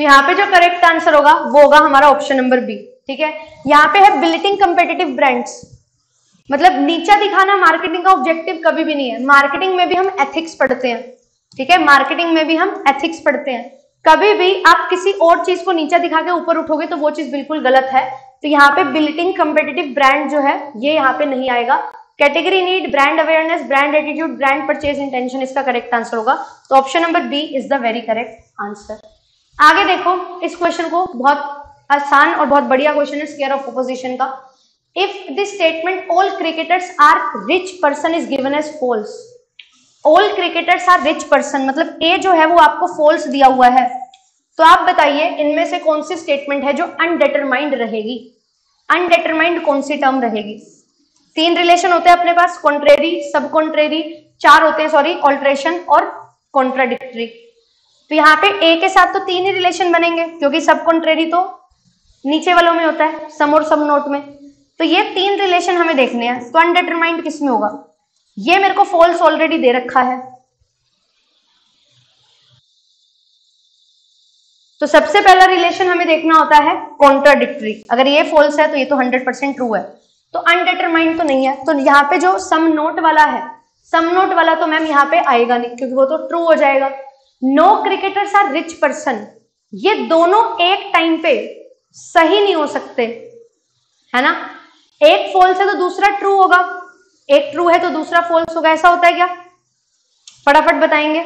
तो यहाँ पे जो करेक्ट आंसर होगा वो होगा हमारा ऑप्शन नंबर बी ठीक है यहाँ पे है बिल्टिंग कंपेटेटिव ब्रांड्स मतलब नीचा दिखाना मार्केटिंग का ऑब्जेक्टिव कभी भी नहीं है मार्केटिंग में भी हम एथिक्स पढ़ते हैं ठीक है मार्केटिंग में भी हम एथिक्स पढ़ते हैं कभी भी आप किसी और चीज को नीचा दिखा के ऊपर उठोगे तो वो चीज बिल्कुल गलत है तो यहाँ पे बिल्टिंग कंपेटेटिव ब्रांड जो है ये यहाँ पे नहीं आएगा category need brand awareness brand attitude brand purchase intention इसका करेक्ट आंसर होगा तो option number B is the very correct answer आगे देखो इस क्वेश्चन को बहुत आसान और बहुत बढ़िया क्वेश्चन है स्केयर ऑफ ऑपोजिशन का if this statement all cricketers are rich person is given as false all cricketers are rich person मतलब ए जो है वो आपको फॉल्स दिया हुआ है तो आप बताइए इनमें से कौन सी स्टेटमेंट है जो अनडिटरमाइंड रहेगी अनडिटरमाइंड कौन सी टर्म रहेगी तीन रिलेशन होते हैं अपने पास कॉन्ट्रेरी सब कॉन्ट्रेरी चार होते हैं सॉरी ऑल्ट्रेशन और कॉन्ट्राडिक्टरी तो यहाँ पे ए के साथ तो तीन ही रिलेशन बनेंगे क्योंकि सब कॉन्ट्रेरी तो नीचे वालों में होता है सम और सब नोट में तो ये तीन रिलेशन हमें देखने हैं तो अनडिटरमाइंड किस में होगा ये मेरे को फॉल्स ऑलरेडी दे रखा है तो सबसे पहला रिलेशन हमें देखना होता है कॉन्ट्राडिक्ट्री अगर ये फॉल्स है तो ये तो 100 परसेंट ट्रू है तो अनडिटरमाइंड तो नहीं है तो यहाँ पे जो सम नोट वाला है सम नोट वाला तो मैम यहाँ पे आएगा नहीं क्योंकि वो तो ट्रू हो जाएगा no cricketers are rich person ये दोनों एक टाइम पे सही नहीं हो सकते है ना एक फॉल्स है तो दूसरा ट्रू होगा एक ट्रू है तो दूसरा फॉल्स होगा ऐसा होता है क्या फटाफट बताएंगे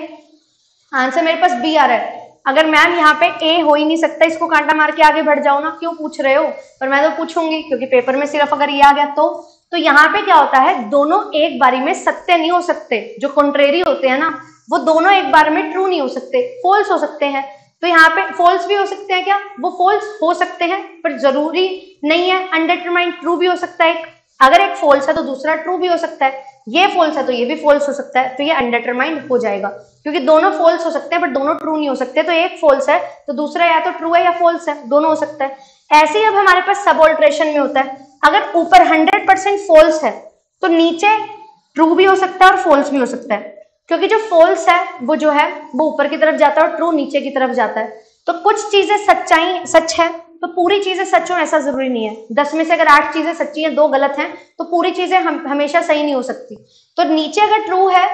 आंसर मेरे पास बी आ रहा है अगर मैम यहाँ पे ए हो ही नहीं सकता इसको कांटा मार के आगे बढ़ जाओ ना क्यों पूछ रहे हो पर मैं तो पूछूंगी क्योंकि पेपर में सिर्फ अगर ये आ गया तो तो यहाँ पे क्या होता है दोनों एक बारी में सत्य नहीं हो सकते जो कॉन्ट्रेरी होते हैं ना वो दोनों एक बार में ट्रू नहीं हो सकते फॉल्स हो सकते हैं तो यहाँ पे फॉल्स भी हो सकते हैं क्या वो फॉल्स हो सकते हैं पर जरूरी नहीं है अनडिटरमाइंड ट्रू भी हो सकता है अगर एक फॉल्स है तो दूसरा ट्रू भी हो सकता है ये फॉल्स है तो ये भी फॉल्स हो सकता है तो ये अनडिटरमाइंड हो जाएगा क्योंकि दोनों फॉल्स हो सकते हैं बट दोनों ट्रू नहीं हो सकते तो एक फॉल्स है तो दूसरा या तो ट्रू है या फॉल्स है दोनों हो सकता है ऐसे ही अब हमारे पास सब ऑल्ट्रेशन में होता है अगर ऊपर हंड्रेड परसेंट फॉल्स है तो नीचे ट्रू भी हो सकता है और फॉल्स भी हो सकता है क्योंकि जो फॉल्स है वो जो है वो ऊपर की तरफ जाता है और ट्रू नीचे की तरफ जाता है तो कुछ चीजें सच्चाई सच है तो पूरी चीजें सच हो ऐसा जरूरी नहीं है दस में से अगर आठ चीजें सच्ची हैं दो गलत हैं तो पूरी चीजें हम हमेशा सही नहीं हो सकती तो नीचे अगर ट्रू है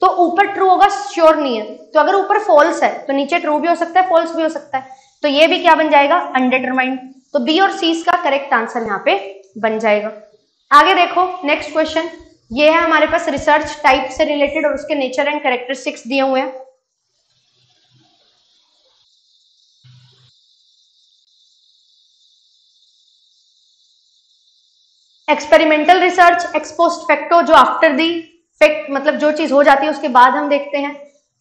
तो ऊपर ट्रू होगा श्योर नहीं है तो अगर ऊपर फॉल्स है तो नीचे ट्रू भी हो सकता है फॉल्स भी हो सकता है तो ये भी क्या बन जाएगा अनडिटरमाइंड तो बी और सी का करेक्ट आंसर यहाँ पे बन जाएगा आगे देखो नेक्स्ट क्वेश्चन ये है हमारे पास रिसर्च टाइप से रिलेटेड और उसके नेचर एंड कैरेक्टरिस्टिक्स दिए हुए हैं एक्सपेरिमेंटल रिसर्च एक्सपोस्ट फैक्टो जो आफ्टर दी फैक्ट मतलब जो चीज हो जाती है उसके बाद हम देखते हैं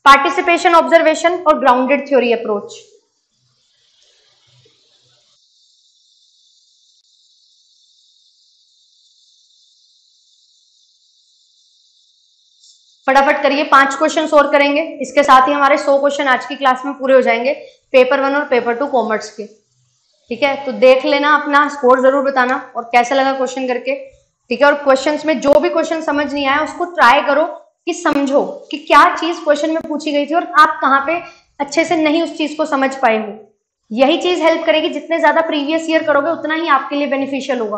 पार्टिसिपेशन ऑब्जर्वेशन और ग्राउंडेड थ्योरी अप्रोच फटाफट करिए पांच क्वेश्चन और करेंगे इसके साथ ही हमारे सौ क्वेश्चन आज की क्लास में पूरे हो जाएंगे पेपर वन और पेपर टू कॉमर्स के ठीक है तो देख लेना अपना स्कोर जरूर बताना और कैसा लगा क्वेश्चन करके ठीक है और क्वेश्चंस में जो भी क्वेश्चन समझ नहीं आया उसको ट्राई करो कि समझो कि क्या चीज क्वेश्चन में पूछी गई थी और आप कहाँ पे अच्छे से नहीं उस चीज को समझ पाए हो यही चीज हेल्प करेगी जितने ज्यादा प्रीवियस ईयर करोगे उतना ही आपके लिए बेनिफिशियल होगा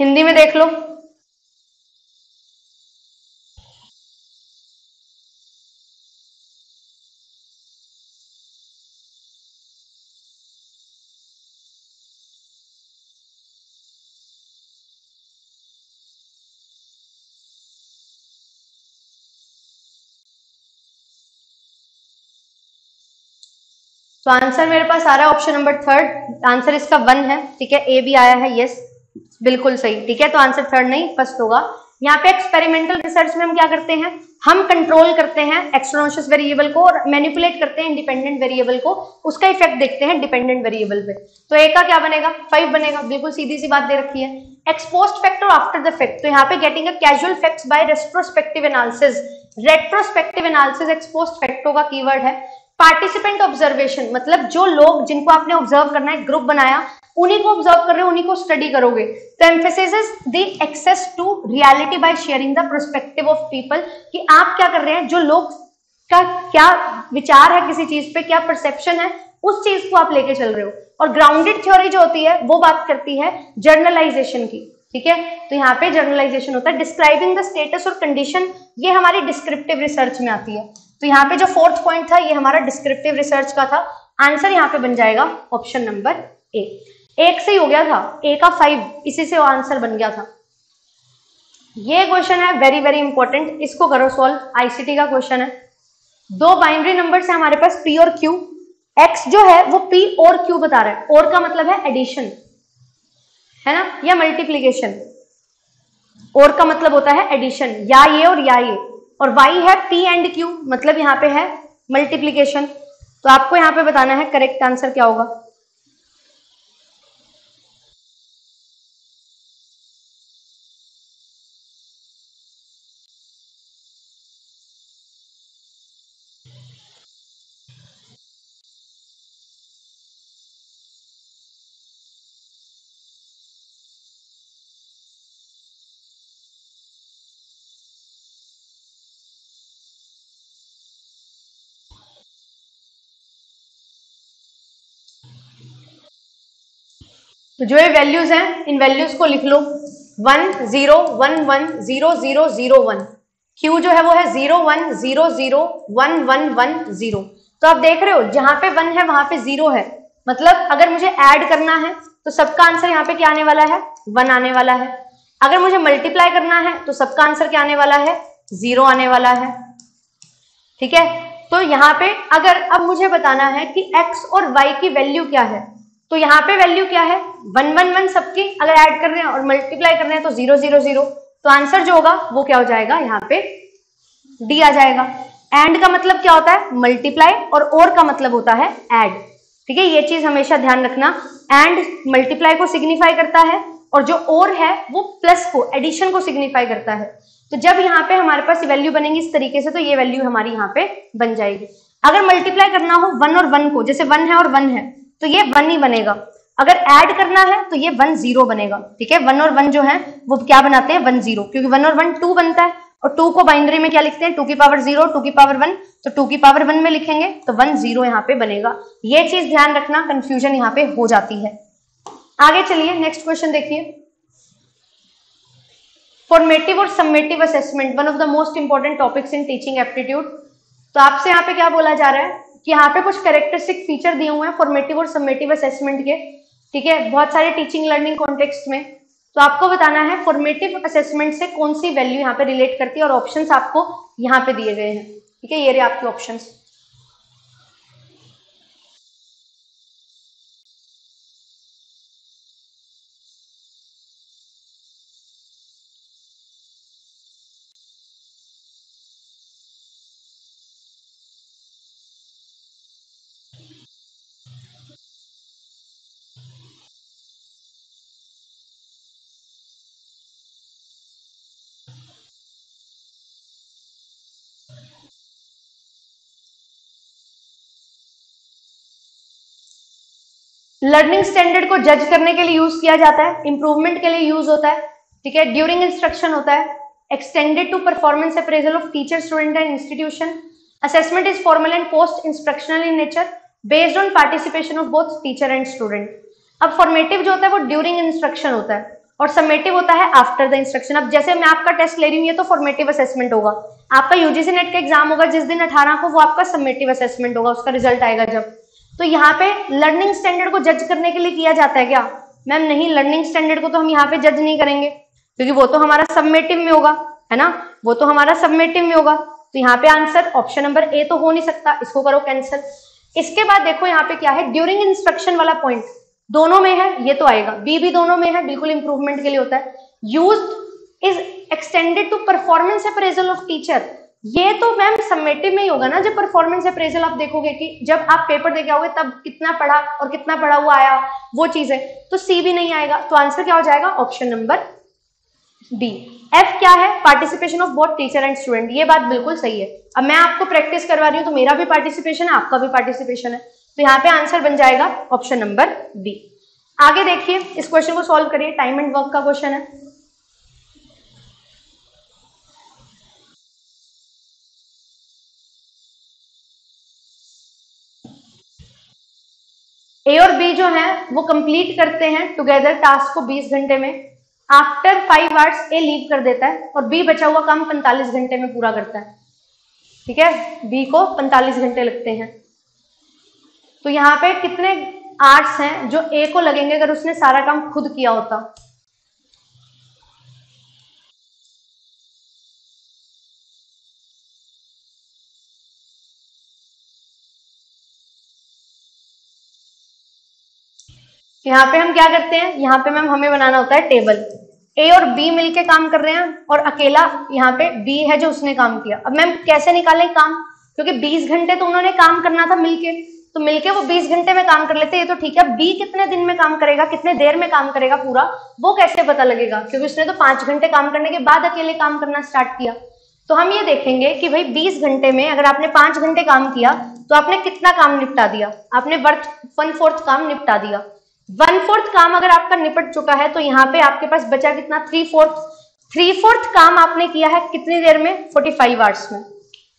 हिंदी में देख लो तो आंसर मेरे पास आ रहा है ऑप्शन नंबर थर्ड आंसर इसका वन है ठीक है ए भी आया है यस yes. बिल्कुल सही ठीक है तो आंसर थर्ड नहीं फर्स्ट होगा यहाँ पे एक्सपेरिमेंटल रिसर्च में हम क्या करते हैं हम कंट्रोल करते हैं एक्सट्रोनोशियस वेरिएबल को और मैनिपुलेट करते हैं इंडिपेंडेंट वेरिएबल को उसका इफेक्ट देखते हैं डिपेंडेंट वेरिएबल पे तो एक का क्या बनेगा फाइव बनेगा बिल्कुल सीधी सी बात दे रखी है एक्सपोस्ट फैक्ट और आफ्टर द फैक्ट तो यहाँ पे getting a casual fact by retrospective analysis retrospective analysis ex post facto का की है पार्टिसिपेंट ऑब्जर्वेशन मतलब जो लोग जिनको आपने ऑब्जर्व करना है ग्रुप बनाया उन्हीं को ऑब्जर्व कर रहे हो उन्हीं को स्टडी करोगे तो emphasis the access to reality by sharing the prospective of people कि आप क्या कर रहे हैं जो लोग का क्या विचार है किसी चीज पे क्या परसेप्शन है उस चीज को आप लेके चल रहे हो और ग्राउंडेड थ्योरी जो होती है वो बात करती है जर्नलाइजेशन की ठीक है तो यहाँ पे जर्नलाइजेशन होता है डिस्क्राइबिंग द स्टेटस और कंडीशन ये हमारी डिस्क्रिप्टिव रिसर्च में आती है तो यहाँ पे जो फोर्थ पॉइंट था ये हमारा डिस्क्रिप्टिव रिसर्च का था आंसर यहाँ पे बन जाएगा ऑप्शन नंबर ए एक से ही हो गया था ए का फाइव इसी से आंसर बन गया था ये क्वेश्चन है वेरी वेरी इंपॉर्टेंट इसको करो सॉल्व आईसीटी का क्वेश्चन है दो बाइंड्री नंबर्स है हमारे पास पी और क्यू एक्स जो है वो पी और क्यू बता रहा है और का मतलब है एडिशन है ना या मल्टीप्लीकेशन और का मतलब होता है एडिशन या ये और या ये और वाई है पी एंड क्यू मतलब यहां पे है मल्टीप्लीकेशन तो आपको यहां पे बताना है करेक्ट आंसर क्या होगा तो जो ये वैल्यूज हैं इन वैल्यूज को लिख लो one zero one one zero zero zero one Q जो है वो है zero one zero zero one one one zero तो आप देख रहे हो जहां पे वन है वहां पे जीरो है मतलब अगर मुझे ऐड करना है तो सबका आंसर यहाँ पे क्या आने वाला है वन आने वाला है अगर मुझे मल्टीप्लाई करना है तो सबका आंसर क्या आने वाला है जीरो आने वाला है ठीक है तो यहाँ पे अगर अब मुझे बताना है कि एक्स और वाई की वैल्यू क्या है तो यहाँ पे वैल्यू क्या है वन वन वन सबके अगर ऐड कर रहे हैं और मल्टीप्लाई कर रहे हैं तो जीरो जीरो जीरो तो आंसर जो होगा वो क्या हो जाएगा यहाँ पे डी आ जाएगा एंड का मतलब क्या होता है मल्टीप्लाई और और का मतलब होता है एड ठीक है ये चीज हमेशा ध्यान रखना एंड मल्टीप्लाई को सिग्निफाई करता है और जो और है वो प्लस को एडिशन को सिग्निफाई करता है तो जब यहाँ पे हमारे पास वैल्यू बनेगी इस तरीके से तो ये वैल्यू हमारी यहाँ पे बन जाएगी अगर मल्टीप्लाई करना हो वन और वन को जैसे वन है और वन है तो ये वन ही बनेगा अगर ऐड करना है तो ये वन जीरो बनेगा ठीक है वन और वन जो है वो क्या बनाते हैं वन जीरो क्योंकि वन और वन टू बनता है और टू को बाइंड्री में क्या लिखते हैं टू की पावर जीरो टू की पावर वन तो टू की पावर वन में लिखेंगे तो वन जीरो यहाँ पे बनेगा ये चीज ध्यान रखना कंफ्यूजन यहाँ पे हो जाती है आगे चलिए नेक्स्ट क्वेश्चन देखिए फॉर्मेटिव और summative assessment one of the most important topics in teaching aptitude तो आपसे यहाँ पे क्या बोला जा रहा है कि यहाँ पे कुछ करेक्टरिस्टिक फीचर दिए हुए हैं फॉर्मेटिव और सबमेटिव असेसमेंट के ठीक है बहुत सारे टीचिंग लर्निंग कॉन्टेक्स्ट में तो आपको बताना है फॉर्मेटिव असेसमेंट से कौन सी वैल्यू यहाँ पे रिलेट करती है और ऑप्शंस आपको यहाँ पे दिए गए हैं ठीक है ये रहे आपके ऑप्शंस लर्निंग स्टैंडर्ड को जज करने के लिए यूज किया जाता है इंप्रूवमेंट के लिए यूज होता है ठीक है ड्यूरिंग इंस्ट्रक्शन होता है extended to performance appraisal of teacher student and institution assessment is formal and post instructional in nature based on participation of both teacher and student अब फॉर्मेटिव जो होता है वो ड्यूरिंग इंस्ट्रक्शन होता है और समेटिव होता है आफ्टर द इंस्ट्रक्शन अब जैसे मैं आपका टेस्ट ले रही हूँ ये तो फॉर्मेटिव असेसमेंट होगा आपका यूजीसी नेट का एग्जाम होगा जिस दिन अठारह को वो आपका समेटिव असेसमेंट होगा उसका रिजल्ट आएगा जब तो यहाँ पे लर्निंग स्टैंडर्ड को जज करने के लिए किया जाता है क्या मैम नहीं लर्निंग स्टैंडर्ड को तो हम यहाँ पे जज नहीं करेंगे क्योंकि वो तो हमारा सबमेटिव में होगा है ना वो तो हमारा सबमेटिव में होगा तो यहाँ पे आंसर ऑप्शन नंबर ए तो हो नहीं सकता इसको करो कैंसिल इसके बाद देखो यहाँ पे क्या है ड्यूरिंग इंस्ट्रक्शन वाला पॉइंट दोनों में है ये तो आएगा बी भी दोनों में है बिल्कुल इंप्रूवमेंट के लिए होता है use is extended to performance appraisal of teacher ये तो मैम सबमिटिव में ही होगा ना जब परफॉर्मेंस अप्रेजल आप देखोगे कि जब आप पेपर देके आओगे तब कितना पढ़ा और कितना पढ़ा हुआ आया वो चीज है तो सी भी नहीं आएगा तो आंसर क्या हो जाएगा ऑप्शन नंबर डी एफ क्या है participation of both teacher and student ये बात बिल्कुल सही है अब मैं आपको प्रैक्टिस करवा रही हूँ तो मेरा भी पार्टिसिपेशन है आपका भी पार्टिसिपेशन है तो यहाँ पे आंसर बन जाएगा ऑप्शन नंबर बी आगे देखिए इस क्वेश्चन को सॉल्व करिए टाइम एंड वर्क का क्वेश्चन है ए और बी जो है वो कंप्लीट करते हैं टुगेदर टास्क को 20 घंटे में after five hours A leave कर देता है और बी बचा हुआ काम 45 घंटे में पूरा करता है ठीक है बी को 45 घंटे लगते हैं तो यहाँ पे कितने आर्ट्स हैं जो ए को लगेंगे अगर उसने सारा काम खुद किया होता यहाँ पे हम क्या करते हैं यहाँ पे मैम हमें बनाना होता है टेबल ए और बी मिलके काम कर रहे हैं और अकेला यहाँ पे बी है जो उसने काम किया अब मैम कैसे निकालें काम क्योंकि 20 घंटे तो उन्होंने काम करना था मिलके तो मिलके वो 20 घंटे में काम कर लेते ये तो ठीक है बी कितने दिन में काम करेगा कितने देर में काम करेगा पूरा वो कैसे पता लगेगा क्योंकि उसने तो पांच घंटे काम करने के बाद अकेले काम करना स्टार्ट किया तो हम ये देखेंगे कि भाई बीस घंटे में अगर आपने पांच घंटे काम किया तो आपने कितना काम निपटा दिया आपने वर्थ वन फोर्थ काम निपटा दिया वन फोर्थ काम अगर आपका निपट चुका है तो यहाँ पे आपके पास बचा कितना थ्री फोर्थ थ्री फोर्थ काम आपने किया है कितनी देर में फोर्टी फाइव आवर्स में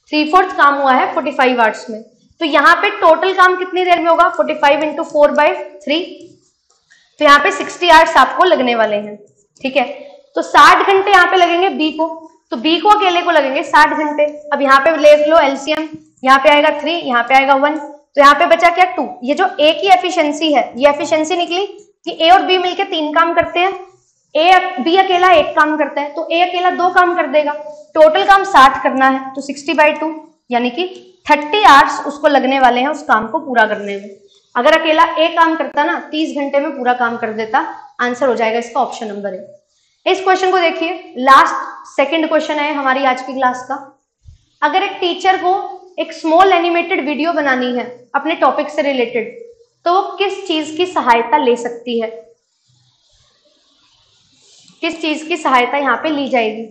थ्री फोर्थ काम हुआ है फोर्टी फाइव आवर्स में तो यहाँ पे टोटल काम कितनी देर में होगा forty five into four by three तो यहाँ पे सिक्सटी आवर्स आपको लगने वाले हैं ठीक है तो साठ घंटे यहाँ पे लगेंगे बी को तो बी को अकेले को लगेंगे साठ घंटे अब यहाँ पे ले लो एलसीएम यहाँ पे आएगा थ्री यहाँ पे आएगा वन तो यहाँ पे बचा क्या टू ये जो ए की एफिशिएंसी है ये एफिशिएंसी निकली कि ए और बी मिलकर तीन काम करते हैं ए बी अकेला एक काम करता है तो ए अकेला दो काम कर देगा टोटल काम साठ करना है तो सिक्सटी बाई टू यानी कि थर्टी आवर्स उसको लगने वाले हैं उस काम को पूरा करने में अगर अकेला ए काम करता ना तीस घंटे में पूरा काम कर देता आंसर हो जाएगा इसका ऑप्शन नंबर ए इस क्वेश्चन को देखिए लास्ट सेकेंड क्वेश्चन है हमारी आज की क्लास का अगर एक टीचर को एक स्मॉल एनिमेटेड वीडियो बनानी है अपने टॉपिक से रिलेटेड तो वो किस चीज की सहायता ले सकती है किस चीज की सहायता यहाँ पे ली जाएगी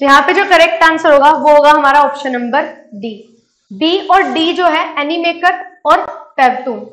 तो यहाँ पे जो करेक्ट आंसर होगा वो होगा हमारा ऑप्शन नंबर डी बी और डी जो है एनिमेकर और पेवतून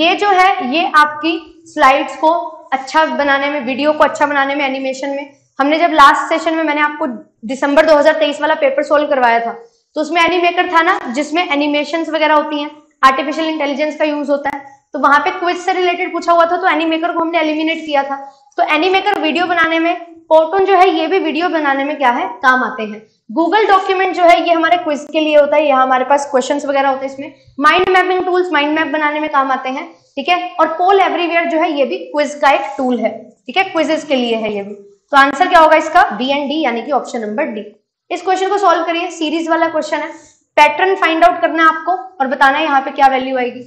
ये जो है ये आपकी स्लाइड्स को अच्छा बनाने में वीडियो को अच्छा बनाने में एनिमेशन में हमने जब लास्ट सेशन में मैंने आपको दिसंबर 2023 वाला पेपर सोल्व करवाया था तो उसमें एनिमेकर था ना जिसमें एनिमेशन वगैरह होती हैं आर्टिफिशियल इंटेलिजेंस का यूज होता है तो वहां पे क्विज से रिलेटेड पूछा हुआ था तो एनीमेकर को हमने एलिमिनेट किया था तो एनीमेकर वीडियो बनाने में पोर्टन जो है ये भी वीडियो बनाने में क्या है काम आते हैं गूगल डॉक्यूमेंट जो है ये हमारे क्विज के लिए होता है यहाँ हमारे पास क्वेश्चन वगैरह होते हैं इसमें mind mapping tools mind map बनाने में काम आते हैं ठीक है और पोल एवरीवेयर जो है ये भी क्विज का एक टूल है ठीक है क्विजेस के लिए है ये भी तो आंसर क्या होगा इसका बी एंड डी यानी कि ऑप्शन नंबर डी इस क्वेश्चन को सॉल्व करिए सीरीज वाला क्वेश्चन है पैटर्न फाइंड आउट करना है आपको और बताना है यहाँ पे क्या वैल्यू आएगी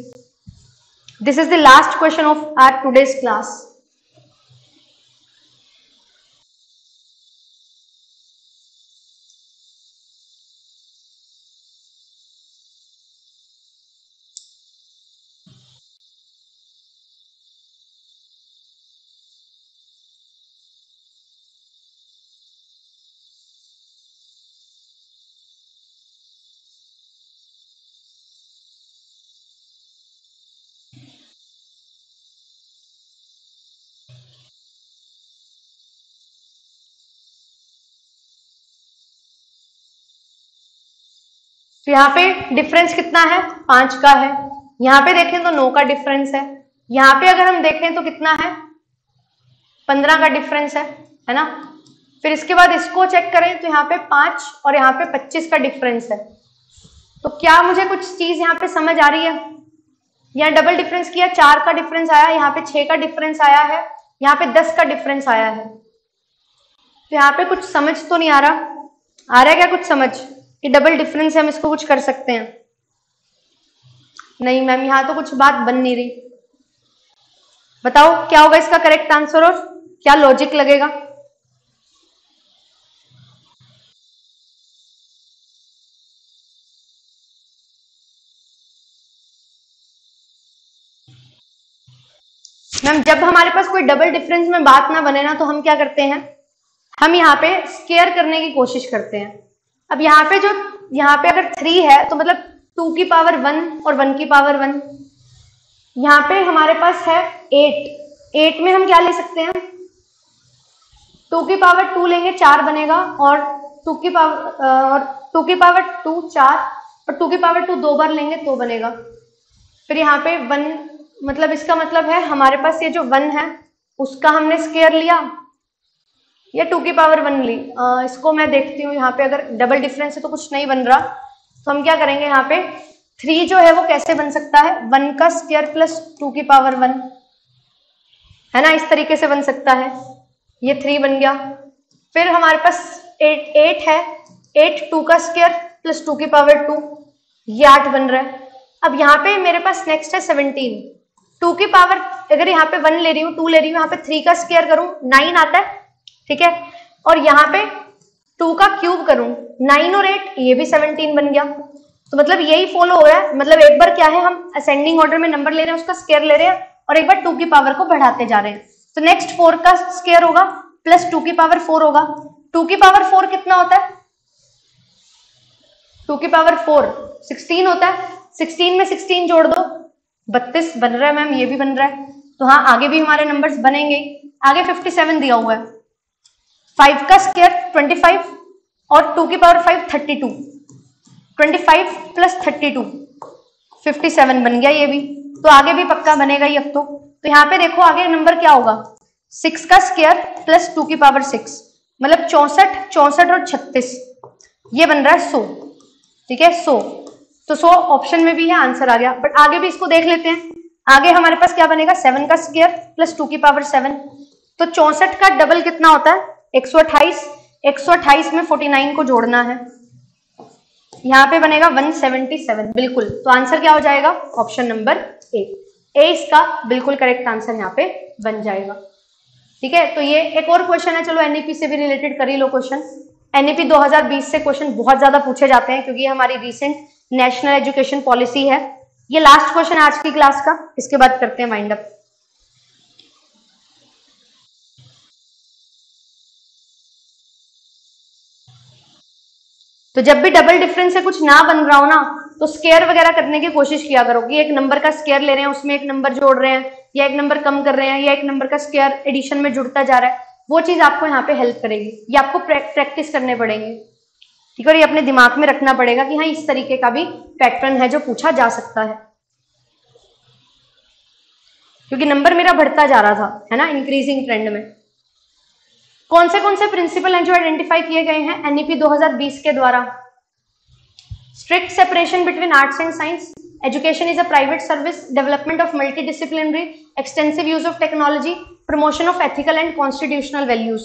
this is the last question of our today's class तो यहाँ पे डिफरेंस कितना है पांच का है यहाँ पे देखें तो नौ का डिफरेंस है यहाँ पे अगर हम देखें तो कितना है पंद्रह का डिफरेंस है है ना फिर इसके बाद इसको चेक करें तो यहाँ पे पांच और यहाँ पे पच्चीस का डिफरेंस है तो क्या मुझे कुछ चीज यहाँ पे समझ आ रही है यहाँ डबल डिफरेंस किया चार का डिफरेंस आया यहाँ पे छह का डिफरेंस आया है यहाँ पे दस का डिफरेंस आया है तो यहाँ पे कुछ समझ तो नहीं आ रहा आ रहा है क्या कुछ समझ कि डबल डिफरेंस है हम इसको कुछ कर सकते हैं नहीं मैम यहां तो कुछ बात बन नहीं रही बताओ क्या होगा इसका करेक्ट आंसर और क्या लॉजिक लगेगा मैम जब हमारे पास कोई डबल डिफरेंस में बात ना बने ना तो हम क्या करते हैं हम यहां पे स्केयर करने की कोशिश करते हैं अब यहाँ पे जो यहाँ पे अगर थ्री है तो मतलब टू की पावर वन और वन की पावर वन यहाँ पे हमारे पास है एट एट में हम क्या ले सकते हैं टू की पावर टू लेंगे चार बनेगा और टू की पावर और टू की पावर टू चार और टू की पावर टू दो बार लेंगे तो बनेगा फिर यहाँ पे वन मतलब इसका मतलब है हमारे पास ये जो वन है उसका हमने स्केयर लिया या टू की पावर वन ली आ, इसको मैं देखती हूँ यहाँ पे अगर डबल डिफरेंस है तो कुछ नहीं बन रहा तो हम क्या करेंगे यहाँ पे थ्री जो है वो कैसे बन सकता है वन का स्क्वेयर प्लस टू की पावर वन है ना इस तरीके से बन सकता है ये थ्री बन गया फिर हमारे पास एट एट है एट टू का स्क्वेयर प्लस टू की पावर टू ये आठ बन रहा है अब यहाँ पे मेरे पास नेक्स्ट है सेवनटीन टू की पावर अगर यहाँ पे वन ले रही हूँ टू ले रही हूँ यहाँ पे थ्री का स्क्वेयर करूँ नाइन आता है ठीक है और यहां पे टू का क्यूब करूं नाइन और एट ये भी सेवनटीन बन गया तो मतलब यही फॉलो हो रहा है मतलब एक बार क्या है हम असेंडिंग ऑर्डर में नंबर ले रहे हैं उसका स्केयर ले रहे हैं और एक बार टू की पावर को बढ़ाते जा रहे हैं तो नेक्स्ट फोर का स्केयर होगा प्लस टू की पावर फोर होगा टू की पावर फोर कितना होता है टू की पावर फोर सिक्सटीन होता है सिक्सटीन में सिक्सटीन जोड़ दो बत्तीस बन रहा है मैम ये भी बन रहा है तो हाँ आगे भी हमारे नंबर्स बनेंगे आगे फिफ्टी सेवन दिया हुआ है फाइव का स्केयर ट्वेंटी फाइव और टू की power five thirty two twenty five plus thirty two fifty seven बन गया ये भी तो आगे भी पक्का बनेगा ये अब तो तो यहाँ पे देखो आगे नंबर क्या होगा सिक्स का स्केयर प्लस टू की पावर सिक्स मतलब चौसठ चौसठ और छत्तीस ये बन रहा है सो ठीक है सो तो सो ऑप्शन में भी है आंसर आ गया बट आगे भी इसको देख लेते हैं आगे हमारे पास क्या बनेगा सेवन का स्केयर प्लस टू की पावर सेवन तो चौसठ का डबल कितना होता है 128 128 में 49 को जोड़ना है यहां पे बनेगा 177 बिल्कुल तो आंसर क्या हो जाएगा ऑप्शन नंबर ए ए इसका बिल्कुल करेक्ट आंसर यहाँ पे बन जाएगा ठीक है तो ये एक और क्वेश्चन है चलो एनईपी e से भी रिलेटेड कर ही लो क्वेश्चन एनईपी 2020 से क्वेश्चन बहुत ज्यादा पूछे जाते हैं क्योंकि हमारी रिसेंट नेशनल एजुकेशन पॉलिसी है ये लास्ट क्वेश्चन आज की क्लास का इसके बाद करते हैं माइंड अप तो जब भी डबल डिफरेंस से कुछ ना बन रहा हो ना तो स्केयर वगैरह करने की कोशिश किया करो कि एक नंबर का स्केयर ले रहे हैं उसमें एक नंबर जोड़ रहे हैं या एक नंबर कम कर रहे हैं या एक नंबर का स्केयर एडिशन में जुड़ता जा रहा है वो चीज आपको यहाँ पे हेल्प करेगी या आपको प्रैक्टिस करने पड़ेंगे ठीक है और ये अपने दिमाग में रखना पड़ेगा कि हाँ इस तरीके का भी पैटर्न है जो पूछा जा सकता है क्योंकि नंबर मेरा बढ़ता जा रहा था है ना इंक्रीजिंग ट्रेंड में कौन से कौन से प्रिंसिपल हैं जो आइडेंटिफाई किए गए हैं एनईपी e 2020 के द्वारा strict separation between arts and science education is a private service development of multidisciplinary extensive use of technology promotion of ethical and constitutional values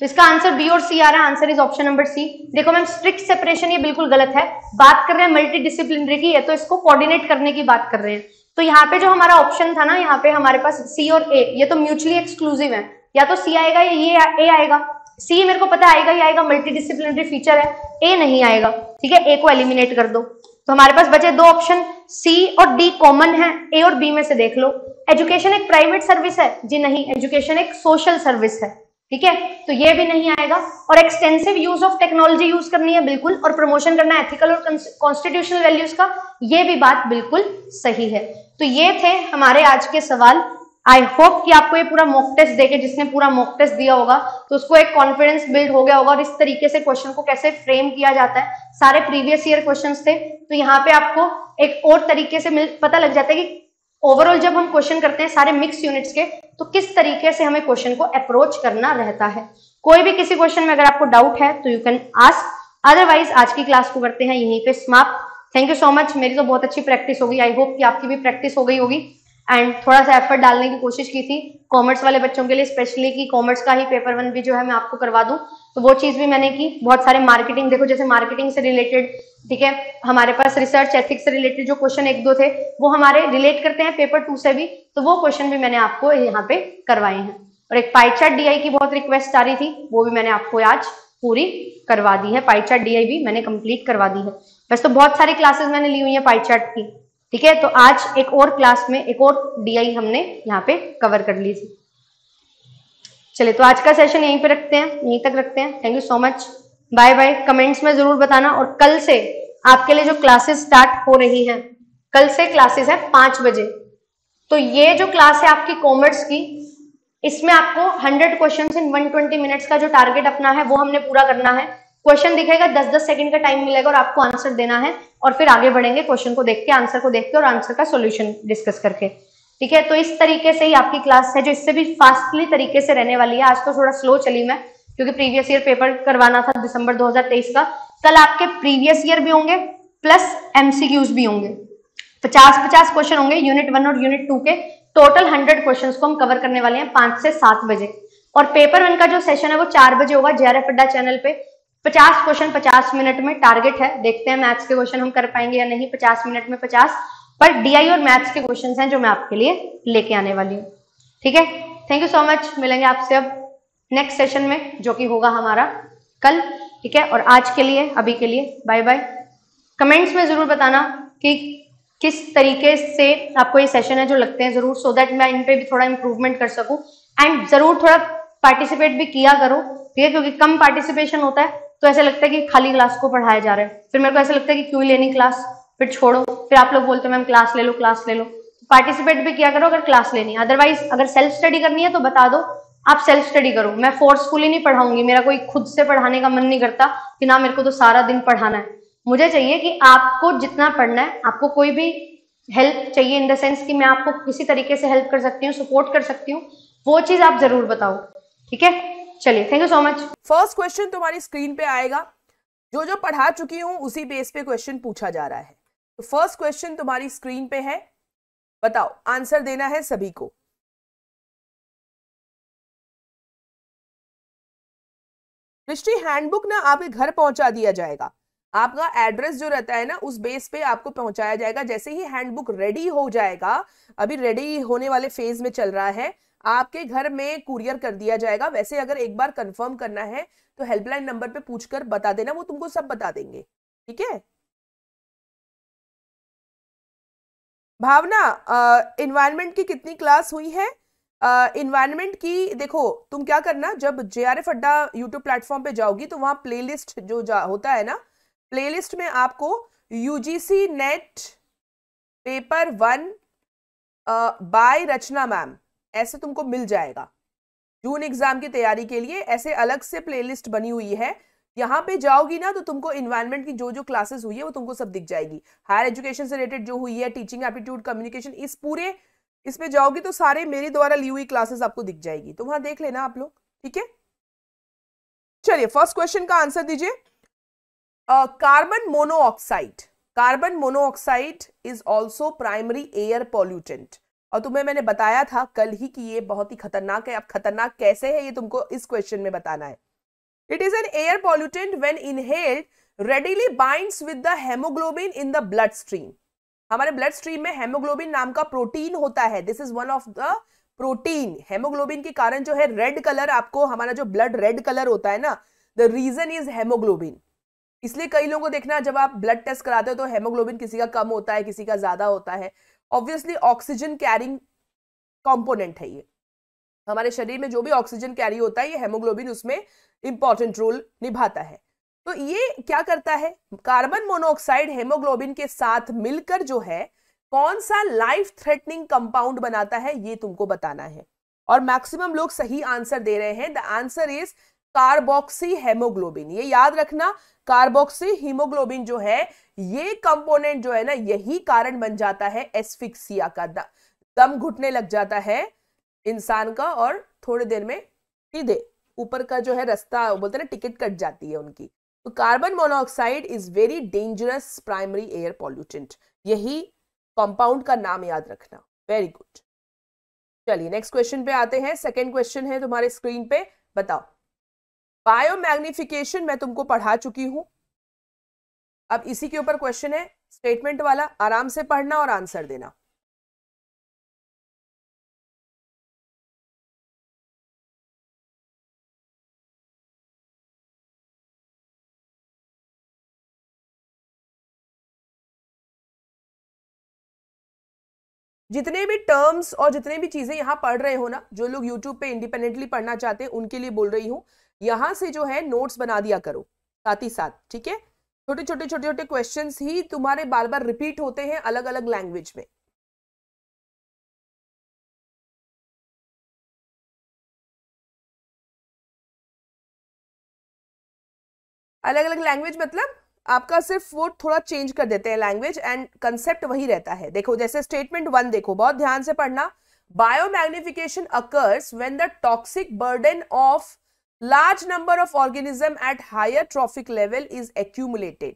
तो इसका आंसर बी और सी आ रहा है answer is option number C देखो ma'am strict separation ये बिल्कुल गलत है बात कर रहे हैं मल्टी डिसिप्लिनरी की है तो इसको कोऑर्डिनेट करने की बात कर रहे हैं तो यहाँ पे जो हमारा ऑप्शन था ना यहाँ पे हमारे पास सी और ए ये तो म्यूचुअली एक्सक्लूसिव है या तो सी आएगा या ये ए आएगा सी मेरे को पता आएगा ही आएगा मल्टी डिसिप्लिनरी फीचर है ए नहीं आएगा ठीक है ए को एलिमिनेट कर दो तो हमारे पास बचे दो ऑप्शन सी और डी कॉमन है ए और बी में से देख लो एजुकेशन एक प्राइवेट सर्विस है जी नहीं एजुकेशन एक सोशल सर्विस है ठीक है तो ये भी नहीं आएगा और extensive use of technology use करनी है बिल्कुल और प्रमोशन करना एथिकल और कॉन्स्टिट्यूशनल वैल्यूज का ये भी बात बिल्कुल सही है तो ये थे हमारे आज के सवाल आई होप कि आपको ये पूरा मॉक टेस्ट देखे जिसने पूरा मॉक टेस्ट दिया होगा तो उसको एक कॉन्फिडेंस बिल्ड हो गया होगा और इस तरीके से क्वेश्चन को कैसे फ्रेम किया जाता है सारे प्रीवियस ईयर क्वेश्चंस थे तो यहाँ पे आपको एक और तरीके से मिल पता लग जाता है कि ओवरऑल जब हम क्वेश्चन करते हैं सारे मिक्स यूनिट्स के तो किस तरीके से हमें क्वेश्चन को अप्रोच करना रहता है कोई भी किसी क्वेश्चन में अगर आपको डाउट है तो यू कैन आस्क अदरवाइज आज की क्लास को करते हैं यहीं पे समाप्त थैंक यू सो मच मेरी तो बहुत अच्छी प्रैक्टिस होगी आई होप कि आपकी भी प्रैक्टिस हो गई होगी एंड थोड़ा सा एफर्ट डालने की कोशिश की थी कॉमर्स वाले बच्चों के लिए स्पेशली कि कॉमर्स का ही पेपर वन भी जो है मैं आपको करवा दूं तो वो चीज़ भी मैंने की बहुत सारे मार्केटिंग देखो जैसे मार्केटिंग से रिलेटेड ठीक है हमारे पास रिसर्च एथिक्स से रिलेटेड जो क्वेश्चन एक दो थे वो हमारे रिलेट करते हैं पेपर टू से भी तो वो क्वेश्चन भी मैंने आपको यहाँ पे करवाए हैं और एक पाइचार्ट डीआई की बहुत रिक्वेस्ट आ रही थी वो भी मैंने आपको आज पूरी करवा दी है पाइचार्ट डीआई भी मैंने कंप्लीट करवा दी है वैसे तो बहुत सारी क्लासेस मैंने ली हुई है पाइचार्ट की ठीक है तो आज एक और क्लास में एक और डीआई हमने यहाँ पे कवर कर ली थी चलिए तो आज का सेशन यहीं पे रखते हैं यहीं तक रखते हैं thank you so much bye bye comments में जरूर बताना और कल से आपके लिए जो क्लासेस स्टार्ट हो रही हैं कल से क्लासेस है पांच बजे तो ये जो क्लास है आपकी कॉमर्स की इसमें आपको 100 क्वेश्चंस इन 120 मिनट्स का जो टारगेट अपना है वो हमने पूरा करना है क्वेश्चन दिखेगा दस दस सेकंड का टाइम मिलेगा और आपको आंसर देना है और फिर आगे बढ़ेंगे क्वेश्चन को देख के आंसर को देख के और आंसर का सोल्यूशन डिस्कस करके ठीक है तो इस तरीके से ही आपकी क्लास है जो इससे भी फास्टली तरीके से रहने वाली है आज तो थोड़ा स्लो चली मैं क्योंकि प्रीवियस ईयर पेपर करवाना था दिसंबर 2023 का कल आपके प्रीवियस ईयर भी होंगे प्लस एमसीक्यूज भी होंगे पचास पचास क्वेश्चन होंगे यूनिट वन और यूनिट टू के टोटल हंड्रेड क्वेश्चन को हम कवर करने वाले हैं पांच से सात बजे और पेपर वन का जो सेशन है वो चार बजे होगा एफ अड्डा चैनल पे पचास क्वेश्चन पचास मिनट में टारगेट है देखते हैं मैथ्स के क्वेश्चन हम कर पाएंगे या नहीं पचास मिनट में पचास पर डीआई और मैथ्स के क्वेश्चन हैं जो मैं आपके लिए लेके आने वाली हूँ ठीक है थैंक यू सो मच मिलेंगे आपसे अब नेक्स्ट सेशन में जो कि होगा हमारा कल ठीक है और आज के लिए अभी के लिए बाय बाय कमेंट्स में जरूर बताना कि किस तरीके से आपको ये सेशन है जो लगते हैं जरूर सो so दैट मैं इन पे भी थोड़ा इंप्रूवमेंट कर सकूं एंड जरूर थोड़ा पार्टिसिपेट भी किया करो ठीक है क्योंकि कम पार्टिसिपेशन होता है तो ऐसा लगता है कि खाली क्लास को पढ़ाया जा रहा है फिर मेरे को ऐसा लगता है कि क्यों लेनी क्लास फिर छोड़ो फिर आप लोग बोलते हो मैम क्लास ले लो क्लास ले लो पार्टिसिपेट भी किया करो अगर क्लास लेनी है अदरवाइज अगर सेल्फ स्टडी करनी है तो बता दो आप सेल्फ स्टडी करो मैं फोर्सफुली नहीं पढ़ाऊंगी मेरा कोई खुद से पढ़ाने का मन नहीं करता कि ना मेरे को तो सारा दिन पढ़ाना है मुझे चाहिए कि आपको जितना पढ़ना है आपको कोई भी हेल्प चाहिए इन द सेंस कि मैं आपको किसी तरीके से हेल्प कर सकती हूँ सपोर्ट कर सकती हूँ वो चीज़ आप जरूर बताओ ठीक है चलिए thank you so much first question तुम्हारी स्क्रीन पे आएगा जो जो पढ़ा चुकी हूँ उसी बेस पे क्वेश्चन पूछा जा रहा है तो फर्स्ट क्वेश्चन तुम्हारी स्क्रीन पे है बताओ आंसर देना है सभी को दृष्टि हैंडबुक ना आपके घर पहुंचा दिया जाएगा आपका एड्रेस जो रहता है ना उस बेस पे आपको पहुंचाया जाएगा जैसे ही हैंडबुक रेडी हो जाएगा अभी रेडी होने वाले फेज में चल रहा है आपके घर में कुरियर कर दिया जाएगा वैसे अगर एक बार कंफर्म करना है तो हेल्पलाइन नंबर पे पूछकर बता देना वो तुमको सब बता देंगे ठीक है भावना इन्वायरमेंट की कितनी क्लास हुई है इन्वायरमेंट की देखो तुम क्या करना जब J R F Adda YouTube platform पे जाओगी तो वहां प्ले जो जा, होता है ना प्ले में आपको UGC NET paper one by Rachna ma'am ऐसे तुमको मिल जाएगा जून एग्जाम की तैयारी के लिए ऐसे अलग से प्लेलिस्ट बनी हुई है यहाँ पे जाओगी ना तो तुमको इन्वायरमेंट की जो जो क्लासेस हुई है वो तुमको सब दिख जाएगी हायर एजुकेशन से रिलेटेड जो हुई है टीचिंग एप्टीट्यूड कम्युनिकेशन इस पूरे इस पे जाओगी तो सारे मेरे द्वारा ली हुई क्लासेस आपको दिख जाएगी तो वहां देख लेना आप लोग ठीक है चलिए फर्स्ट क्वेश्चन का आंसर दीजिए carbon monoxide carbon monoxide is also primary air pollutant और तुम्हें मैंने बताया था कल ही कि ये बहुत ही खतरनाक है अब खतरनाक कैसे है ये तुमको इस क्वेश्चन में बताना है it is an air pollutant when inhaled readily bind with the haemoglobin in the blood stream हमारे ब्लड स्ट्रीम में हेमोग्लोबिन नाम का प्रोटीन होता है this is one of the protein haemoglobin के कारण जो है रेड कलर आपको हमारा जो ब्लड रेड कलर होता है ना द रीजन इज हेमोग्लोबिन इसलिए कई लोगों को देखना जब आप ब्लड टेस्ट कराते हो तो हेमोग्लोबिन किसी का कम होता है किसी का ज्यादा होता है ऑब्वियसली ऑक्सीजन कैरिंग कॉम्पोनेंट है ये हमारे शरीर में जो भी ऑक्सीजन कैरी होता है ये हेमोग्लोबिन उसमें इंपॉर्टेंट रोल निभाता है तो ये क्या करता है कार्बन मोनोऑक्साइड हेमोग्लोबिन के साथ मिलकर जो है कौन सा लाइफ थ्रेटनिंग कंपाउंड बनाता है ये तुमको बताना है और मैक्सिमम लोग सही आंसर दे रहे हैं the answer is carboxy haemoglobin ये याद रखना कार्बोक्सी हीमोग्लोबिन जो है ये कंपोनेंट जो है ना यही कारण बन जाता है एस्फिक्सिया का दम घुटने लग जाता है इंसान का और थोड़ी देर में सीधे ऊपर का जो है रास्ता बोलते ना टिकट कट जाती है उनकी तो carbon monoxide is very dangerous primary air pollutant यही कंपाउंड का नाम याद रखना वेरी गुड चलिए नेक्स्ट क्वेश्चन पे आते हैं सेकेंड क्वेश्चन है तुम्हारे स्क्रीन पे बताओ बायो मैग्निफिकेशन मैं तुमको पढ़ा चुकी हूं अब इसी के ऊपर क्वेश्चन है स्टेटमेंट वाला आराम से पढ़ना और आंसर देना जितने भी टर्म्स और जितने भी चीजें यहां पढ़ रहे हो ना जो लोग यूट्यूब पे इंडिपेंडेंटली पढ़ना चाहते हैं उनके लिए बोल रही हूं यहां से जो है नोट्स बना दिया करो साथ ही साथ ठीक है छोटे छोटे छोटे छोटे क्वेश्चन ही तुम्हारे बार बार रिपीट होते हैं अलग अलग लैंग्वेज में अलग अलग लैंग्वेज मतलब आपका सिर्फ वो थोड़ा चेंज कर देते हैं लैंग्वेज एंड कंसेप्ट वही रहता है देखो जैसे स्टेटमेंट वन देखो बहुत ध्यान से पढ़ना biomagnification occurs when the toxic burden of large number of organism at higher trophic level is accumulated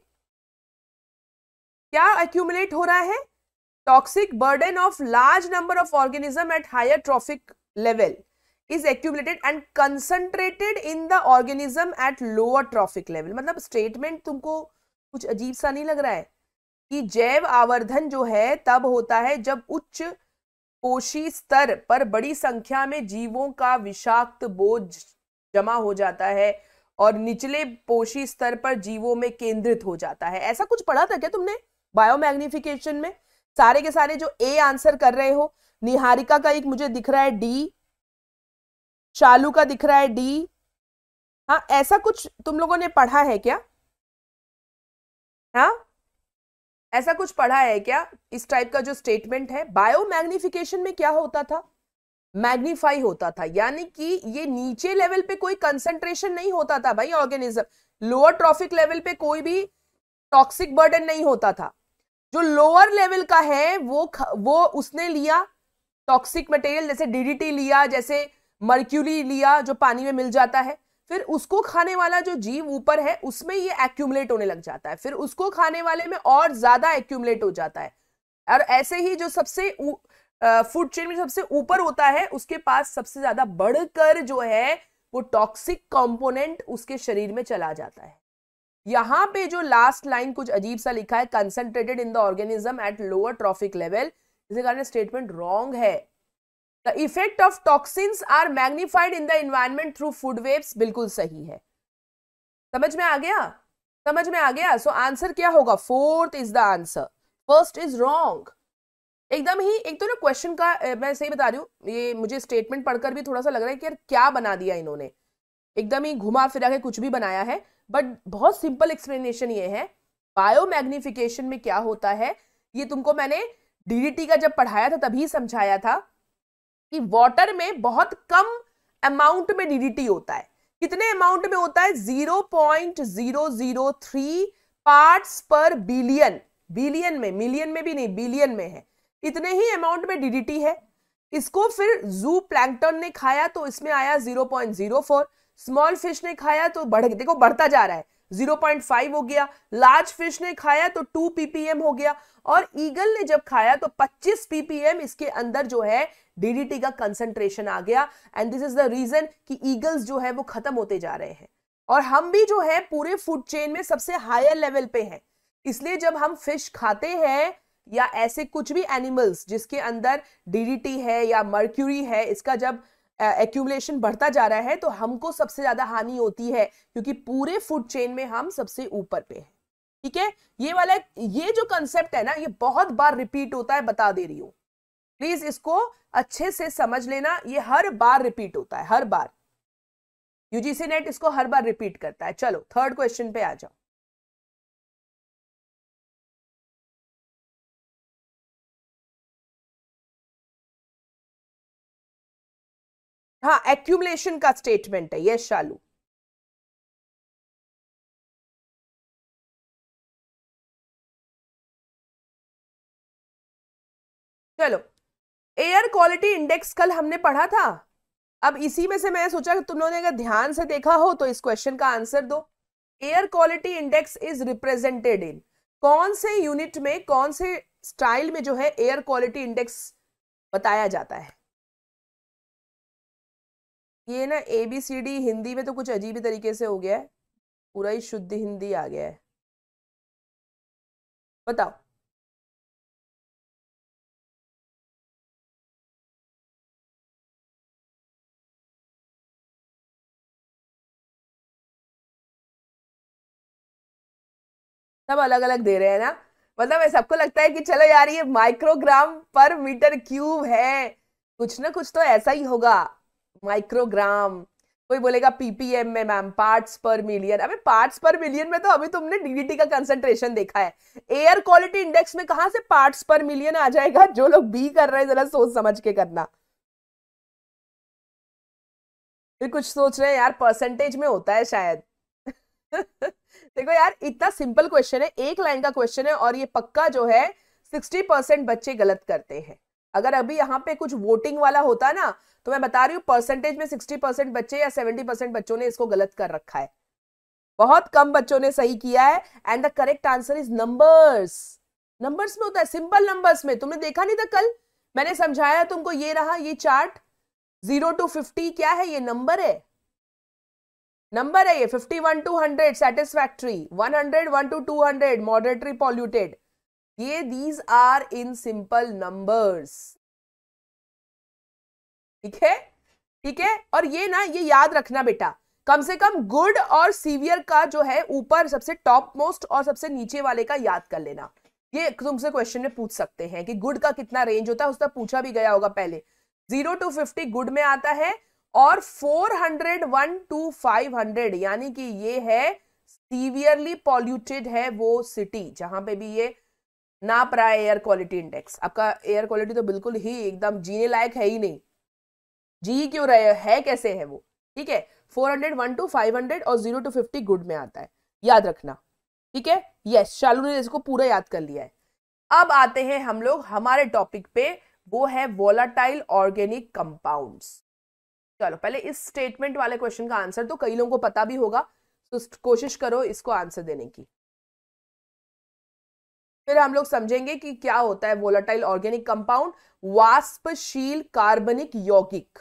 क्या एक्यूमुलेट हो रहा है toxic burden of large number of organism at higher trophic level is accumulated and concentrated in the organism at lower trophic level मतलब statement तुमको कुछ अजीब सा नहीं लग रहा है कि जैव आवर्धन जो है तब होता है जब उच्च कोशी स्तर पर बड़ी संख्या में जीवों का विषाक्त बोझ जमा हो जाता है और निचले पोषी स्तर पर जीवों में केंद्रित हो जाता है ऐसा कुछ पढ़ा था क्या तुमने बायोमैग्निफिकेशन में सारे के सारे जो ए आंसर कर रहे हो निहारिका का एक मुझे दिख रहा है डी शालू का दिख रहा है डी हाँ ऐसा कुछ तुम लोगों ने पढ़ा है क्या हाँ ऐसा कुछ पढ़ा है क्या इस टाइप का जो स्टेटमेंट है बायोमैग्निफिकेशन में क्या होता था मैग्नीफाई होता था यानी कि ये नीचे लेवल पे कोई कंसंट्रेशन नहीं होता था भाई ऑर्गेनिज्म लोअर ट्रॉफिक लेवल पे कोई भी टॉक्सिक बर्डन नहीं होता था जो लोअर लेवल का है वो वो उसने लिया टॉक्सिक मटेरियल जैसे डीडीटी लिया जैसे मर्क्यूरी लिया जो पानी में मिल जाता है फिर उसको खाने वाला जो जीव ऊपर है उसमें ये एक्यूमुलेट होने लग जाता है फिर उसको खाने वाले में और ज्यादा एक्यूमुलेट हो जाता है और ऐसे ही जो सबसे फूड चेन में सबसे ऊपर होता है उसके पास सबसे ज्यादा बढ़कर जो है वो टॉक्सिक कंपोनेंट उसके शरीर में चला जाता है यहां पे जो लास्ट लाइन कुछ अजीब सा लिखा है concentrated in the organism at lower trophic level इसके कारण स्टेटमेंट रॉन्ग है the effect of toxins are magnified in the environment through food webs बिल्कुल सही है समझ में आ गया समझ में आ गया सो so, आंसर क्या होगा fourth is the answer first is wrong एकदम ही एक तो ना क्वेश्चन का मैं सही बता रही हूँ ये मुझे स्टेटमेंट पढ़कर भी थोड़ा सा लग रहा है कि यार क्या बना दिया इन्होंने एकदम ही घुमा फिरा के कुछ भी बनाया है बट बहुत सिंपल एक्सप्लेनेशन ये है बायो मैग्निफिकेशन में क्या होता है ये तुमको मैंने डीडीटी का जब पढ़ाया था तभी समझाया था कि वाटर में बहुत कम अमाउंट में डीडीटी होता है कितने अमाउंट में होता है zero zero zero point three part per billion billion में मिलियन में भी नहीं बिलियन में है इतने ही अमाउंट में डीडीटी है इसको फिर जू प्लैंकटन ने खाया तो इसमें आया 0.04 स्मॉल फिश ने खाया तो बढ़ देखो बढ़ता जा रहा है 0.5 हो गया लार्ज फिश ने खाया तो 2 पीपीएम हो गया और ईगल ने जब खाया तो 25 पीपीएम इसके अंदर जो है डीडीटी का कंसंट्रेशन आ गया and this is the reason कि ईगल्स जो है वो खत्म होते जा रहे हैं और हम भी जो है पूरे फूड चेन में सबसे हायर लेवल पे हैं इसलिए जब हम फिश खाते हैं या ऐसे कुछ भी एनिमल्स जिसके अंदर डीडीटी है या मर्क्यूरी है इसका जब एक्यूमुलेशन uh, बढ़ता जा रहा है तो हमको सबसे ज्यादा हानि होती है क्योंकि पूरे फूड चेन में हम सबसे ऊपर पे हैं ठीक है ये वाला ये जो कंसेप्ट है ना ये बहुत बार रिपीट होता है बता दे रही हूँ प्लीज इसको अच्छे से समझ लेना ये हर बार रिपीट होता है हर बार यूजीसी नेट इसको हर बार रिपीट करता है चलो थर्ड क्वेश्चन पे आ जाओ हाँ एक्यूमलेशन का स्टेटमेंट है यस शालू चलो एयर क्वालिटी इंडेक्स कल हमने पढ़ा था अब इसी में से मैं सोचा कि तुम लोगों ने अगर ध्यान से देखा हो तो इस क्वेश्चन का आंसर दो air quality index is represented in कौन से यूनिट में कौन से स्टाइल में जो है एयर क्वालिटी इंडेक्स बताया जाता है ये ना A B C D Hindi में तो कुछ अजीब तरीके से हो गया है पूरा ही शुद्ध हिंदी आ गया है बताओ सब अलग अलग दे रहे हैं ना मतलब सबको लगता है कि चलो यार ये माइक्रोग्राम पर मीटर क्यूब है कुछ ना कुछ तो ऐसा ही होगा माइक्रोग्राम कोई बोलेगा पीपीएम में मैम पार्ट्स पर मिलियन अबे पार्ट्स पर मिलियन में तो अभी तुमने डीडीटी का कंसंट्रेशन देखा है एयर क्वालिटी इंडेक्स में कहा से पार्ट्स पर मिलियन आ जाएगा जो लोग बी कर रहे हैं जरा सोच समझ के करना फिर कुछ सोच रहे हैं यार परसेंटेज में होता है शायद देखो यार इतना सिंपल क्वेश्चन है एक लाइन का क्वेश्चन है और ये पक्का जो है सिक्सटी बच्चे गलत करते हैं अगर अभी यहाँ पे कुछ वोटिंग वाला होता ना तो मैं बता रही हूँ परसेंटेज में सिक्सटी परसेंट बच्चे या सेवेंटी परसेंट बच्चों ने इसको गलत कर रखा है बहुत कम बच्चों ने सही किया है and the correct answer is numbers numbers में होता है सिंपल नंबर्स में तुमने देखा नहीं था कल मैंने समझाया तुमको ये रहा ये चार्ट जीरो टू फिफ्टी क्या है ये नंबर है नंबर है ये fifty one two hundred satisfactory one hundred one two two hundred moderately polluted ये these are in simple numbers ठीक है ठीक है और ये ना ये याद रखना बेटा कम से कम गुड और सीवियर का जो है ऊपर सबसे टॉप मोस्ट और सबसे नीचे वाले का याद कर लेना ये तुमसे क्वेश्चन में पूछ सकते हैं कि गुड का कितना रेंज होता है उसका पूछा भी गया होगा पहले जीरो टू फिफ्टी गुड में आता है और four hundred one two five hundred यानी कि ये है सीवियरली पॉल्यूटेड है वो सिटी जहां पे भी ये ना पड़ा है एयर क्वालिटी इंडेक्स आपका एयर क्वालिटी तो बिल्कुल ही एकदम जीने लायक है ही नहीं जी क्यों रहे है कैसे है वो ठीक है four hundred one two five hundred और जीरो टू फिफ्टी गुड में आता है याद रखना ठीक है यस शालू ने इसको पूरा याद कर लिया है अब आते हैं हम लोग हमारे टॉपिक पे वो है वोलाटाइल ऑर्गेनिक कंपाउंड्स चलो पहले इस स्टेटमेंट वाले क्वेश्चन का आंसर तो कई लोगों को पता भी होगा तो कोशिश करो इसको आंसर देने की फिर हम लोग समझेंगे कि क्या होता है वोलाटाइल ऑर्गेनिक कंपाउंड वाष्पशील कार्बनिक यौगिक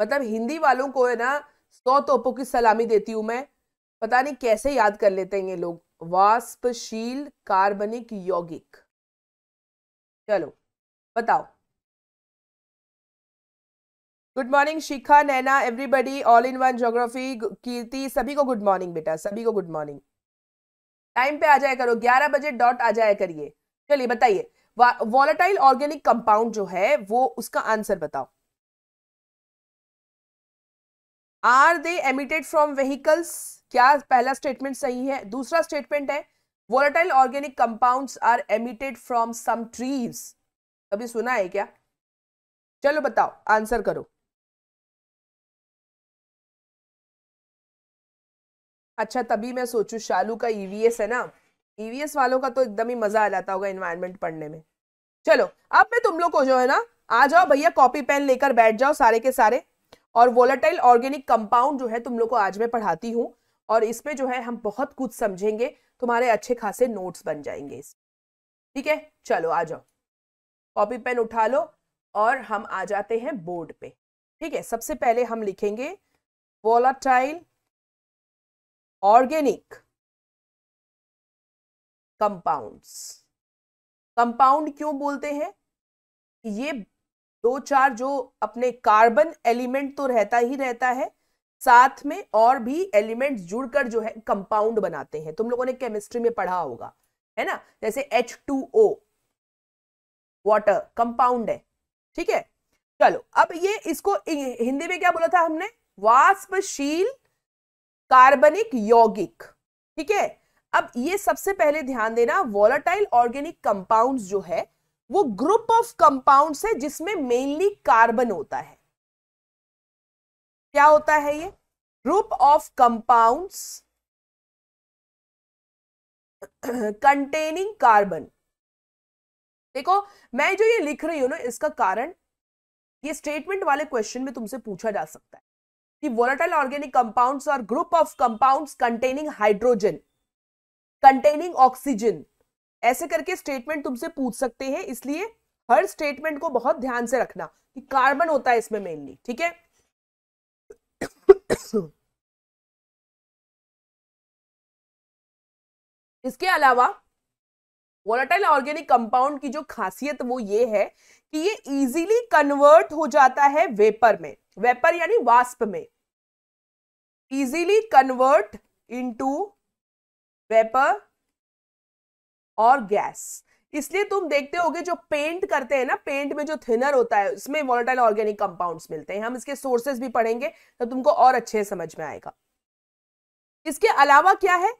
मतलब हिंदी वालों को है ना सौ तोपों की सलामी देती हूं मैं पता नहीं कैसे याद कर लेते हैं ये लोग वाष्पशील कार्बनिक यौगिक चलो बताओ good morning Shikha Naina everybody all in one geography Kirti सभी को गुड मॉर्निंग बेटा सभी को गुड मॉर्निंग टाइम पे आ जाया करो ग्यारह बजे डॉट आ जाया करिए चलिए बताइए वॉलेटाइल ऑर्गेनिक कंपाउंड जो है वो उसका आंसर बताओ are they emitted from vehicles क्या पहला स्टेटमेंट सही है दूसरा स्टेटमेंट है volatile organic compounds are emitted from some trees कभी सुना है क्या चलो बताओ आंसर करो अच्छा तभी मैं सोचूं शालू का ईवीएस e है ना ईवीएस e वालों का तो एकदम ही मजा आ जाता होगा इन्वायरमेंट पढ़ने में चलो अब मैं तुम लोग को जो है ना आ जाओ भैया कॉपी पेन लेकर बैठ जाओ सारे के सारे और वोलाटाइल ऑर्गेनिक कंपाउंड जो है तुम लोग को आज मैं पढ़ाती हूँ और इसमें जो है हम बहुत कुछ समझेंगे तुम्हारे अच्छे खासे नोट्स बन जाएंगे इस ठीक है चलो आ जाओ कॉपी पेन उठा लो और हम आ जाते हैं बोर्ड पे ठीक है सबसे पहले हम लिखेंगे वोलाटाइल ऑर्गेनिक कंपाउंड्स कंपाउंड क्यों बोलते हैं ये दो चार जो अपने कार्बन एलिमेंट तो रहता ही रहता है साथ में और भी एलिमेंट्स जुड़कर जो है कंपाउंड बनाते हैं तुम लोगों ने केमिस्ट्री में पढ़ा होगा है ना जैसे H two O water compound है ठीक है चलो अब ये इसको हिंदी में क्या बोला था हमने वाष्पशील कार्बनिक यौगिक ठीक है अब ये सबसे पहले ध्यान देना वॉलाटाइल ऑर्गेनिक कंपाउंड्स जो है वो ग्रुप ऑफ कंपाउंड्स है जिसमें मेनली कार्बन होता है क्या होता है ये group of compounds containing carbon देखो मैं जो ये लिख रही हूं ना इसका कारण ये स्टेटमेंट वाले क्वेश्चन में तुमसे पूछा जा सकता है कि volatile organic compounds are group of compounds containing hydrogen containing oxygen ऐसे करके स्टेटमेंट तुमसे पूछ सकते हैं इसलिए हर स्टेटमेंट को बहुत ध्यान से रखना कि कार्बन होता है इसमें मेनली ठीक है इसके अलावा वोलाटाइल ऑर्गेनिक कंपाउंड की जो खासियत वो ये है कि ये इजीली कन्वर्ट हो जाता है वेपर में वेपर यानी वास्प में इजीली कन्वर्ट इनटू वेपर और गैस इसलिए तुम देखते होगे जो पेंट करते हैं ना पेंट में जो थिनर होता है उसमें वॉलेटाइल ऑर्गेनिक कंपाउंड्स मिलते हैं हम इसके सोर्सेस भी पढ़ेंगे तो तुमको और अच्छे समझ में आएगा इसके अलावा क्या है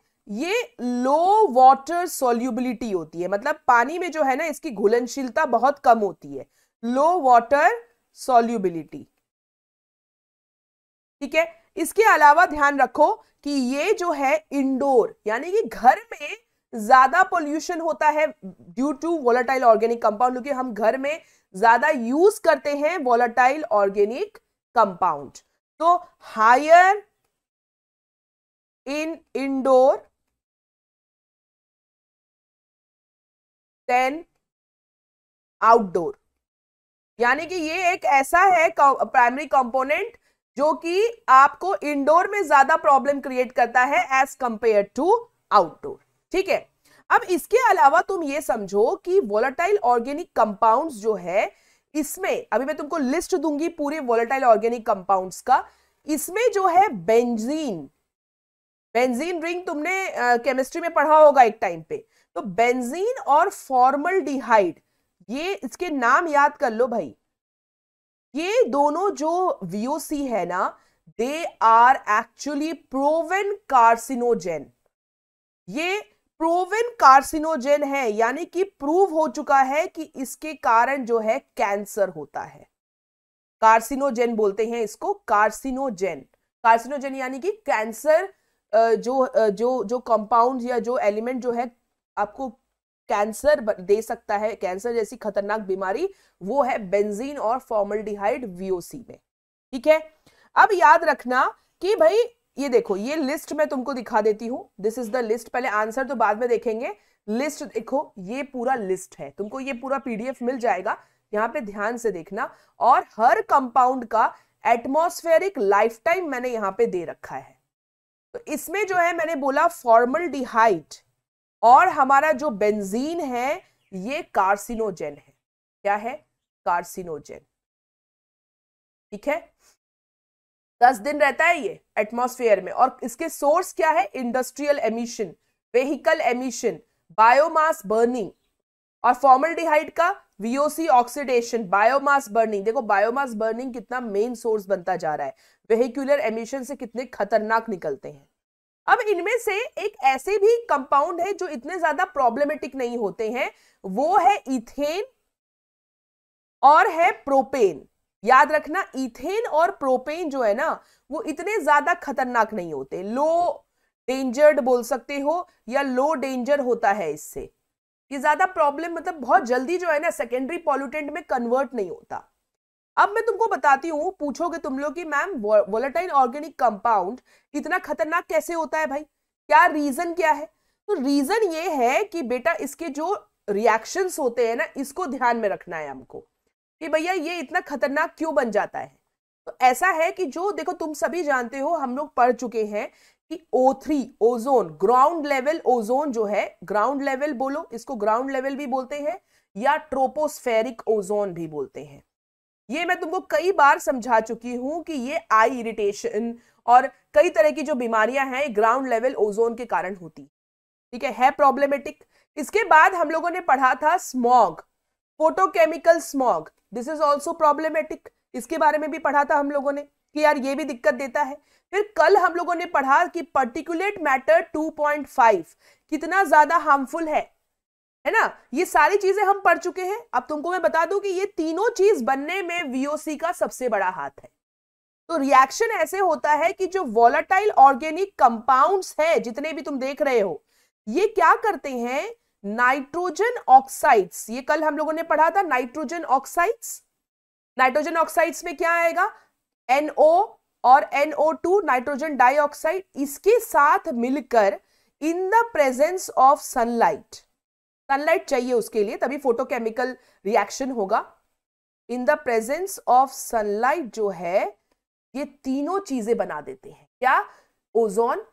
ये लो वाटर सोल्यूबिलिटी होती है मतलब पानी में जो है ना इसकी घुलनशीलता बहुत कम होती है लो वाटर सोल्यूबिलिटी ठीक है इसके अलावा ध्यान रखो कि ये जो है इंडोर यानी कि घर में ज्यादा पोल्यूशन होता है due to volatile organic compound क्योंकि हम घर में ज्यादा यूज करते हैं वोलाटाइल ऑर्गेनिक कंपाउंड तो higher in indoor than outdoor यानी कि ये एक ऐसा है प्राइमरी कंपोनेंट जो कि आपको इंडोर में ज्यादा प्रॉब्लम क्रिएट करता है एज कंपेयर टू आउटडोर ठीक है अब इसके अलावा तुम ये समझो कि वोलाटाइल ऑर्गेनिक कंपाउंड्स जो है इसमें अभी मैं तुमको लिस्ट दूंगी पूरे वोलाटाइल ऑर्गेनिक कंपाउंड्स का इसमें जो है बेंजीन बेंजीन रिंग तुमने केमिस्ट्री में पढ़ा होगा एक टाइम पे तो बेंजीन और फॉर्मल डिहाइड ये इसके नाम याद कर लो भाई ये दोनों जो वीओसी है ना they are actually proven carcinogen ये प्रोवेन कार्सिनोजेन है यानी कि प्रूव हो चुका है कि इसके कारण जो है कैंसर होता है कार्सिनोजेन बोलते हैं इसको कार्सिनोजेन कार्सिनोजेन यानी कि कैंसर जो जो जो कंपाउंड या जो एलिमेंट जो है आपको कैंसर दे सकता है कैंसर जैसी खतरनाक बीमारी वो है बेंजीन और फॉर्मल्डिहाइड वीओसी में ठीक है अब याद रखना कि भाई ये देखो ये लिस्ट मैं तुमको दिखा देती हूं दिस इज द लिस्ट पहले आंसर तो बाद में देखेंगे लिस्ट देखो ये पूरा लिस्ट है तुमको ये पूरा पीडीएफ मिल जाएगा यहाँ पे ध्यान से देखना और हर कंपाउंड का एटमोस्फेरिक लाइफ टाइम मैंने यहाँ पे दे रखा है तो इसमें जो है मैंने बोला फॉर्मल डिहाइट और हमारा जो बेंजीन है ये कार्सिनोजेन है क्या है कार्सिनोजेन ठीक है दस दिन रहता है ये एटमॉस्फेयर में और इसके सोर्स क्या है industrial emission vehicle emission biomass burning और फॉर्मल डिहाइड का वीओसी ऑक्सीडेशन बायोमास बर्निंग देखो बायोमास बर्निंग कितना मेन सोर्स बनता जा रहा है वेहिकुलर एमिशन से कितने खतरनाक निकलते हैं अब इनमें से एक ऐसे भी कंपाउंड है जो इतने ज्यादा प्रॉब्लमेटिक नहीं होते हैं वो है इथेन और है प्रोपेन याद रखना इथेन और प्रोपेन जो है ना वो इतने ज्यादा खतरनाक नहीं होते लो डेंजर्ड बोल सकते हो या लो डेंजर होता है इससे ये ज्यादा प्रॉब्लम मतलब बहुत जल्दी जो है ना सेकेंडरी पॉल्यूटेंट में कन्वर्ट नहीं होता अब मैं तुमको बताती हूँ पूछोगे तुम लोग कि मैम वोलेटाइल ऑर्गेनिक कंपाउंड इतना खतरनाक कैसे होता है भाई क्या रीजन क्या है तो रीजन ये है कि बेटा इसके जो रिएक्शंस होते हैं ना इसको ध्यान में रखना है हमको कि भैया ये इतना खतरनाक क्यों बन जाता है तो ऐसा है कि जो देखो तुम सभी जानते हो हम लोग पढ़ चुके हैं कि O3 ozone ground level ozone जो है ग्राउंड लेवल बोलो इसको ग्राउंड लेवल भी बोलते हैं या ट्रोपोस्फेरिक ओजोन भी बोलते हैं ये मैं तुमको कई बार समझा चुकी हूँ कि ये आई इरिटेशन और कई तरह की जो बीमारियां हैं ग्राउंड लेवल ओजोन के कारण होती ठीक है है प्रॉब्लमेटिक इसके बाद हम लोगों ने पढ़ा था smog photochemical smog this is also problematic इसके बारे में भी पढ़ा था हम लोगों ने कि यार ये भी दिक्कत देता है फिर कल हम लोगों ने पढ़ा कि पर्टिकुलेट मैटर 2.5 कितना ज्यादा हार्मफुल है है ना ये सारी चीजें हम पढ़ चुके हैं अब तुमको मैं बता दूं कि ये तीनों चीज बनने में वीओसी का सबसे बड़ा हाथ है तो रिएक्शन ऐसे होता है कि जो वॉलेटाइल ऑर्गेनिक कंपाउंड्स है जितने भी तुम देख रहे हो ये क्या करते हैं नाइट्रोजन ऑक्साइड्स ये कल हम लोगों ने पढ़ा था नाइट्रोजन ऑक्साइड्स नाइट्रोजन ऑक्साइड्स में क्या आएगा NO और NO2 नाइट्रोजन डाइऑक्साइड इसके साथ मिलकर in the presence of sunlight sunlight चाहिए उसके लिए तभी फोटोकेमिकल रिएक्शन होगा in the presence of sunlight जो है ये तीनों चीजें बना देते हैं क्या ओजोन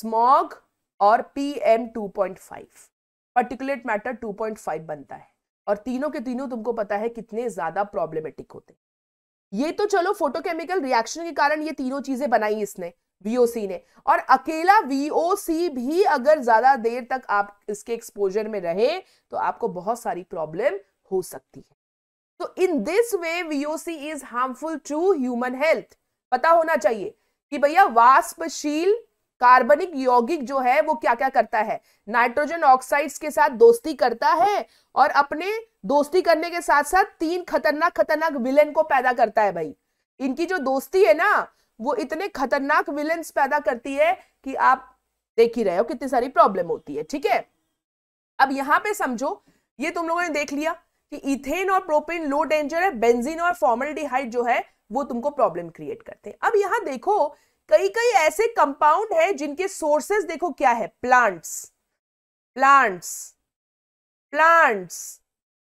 स्मॉग और P M two point five particulate matter two point five बनता है और तीनों के तीनों तुमको पता है कितने ज्यादा प्रॉब्लमेटिक होते हैं ये तो चलो फोटोकेमिकल रिएक्शन के कारण ये तीनों चीजें बनाई इसने वीओसी ने और अकेला वीओसी भी अगर ज्यादा देर तक आप इसके एक्सपोजर में रहे तो आपको बहुत सारी प्रॉब्लम हो सकती है तो in this way VOC is harmful to human health पता होना चाहिए कि भैया वाष्पशील कार्बनिक यौगिक जो है वो क्या क्या करता है नाइट्रोजन ऑक्साइड्स के साथ दोस्ती करता है और अपने दोस्ती करने के साथ साथ तीन खतरनाक खतरनाक विलेन को पैदा करता है भाई इनकी जो दोस्ती है ना वो इतने खतरनाक विलन पैदा करती है कि आप देख ही रहे हो कितनी सारी प्रॉब्लम होती है ठीक है अब यहां पे समझो ये तुम लोगों ने देख लिया कि इथेन और प्रोपेन लो डेंजर है बेंजीन और फॉर्मलडिहाइड जो है वो तुमको प्रॉब्लम क्रिएट करते हैं अब यहां देखो कई कई ऐसे कंपाउंड है जिनके सोर्सेस देखो क्या है प्लांट्स प्लांट्स प्लांट्स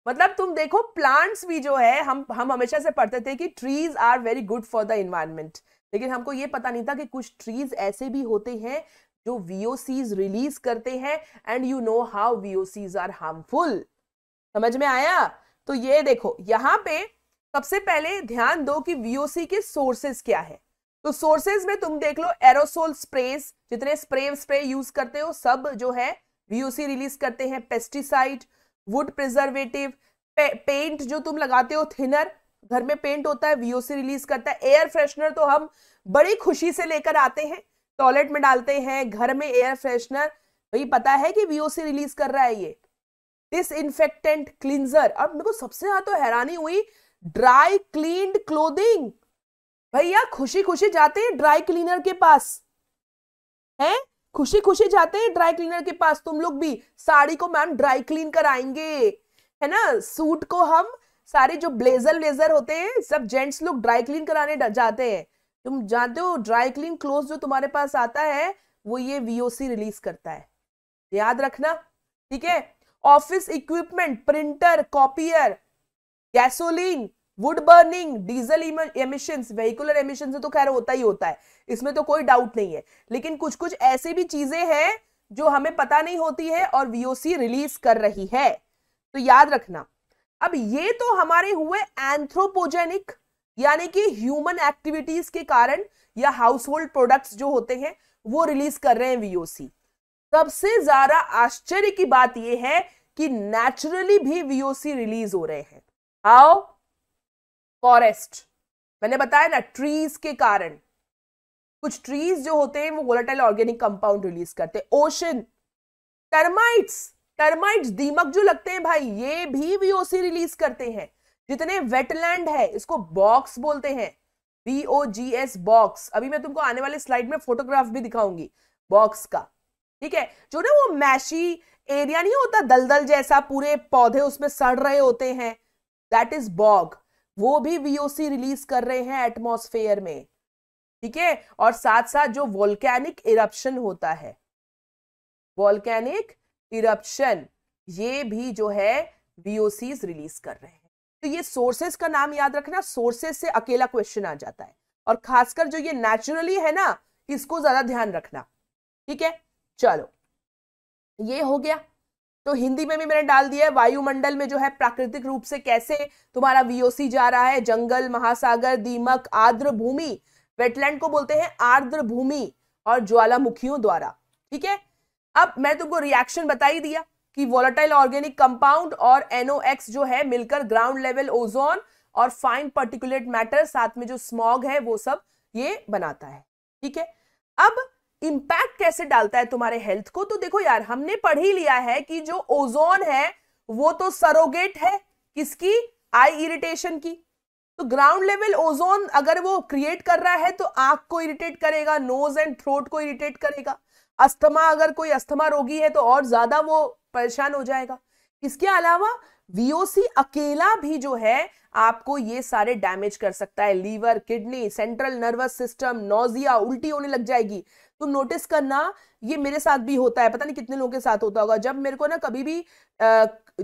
मतलब तुम देखो प्लांट्स भी जो है हम हम हमेशा से पढ़ते थे कि trees are very good for the environment लेकिन हमको ये पता नहीं था कि कुछ ट्रीज ऐसे भी होते हैं जो वीओसीज रिलीज करते हैं and you know how VOCs are harmful समझ में आया तो ये देखो यहाँ पे सबसे पहले ध्यान दो कि वीओसी के सोर्सेज क्या है तो सोर्सेज में तुम देख लो एरोसोल स्प्रेस जितने स्प्रे स्प्रे यूज करते हो सब जो है वीओसी रिलीज करते हैं पेस्टिसाइड वुड प्रिजर्वेटिव पे, पेंट जो तुम लगाते हो थिनर घर में पेंट होता है वीओसी रिलीज करता है एयर फ्रेशनर तो हम बड़ी खुशी से लेकर आते हैं टॉयलेट में डालते हैं घर में एयर फ्रेशनर भाई पता है कि वीओसी रिलीज कर रहा है ये डिस इनफेक्टेंट क्लिनजर अब मेरे को सबसे ज्यादा तो हैरानी हुई ड्राई क्लीन क्लोदिंग भैया खुशी खुशी जाते हैं ड्राई क्लीनर के पास हैं खुशी खुशी जाते हैं ड्राई क्लीनर के पास तुम लोग भी साड़ी को मैम ड्राई क्लीन कराएंगे है ना सूट को हम सारे जो ब्लेजर व्लेजर होते हैं सब जेंट्स लोग ड्राई क्लीन कराने जाते हैं तुम जानते हो ड्राई क्लीन क्लोज जो तुम्हारे पास आता है वो ये वीओसी रिलीज करता है याद रखना ठीक है office equipment printer copier gasoline wood burning diesel emission vehicular emission तो खैर होता ही होता है इसमें तो कोई डाउट नहीं है लेकिन कुछ कुछ ऐसे भी चीजें हैं जो हमें पता नहीं होती है और वीओसी रिलीज कर रही है तो याद रखना अब ये तो हमारे हुए एंथ्रोपोजेनिक यानी कि ह्यूमन एक्टिविटीज के कारण या हाउस होल्ड प्रोडक्ट्स जो होते हैं वो रिलीज कर रहे हैं वीओसी सबसे ज्यादा आश्चर्य की बात यह है कि नेचुरली भी वीओसी रिलीज हो रहे हैं हाउ फॉरेस्ट मैंने बताया ना ट्रीज के कारण कुछ ट्रीज जो होते हैं वो वोलाटाइल ऑर्गेनिक कंपाउंड रिलीज करते हैं ओशन टर्माइट्स टर्माइट दीमक जो लगते हैं भाई ये भी वीओसी रिलीज करते हैं जितने वेटलैंड है इसको बॉक्स बोलते हैं बीओजीएस बॉक्स अभी मैं तुमको आने वाले स्लाइड में फोटोग्राफ भी दिखाऊंगी बॉक्स का ठीक है जो ना वो मैशी एरिया नहीं होता दलदल जैसा पूरे पौधे उसमें सड़ रहे होते हैं दैट इज बॉग वो भी वीओसी रिलीज कर रहे हैं एटमोसफेयर में ठीक है और साथ साथ जो वॉल्केनिक इरप्शन होता है वॉल्केनिक इरप्शन ये भी जो है बीओसी रिलीज कर रहे हैं तो ये सोर्सेस का नाम याद रखना सोर्सेस से अकेला क्वेश्चन आ जाता है और खासकर जो ये नेचुरली है ना इसको ज्यादा ध्यान रखना ठीक है चलो ये हो गया तो हिंदी में भी मैंने डाल दिया है वायुमंडल में जो है प्राकृतिक रूप से कैसे तुम्हारा वीओसी जा रहा है जंगल महासागर दीमक आर्द्र भूमि वेटलैंड को बोलते हैं आर्द्र भूमि और ज्वालामुखियों द्वारा ठीक है अब मैं तुमको रिएक्शन बता ही दिया कि वोलाटाइल ऑर्गेनिक कंपाउंड और एनओएक्स जो है मिलकर ग्राउंड लेवल ओजोन और फाइन पर्टिकुलेट मैटर साथ में जो स्मॉग है वो सब ये बनाता है ठीक है अब इंपैक्ट कैसे डालता है तुम्हारे हेल्थ को तो देखो यार हमने पढ़ ही लिया है कि जो ओजोन है वो तो सरोगेट है किसकी आई इरिटेशन की तो ग्राउंड लेवल ओजोन अगर वो क्रिएट कर रहा है तो आंख को इरिटेट करेगा नोज एंड थ्रोट को इरिटेट करेगा अस्थमा अगर कोई अस्थमा रोगी है तो और ज्यादा वो परेशान हो जाएगा इसके अलावा वीओसी अकेला भी जो है आपको ये सारे डैमेज कर सकता है liver kidney central nervous system nausea उल्टी होने लग जाएगी तो नोटिस करना ये मेरे साथ भी होता है पता नहीं कितने लोगों के साथ होता होगा जब मेरे को ना कभी भी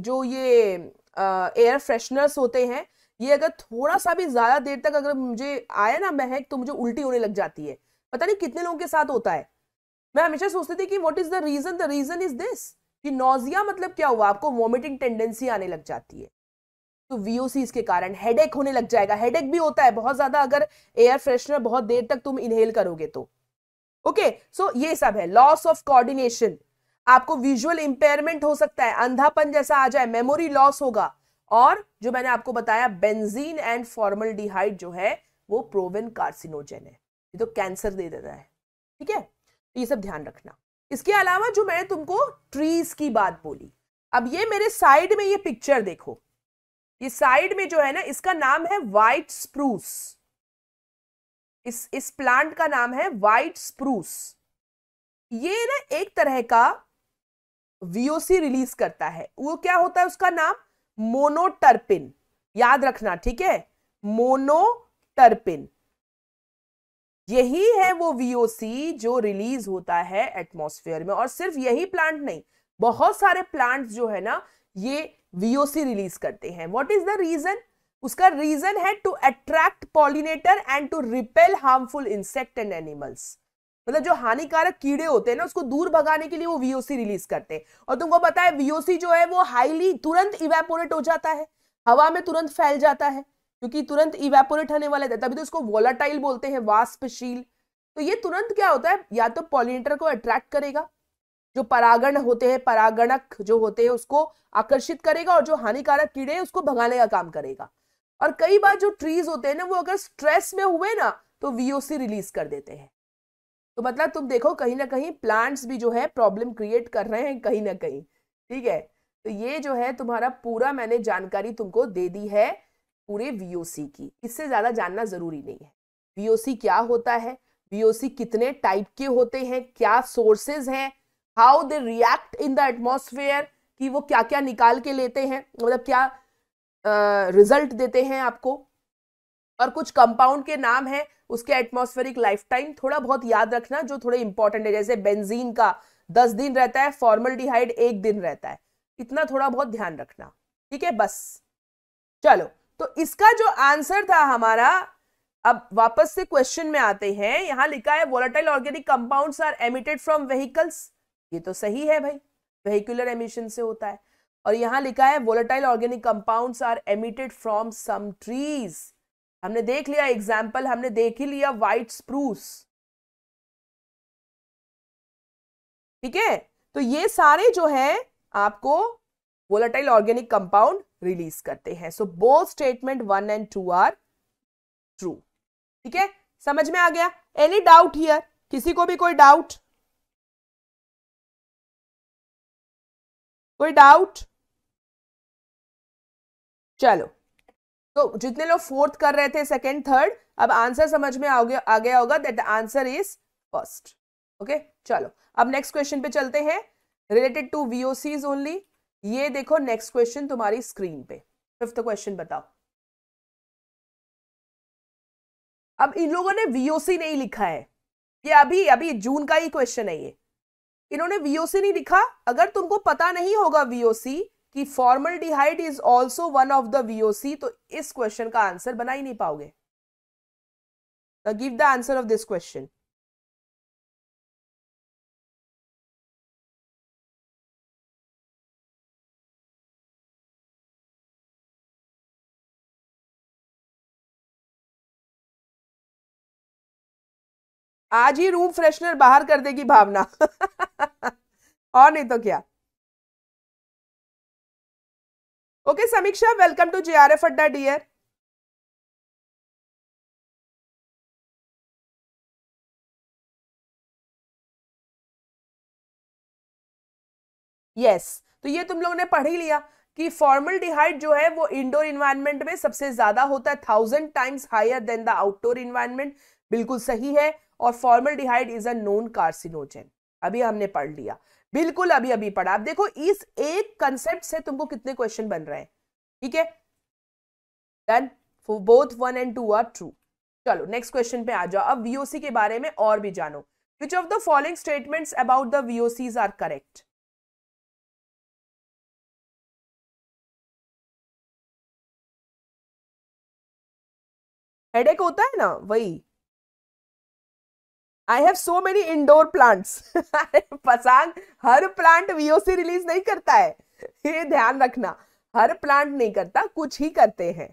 जो ये एयर फ्रेशनर्स होते हैं ये अगर थोड़ा सा भी ज्यादा देर तक अगर मुझे आया ना महक तो मुझे उल्टी होने लग जाती है पता नहीं कितने लोगों के साथ होता है मैं हमेशा सोचती थी कि what is the reason the reason is this कि नोजिया मतलब क्या हुआ आपको वॉमिटिंग टेंडेंसी आने लग जाती है तो वीओसी इसके कारण हेडेक होने लग जाएगा हेडेक भी होता है बहुत ज्यादा अगर एयर फ्रेशनर बहुत देर तक तुम इनहेल करोगे तो ओके okay, सो so ये सब है लॉस ऑफ कोऑर्डिनेशन आपको विजुअल इंपेयरमेंट हो सकता है अंधापन जैसा आ जाए मेमोरी लॉस होगा और जो मैंने आपको बताया बेंजीन एंड फॉर्मल जो है वो प्रोविन कार्सिनोजेन है ये तो कैंसर दे देता है ठीक है ये सब ध्यान रखना इसके अलावा जो मैंने तुमको ट्रीज की बात बोली अब ये मेरे साइड में ये पिक्चर देखो ये साइड में जो है ना इसका नाम है वाइट स्प्रूस इस इस प्लांट का नाम है वाइट स्प्रूस ये ना एक तरह का वीओसी रिलीज करता है वो क्या होता है उसका नाम मोनोटर्पिन याद रखना ठीक है मोनोटर्पिन यही है वो वीओसी जो रिलीज होता है एटमोसफेयर में और सिर्फ यही प्लांट नहीं बहुत सारे प्लांट्स जो है ना ये वीओसी रिलीज करते हैं व्हाट इज द रीजन उसका रीजन है to attract pollinator and to repel harmful insect and animals मतलब जो हानिकारक कीड़े होते हैं ना उसको दूर भगाने के लिए वो वीओसी रिलीज करते हैं और तुमको पता है वीओसी जो है वो हाईली तुरंत इवेपोरेट हो जाता है हवा में तुरंत फैल जाता है क्योंकि तुरंत इवेपोरेट होने वाला है तभी तो इसको वोलाटाइल बोलते हैं वाष्पशील तो ये तुरंत क्या होता है या तो पॉलिनेटर को अट्रैक्ट करेगा जो परागण होते हैं परागणक जो होते हैं उसको आकर्षित करेगा और जो हानिकारक कीड़े हैं उसको भगाने का काम करेगा और कई बार जो ट्रीज होते हैं ना वो अगर स्ट्रेस में हुए ना तो वीओसी रिलीज कर देते हैं तो मतलब तुम देखो कहीं ना कहीं प्लांट्स भी जो है प्रॉब्लम क्रिएट कर रहे हैं कहीं ना कहीं ठीक है तो ये जो है तुम्हारा पूरा मैंने जानकारी तुमको दे दी है पूरे वीओसी की इससे ज़्यादा जानना ज़रूरी नहीं है वीओसी क्या होता है वीओसी कितने टाइप के होते हैं क्या सोर्सेज हैं how they react in the atmosphere कि वो क्या क्या निकाल के लेते हैं मतलब क्या रिजल्ट uh, देते हैं आपको और कुछ कंपाउंड के नाम है उसके एटमॉस्फेरिक लाइफ टाइम थोड़ा बहुत याद रखना जो थोड़े इंपॉर्टेंट है जैसे बेंजीन का दस दिन रहता है फॉर्मल डिहाइड एक दिन रहता है इतना थोड़ा बहुत ध्यान रखना ठीक है बस चलो तो इसका जो आंसर था हमारा अब वापस से क्वेश्चन में आते हैं यहां लिखा है volatile organic compounds are emitted from vehicles ये तो सही है भाई वेहिकुलर एमिशन से होता है और यहां लिखा है volatile organic compounds are emitted from some trees हमने देख लिया एग्जाम्पल हमने देख ही लिया व्हाइट स्प्रूस ठीक है तो ये सारे जो है आपको वोलाटाइल ऑर्गेनिक कंपाउंड रिलीज करते हैं so both statement one and two are true ठीक है समझ में आ गया एनी डाउट हियर किसी को भी कोई डाउट कोई डाउट चलो तो जितने लोग फोर्थ कर रहे थे सेकेंड थर्ड अब आंसर समझ में आ गया आ गया होगा that the answer is first okay चलो अब नेक्स्ट क्वेश्चन पे चलते हैं रिलेटेड टू वीओसीज ओनली ये देखो नेक्स्ट क्वेश्चन तुम्हारी स्क्रीन पे फिफ्थ क्वेश्चन बताओ अब इन लोगों ने वीओसी नहीं लिखा है ये अभी अभी जून का ही क्वेश्चन है ये इन्होंने वीओसी नहीं लिखा अगर तुमको पता नहीं होगा वीओसी कि formaldehyde is also one of the VOC तो इस क्वेश्चन का आंसर बना ही नहीं पाओगे give the answer of this question आज ही रूम फ्रेशनर बाहर कर देगी भावना और नहीं तो क्या okay Samiksha welcome to J R F Adda dear yes yes. तो ये तुम लोगों ने पढ़ ही लिया कि फॉर्मल डिहाइड जो है वो इंडोर इन्वायरमेंट में सबसे ज्यादा होता है thousand times higher than the outdoor environment बिल्कुल सही है और formaldehyde is a non carcinogen अभी हमने पढ़ लिया बिल्कुल अभी अभी पढ़ा आप देखो इस एक कंसेप्ट से तुमको कितने क्वेश्चन बन रहे हैं ठीक है done both one and two are true चलो नेक्स्ट क्वेश्चन पे आ जाओ अब वीओसी के बारे में और भी जानो which of the following statements about the VOCs are correct headache होता है ना वही I have so many indoor plants पसांग हर प्लांट वीओसी रिलीज नहीं करता है ये ध्यान रखना हर प्लांट नहीं करता कुछ ही करते हैं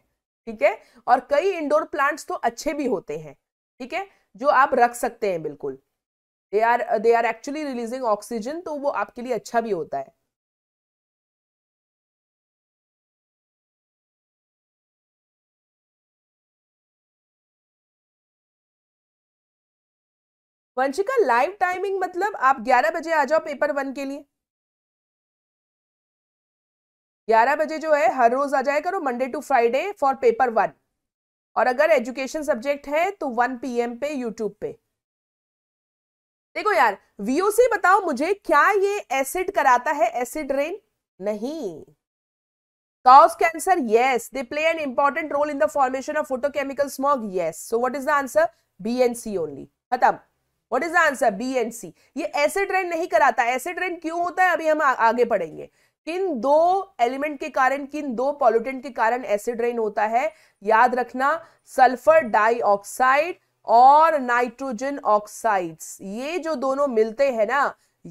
ठीक है और कई इंडोर प्लांट्स तो अच्छे भी होते हैं ठीक है जो आप रख सकते हैं बिल्कुल they are they are actually releasing oxygen तो वो आपके लिए अच्छा भी होता है वंशिका लाइव टाइमिंग मतलब आप 11 बजे आ जाओ पेपर वन के लिए 11 बजे जो है हर रोज आ जाए करो Monday to Friday for paper one और अगर एजुकेशन सब्जेक्ट है तो 1 पीएम पे यूट्यूब पे देखो यार वीओसी बताओ मुझे क्या ये एसिड कराता है एसिड रेन नहीं cause cancer yes they play an important role in the formation of photochemical smog yes so what is the answer B and C only खत्म what is the answer B and C ये ऐसे trend नहीं कराता ऐसे trend क्यों होता है अभी हम आ, आगे पढ़ेंगे किन दो एलिमेंट के कारण किन दो पॉल्यूटेंट के कारण एसिड रेन होता है याद रखना सल्फर डाइऑक्साइड और नाइट्रोजन ऑक्साइड्स ये जो दोनों मिलते हैं ना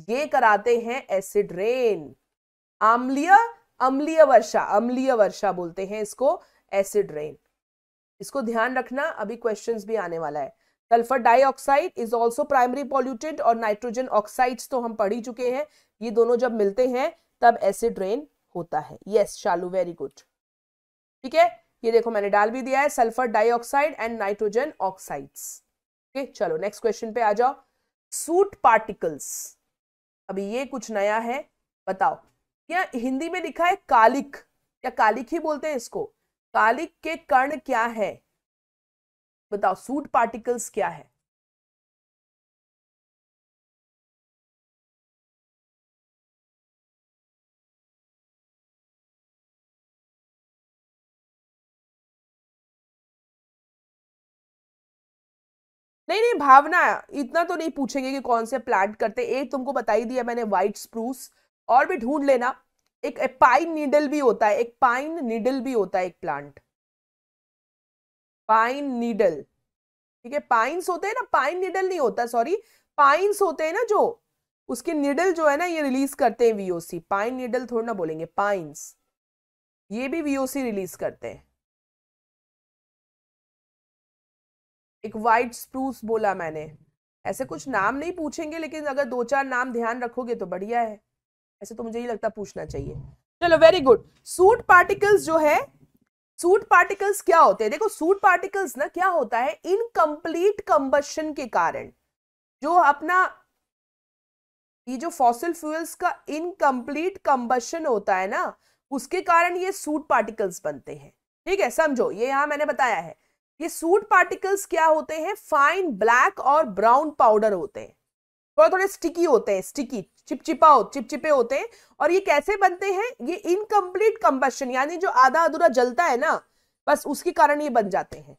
ये कराते हैं एसिड रेन आम्लीय अम्लीय वर्षा अम्लीय वर्षा बोलते हैं इसको एसिड रेन इसको ध्यान रखना अभी क्वेश्चंस भी आने वाला है sulphur dioxide is also primary polluted और नाइट्रोजन ऑक्साइड्स तो हम पढ़ ही चुके हैं ये दोनों जब मिलते हैं तब एसिड रेन होता है यस शालू वेरी गुड ठीक है ये देखो मैंने डाल भी दिया है sulphur dioxide and nitrogen oxides okay चलो नेक्स्ट क्वेश्चन पे आ जाओ सूट पार्टिकल्स अभी ये कुछ नया है बताओ क्या हिंदी में लिखा है कालिक या कालिक ही बोलते हैं इसको कालिक के कर्ण क्या है बताओ सूट पार्टिकल्स क्या है नहीं नहीं भावना इतना तो नहीं पूछेंगे कि कौन से प्लांट करते एक तुमको बताई दिया मैंने व्हाइट स्प्रूस और भी ढूंढ लेना एक, एक पाइन नीडल भी होता है एक पाइन नीडल भी होता है एक प्लांट पाइन नीडल ठीक है पाइन्स होते हैं ना पाइन नीडल नहीं होता सॉरी पाइन्स होते हैं ना जो उसके निडल जो है ना ये रिलीज करते हैं वीओसी पाइन निडल थोड़ा ना बोलेंगे पाइन्स ये भी वीओसी रिलीज करते हैं एक वाइट स्प्रूस बोला मैंने ऐसे कुछ नाम नहीं पूछेंगे लेकिन अगर दो चार नाम ध्यान रखोगे तो बढ़िया है ऐसे तो मुझे ही लगता पूछना चाहिए चलो वेरी गुड सूट पार्टिकल्स जो है सूट पार्टिकल्स क्या होते हैं देखो सूट पार्टिकल्स ना क्या होता है इनकम्प्लीट कंबशन के कारण जो अपना ये जो फॉसिल फ्यूल्स का इनकम्प्लीट कंबशन होता है ना उसके कारण ये सूट पार्टिकल्स बनते हैं ठीक है समझो ये यहां मैंने बताया है ये सूट पार्टिकल्स क्या होते हैं फाइन ब्लैक और ब्राउन पाउडर होते हैं थोड़े थोड़े स्टिकी होते हैं स्टिकी चिपचिपा हो चिपचिपे होते हैं और ये कैसे बनते हैं ये इनकम्प्लीट कम्बशन यानी जो आधा अधूरा जलता है ना बस उसके कारण ये बन जाते हैं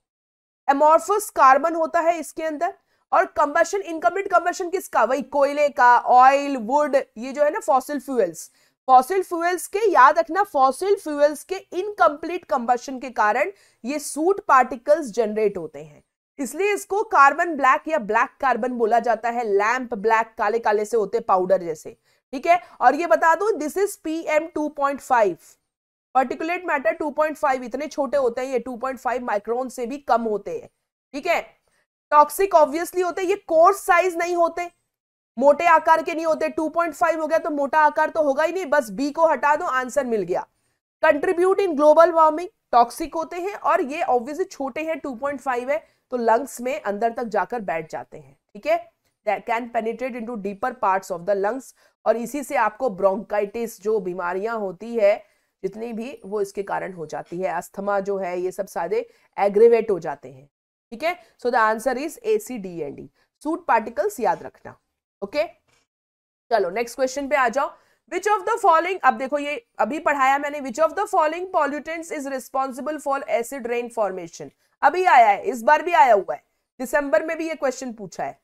एमोर्फस कार्बन होता है इसके अंदर और कंबशन इनकम्प्लीट कंबशन किसका वही कोयले का ऑयल वुड ये जो है ना फॉसिल फ्यूएल्स फॉसिल फ्यूएल्स के याद रखना फॉसिल फ्यूएल्स के इनकम्प्लीट कंबशन के कारण ये सूट पार्टिकल्स जनरेट होते हैं इसलिए इसको कार्बन ब्लैक या ब्लैक कार्बन बोला जाता है लैम्प ब्लैक काले काले से होते पाउडर जैसे ठीक है और ये बता दो this is P M two point five particulate matter 2.5 इतने छोटे होते हैं ये 2.5 माइक्रोन से भी कम होते हैं ठीक है टॉक्सिक ऑब्वियसली होते हैं ये कोर्स साइज नहीं होते मोटे आकार के नहीं होते 2.5 हो गया तो मोटा आकार तो होगा ही नहीं बस बी को हटा दो आंसर मिल गया contribute in global warming toxic होते हैं और ये ऑब्वियसली छोटे हैं 2.5 है तो लंग्स में अंदर तक जाकर बैठ जाते हैं ठीक है that can penetrate into deeper part of the lungs और इसी से आपको ब्रोंकाइटिस जो बीमारियां होती है जितनी भी वो इसके कारण हो जाती है अस्थमा जो है ये सब सारे एग्रेवेट हो जाते हैं ठीक है so the answer is A C D and D soot particles याद रखना ओके okay? चलो नेक्स्ट क्वेश्चन पे आ जाओ विच ऑफ द फॉलोइंग अब देखो ये अभी पढ़ाया मैंने which of the following pollutant is responsible for acid rain formation अभी आया है इस बार भी आया हुआ है दिसंबर में भी ये क्वेश्चन पूछा है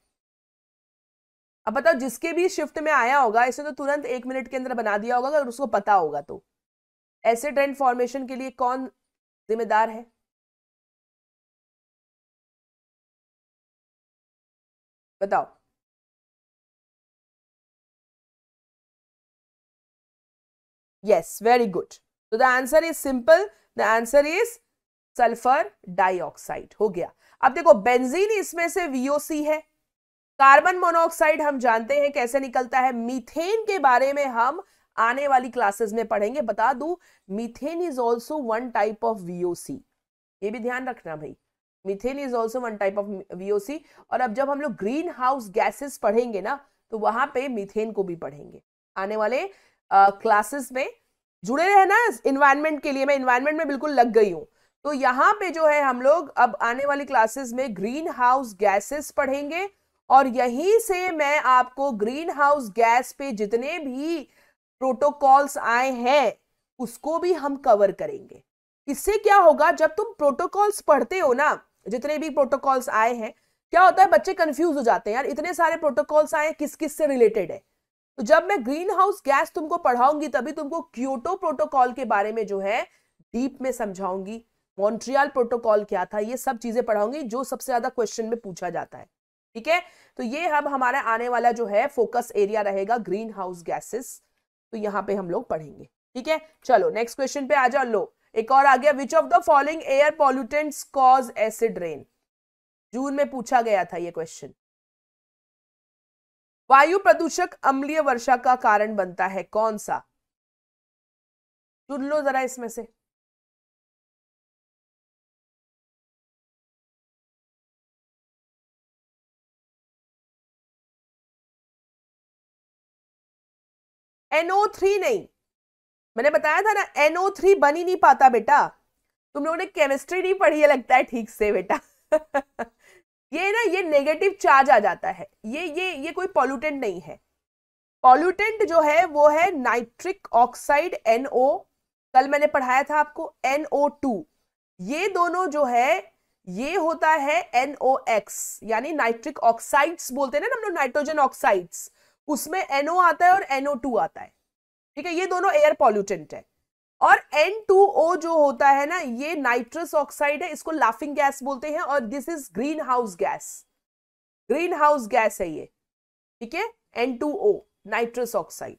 अब बताओ जिसके भी शिफ्ट में आया होगा इसे तो तुरंत एक मिनट के अंदर बना दिया होगा अगर उसको पता होगा तो ऐसे ट्रेंड फॉर्मेशन के लिए कौन जिम्मेदार है बताओ यस वेरी गुड तो the answer is simple the answer is sulphur dioxide हो गया अब देखो बेंजीन इसमें से वीओसी है कार्बन मोनोऑक्साइड हम जानते हैं कैसे निकलता है मीथेन के बारे में हम आने वाली क्लासेस में पढ़ेंगे बता दू methane is also one type of VOC ये भी ध्यान रखना भाई methane is also one type of VOC और अब जब हम लोग ग्रीन हाउस गैसेस पढ़ेंगे ना तो वहां पे मीथेन को भी पढ़ेंगे आने वाले क्लासेस में जुड़े रहना इन्वायरमेंट के लिए मैं इन्वायरमेंट में बिल्कुल लग गई हूँ तो यहाँ पे जो है हम लोग अब आने वाली क्लासेस में ग्रीन हाउस गैसेस पढ़ेंगे और यहीं से मैं आपको ग्रीन हाउस गैस पे जितने भी प्रोटोकॉल्स आए हैं उसको भी हम कवर करेंगे इससे क्या होगा जब तुम प्रोटोकॉल्स पढ़ते हो ना जितने भी प्रोटोकॉल्स आए हैं क्या होता है बच्चे कंफ्यूज हो जाते हैं यार इतने सारे प्रोटोकॉल्स आए किस किस से रिलेटेड है तो जब मैं ग्रीन हाउस गैस तुमको पढ़ाऊंगी तभी तुमको क्योटो प्रोटोकॉल के बारे में जो है डीप में समझाऊंगी मॉन्ट्रियल प्रोटोकॉल क्या था ये सब चीजें पढ़ाऊंगी जो सबसे ज्यादा क्वेश्चन में पूछा जाता है ठीक है तो ये अब हमारा आने वाला जो है फोकस एरिया रहेगा ग्रीन हाउस गैसेस तो यहाँ पे हम लोग पढ़ेंगे ठीक है चलो नेक्स्ट क्वेश्चन पे आ जाओ लो एक और आ गया which of the following air pollutant cause acid rain June में पूछा गया था ये क्वेश्चन वायु प्रदूषक अम्लीय वर्षा का कारण बनता है कौन सा चुन लो जरा इसमें से एनओ थ्री नहीं मैंने बताया था ना एनओ थ्री बन ही नहीं पाता बेटा तुम लोगों ने केमिस्ट्री नहीं पढ़ी है लगता है ठीक से बेटा ये ना ये नेगेटिव चार्ज आ जाता है ये ये ये कोई पॉल्यूटेंट नहीं है पॉल्यूटेंट जो है वो है नाइट्रिक ऑक्साइड एनओ कल मैंने पढ़ाया था आपको एनओ टू ये दोनों जो है ये होता है एनओ एक्स यानी नाइट्रिक ऑक्साइड्स बोलते हैं ना हम लोग नाइट्रोजन ऑक्साइड्स उसमें एनओ आता है और एनओ टू आता है ठीक है ये दोनों एयर पॉल्यूटेंट है और एन टू ओ जो होता है ना ये नाइट्रस ऑक्साइड है इसको लाफिंग गैस बोलते हैं और this is greenhouse gas greenhouse gas है ये ठीक है N two O nitrous oxide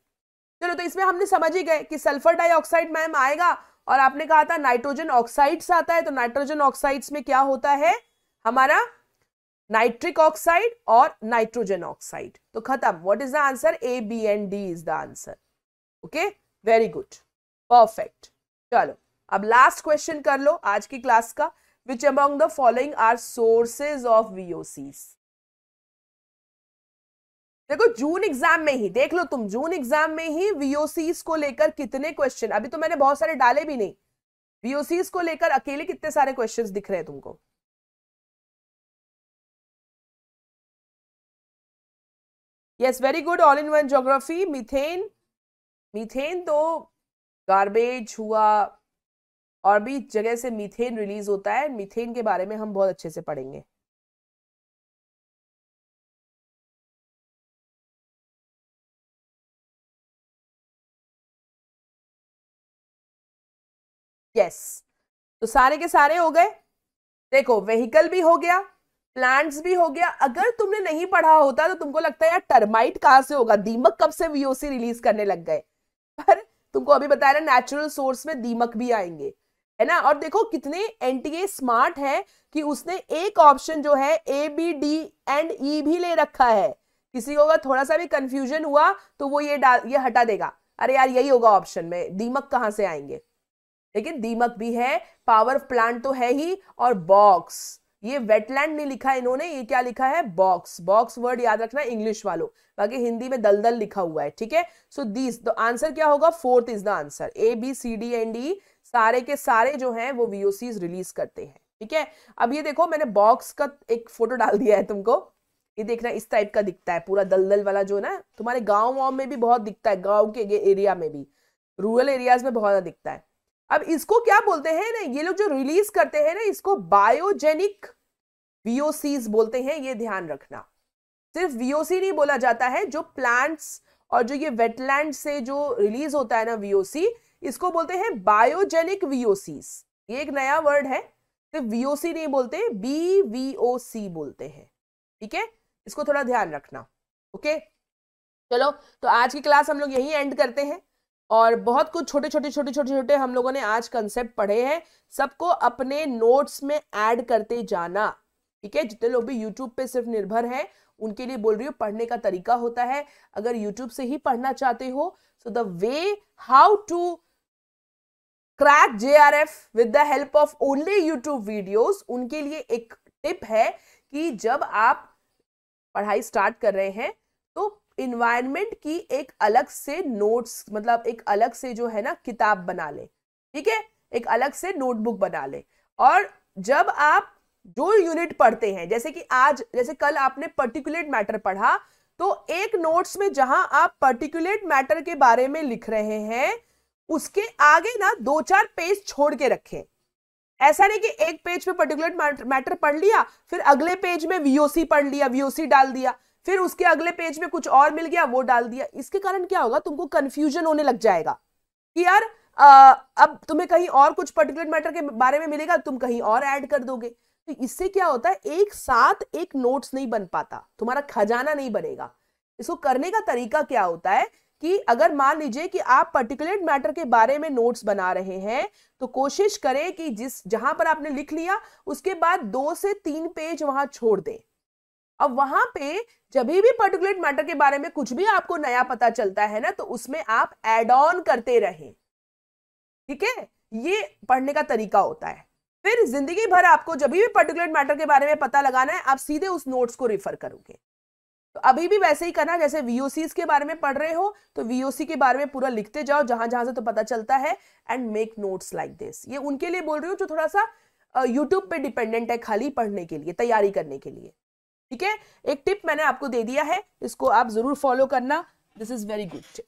चलो तो इसमें हमने समझ ही गए कि सल्फर डाइऑक्साइड मैम आएगा और आपने कहा था नाइट्रोजन ऑक्साइड्स आता है तो नाइट्रोजन ऑक्साइड्स में क्या होता है हमारा नाइट्रिक ऑक्साइड और नाइट्रोजन ऑक्साइड तो खत्म what is the answer A B and D is the answer okay very good perfect चलो अब लास्ट क्वेश्चन कर लो आज की क्लास का which among the following are sources of VOCs देखो जून एग्जाम में ही देख लो तुम जून एग्जाम में ही वीओसीज को लेकर कितने क्वेश्चन अभी तो मैंने बहुत सारे डाले भी नहीं वीओसीज को लेकर अकेले कितने सारे क्वेश्चंस दिख रहे हैं तुमको yes very good all in one geography methane methane तो गार्बेज हुआ और भी जगह से मिथेन रिलीज होता है मिथेन के बारे में हम बहुत अच्छे से पढ़ेंगे यस yes. तो सारे के सारे हो गए देखो व्हीकल भी हो गया प्लांट्स भी हो गया अगर तुमने नहीं पढ़ा होता तो तुमको लगता है यार टर्माइट कहाँ से होगा दीमक कब से वीओसी रिलीज करने लग गए पर तुमको अभी बताया ना नेचुरल सोर्स में दीमक भी आएंगे है ना और देखो कितने एनटीए स्मार्ट है कि उसने एक ऑप्शन जो है A B D and E भी ले रखा है किसी को अगर थोड़ा सा भी कंफ्यूजन हुआ तो वो ये डाल ये हटा देगा अरे यार यही होगा ऑप्शन में दीमक कहाँ से आएंगे लेकिन दीमक भी है पावर प्लांट तो है ही और बॉक्स ये वेटलैंड नहीं लिखा इन्होंने ये क्या लिखा है बॉक्स बॉक्स वर्ड याद रखना इंग्लिश वालों बाकी हिंदी में दलदल लिखा हुआ है ठीक है सो दिस तो आंसर क्या होगा fourth is the answer A B C D and E सारे के सारे जो हैं वो सी रिलीज करते हैं ठीक है अब ये देखो मैंने बॉक्स का एक फोटो डाल दिया है तुमको ये देखना इस टाइप का दिखता है पूरा दलदल वाला जो ना तुम्हारे गाँव वाँव में भी बहुत दिखता है गाँव के एरिया में भी रूरल एरियाज में बहुत ज्यादा दिखता है अब इसको क्या बोलते हैं ना ये लोग जो रिलीज करते हैं ना इसको बायोजेनिक वीओसीज बोलते हैं ये ध्यान रखना सिर्फ वीओसी नहीं बोला जाता है जो प्लांट्स और जो ये वेटलैंड से जो रिलीज होता है ना वीओसी इसको बोलते हैं बायोजेनिक वीओसीज ये एक नया वर्ड है सिर्फ वीओसी नहीं बोलते बी सी बोलते हैं ठीक है इसको थोड़ा ध्यान रखना ओके चलो तो आज की क्लास हम लोग यही एंड करते हैं और बहुत कुछ छोटे छोटे छोटे छोटे छोटे हम लोगों ने आज कंसेप्ट पढ़े हैं सबको अपने नोट्स में ऐड करते जाना ठीक है जितने लोग भी यूट्यूब पे सिर्फ निर्भर हैं उनके लिए बोल रही हूँ पढ़ने का तरीका होता है अगर यूट्यूब से ही पढ़ना चाहते हो so the way how to crack J R F with the help of only YouTube videos उनके लिए एक टिप है कि जब आप पढ़ाई स्टार्ट कर रहे हैं इन्वायरमेंट की एक अलग से नोट्स मतलब एक अलग से जो है ना किताब बना ले ठीक है एक अलग से नोटबुक बना ले और जब आप जो यूनिट पढ़ते हैं जैसे कि आज जैसे कल आपने पर्टिकुलेट मैटर पढ़ा तो एक नोट्स में जहां आप पर्टिकुलेट मैटर के बारे में लिख रहे हैं उसके आगे ना दो चार पेज छोड़ के रखें ऐसा नहीं कि एक पेज पे पर्टिकुलर मैटर पढ़ लिया फिर अगले पेज में वीओसी पढ़ लिया वीओसी डाल दिया फिर उसके अगले पेज में कुछ और मिल गया वो डाल दिया इसके कारण क्या होगा तुमको कन्फ्यूजन होने लग जाएगा कि यार आ, अब तुम्हें कहीं और कुछ पर्टिकुलर मैटर के बारे में मिलेगा तुम कहीं और ऐड कर दोगे तो इससे क्या होता है एक साथ एक नोट्स नहीं बन पाता तुम्हारा खजाना नहीं बनेगा इसको करने का तरीका क्या होता है कि अगर मान लीजिए कि आप पर्टिकुलर मैटर के बारे में नोट्स बना रहे हैं तो कोशिश करें कि जिस जहां पर आपने लिख लिया उसके बाद दो से तीन पेज वहां छोड़ दें अब वहां पे जब भी पर्टिकुलेट मैटर के बारे में कुछ भी आपको नया पता चलता है ना तो उसमें आप एड ऑन करते रहें ठीक है ये पढ़ने का तरीका होता है फिर जिंदगी भर आपको जब भी पर्टिकुलर मैटर के बारे में पता लगाना है आप सीधे उस नोट्स को रिफर करोगे तो अभी भी वैसे ही करना जैसे वीओसी के बारे में पढ़ रहे हो तो वीओसी के बारे में पूरा लिखते जाओ जहां जहां से तो पता चलता है and make notes like this ये उनके लिए बोल रही हूँ जो थोड़ा सा यूट्यूब पे डिपेंडेंट है खाली पढ़ने के लिए तैयारी करने के लिए ठीक है एक टिप मैंने आपको दे दिया है इसको आप जरूर फॉलो करना this is very good tip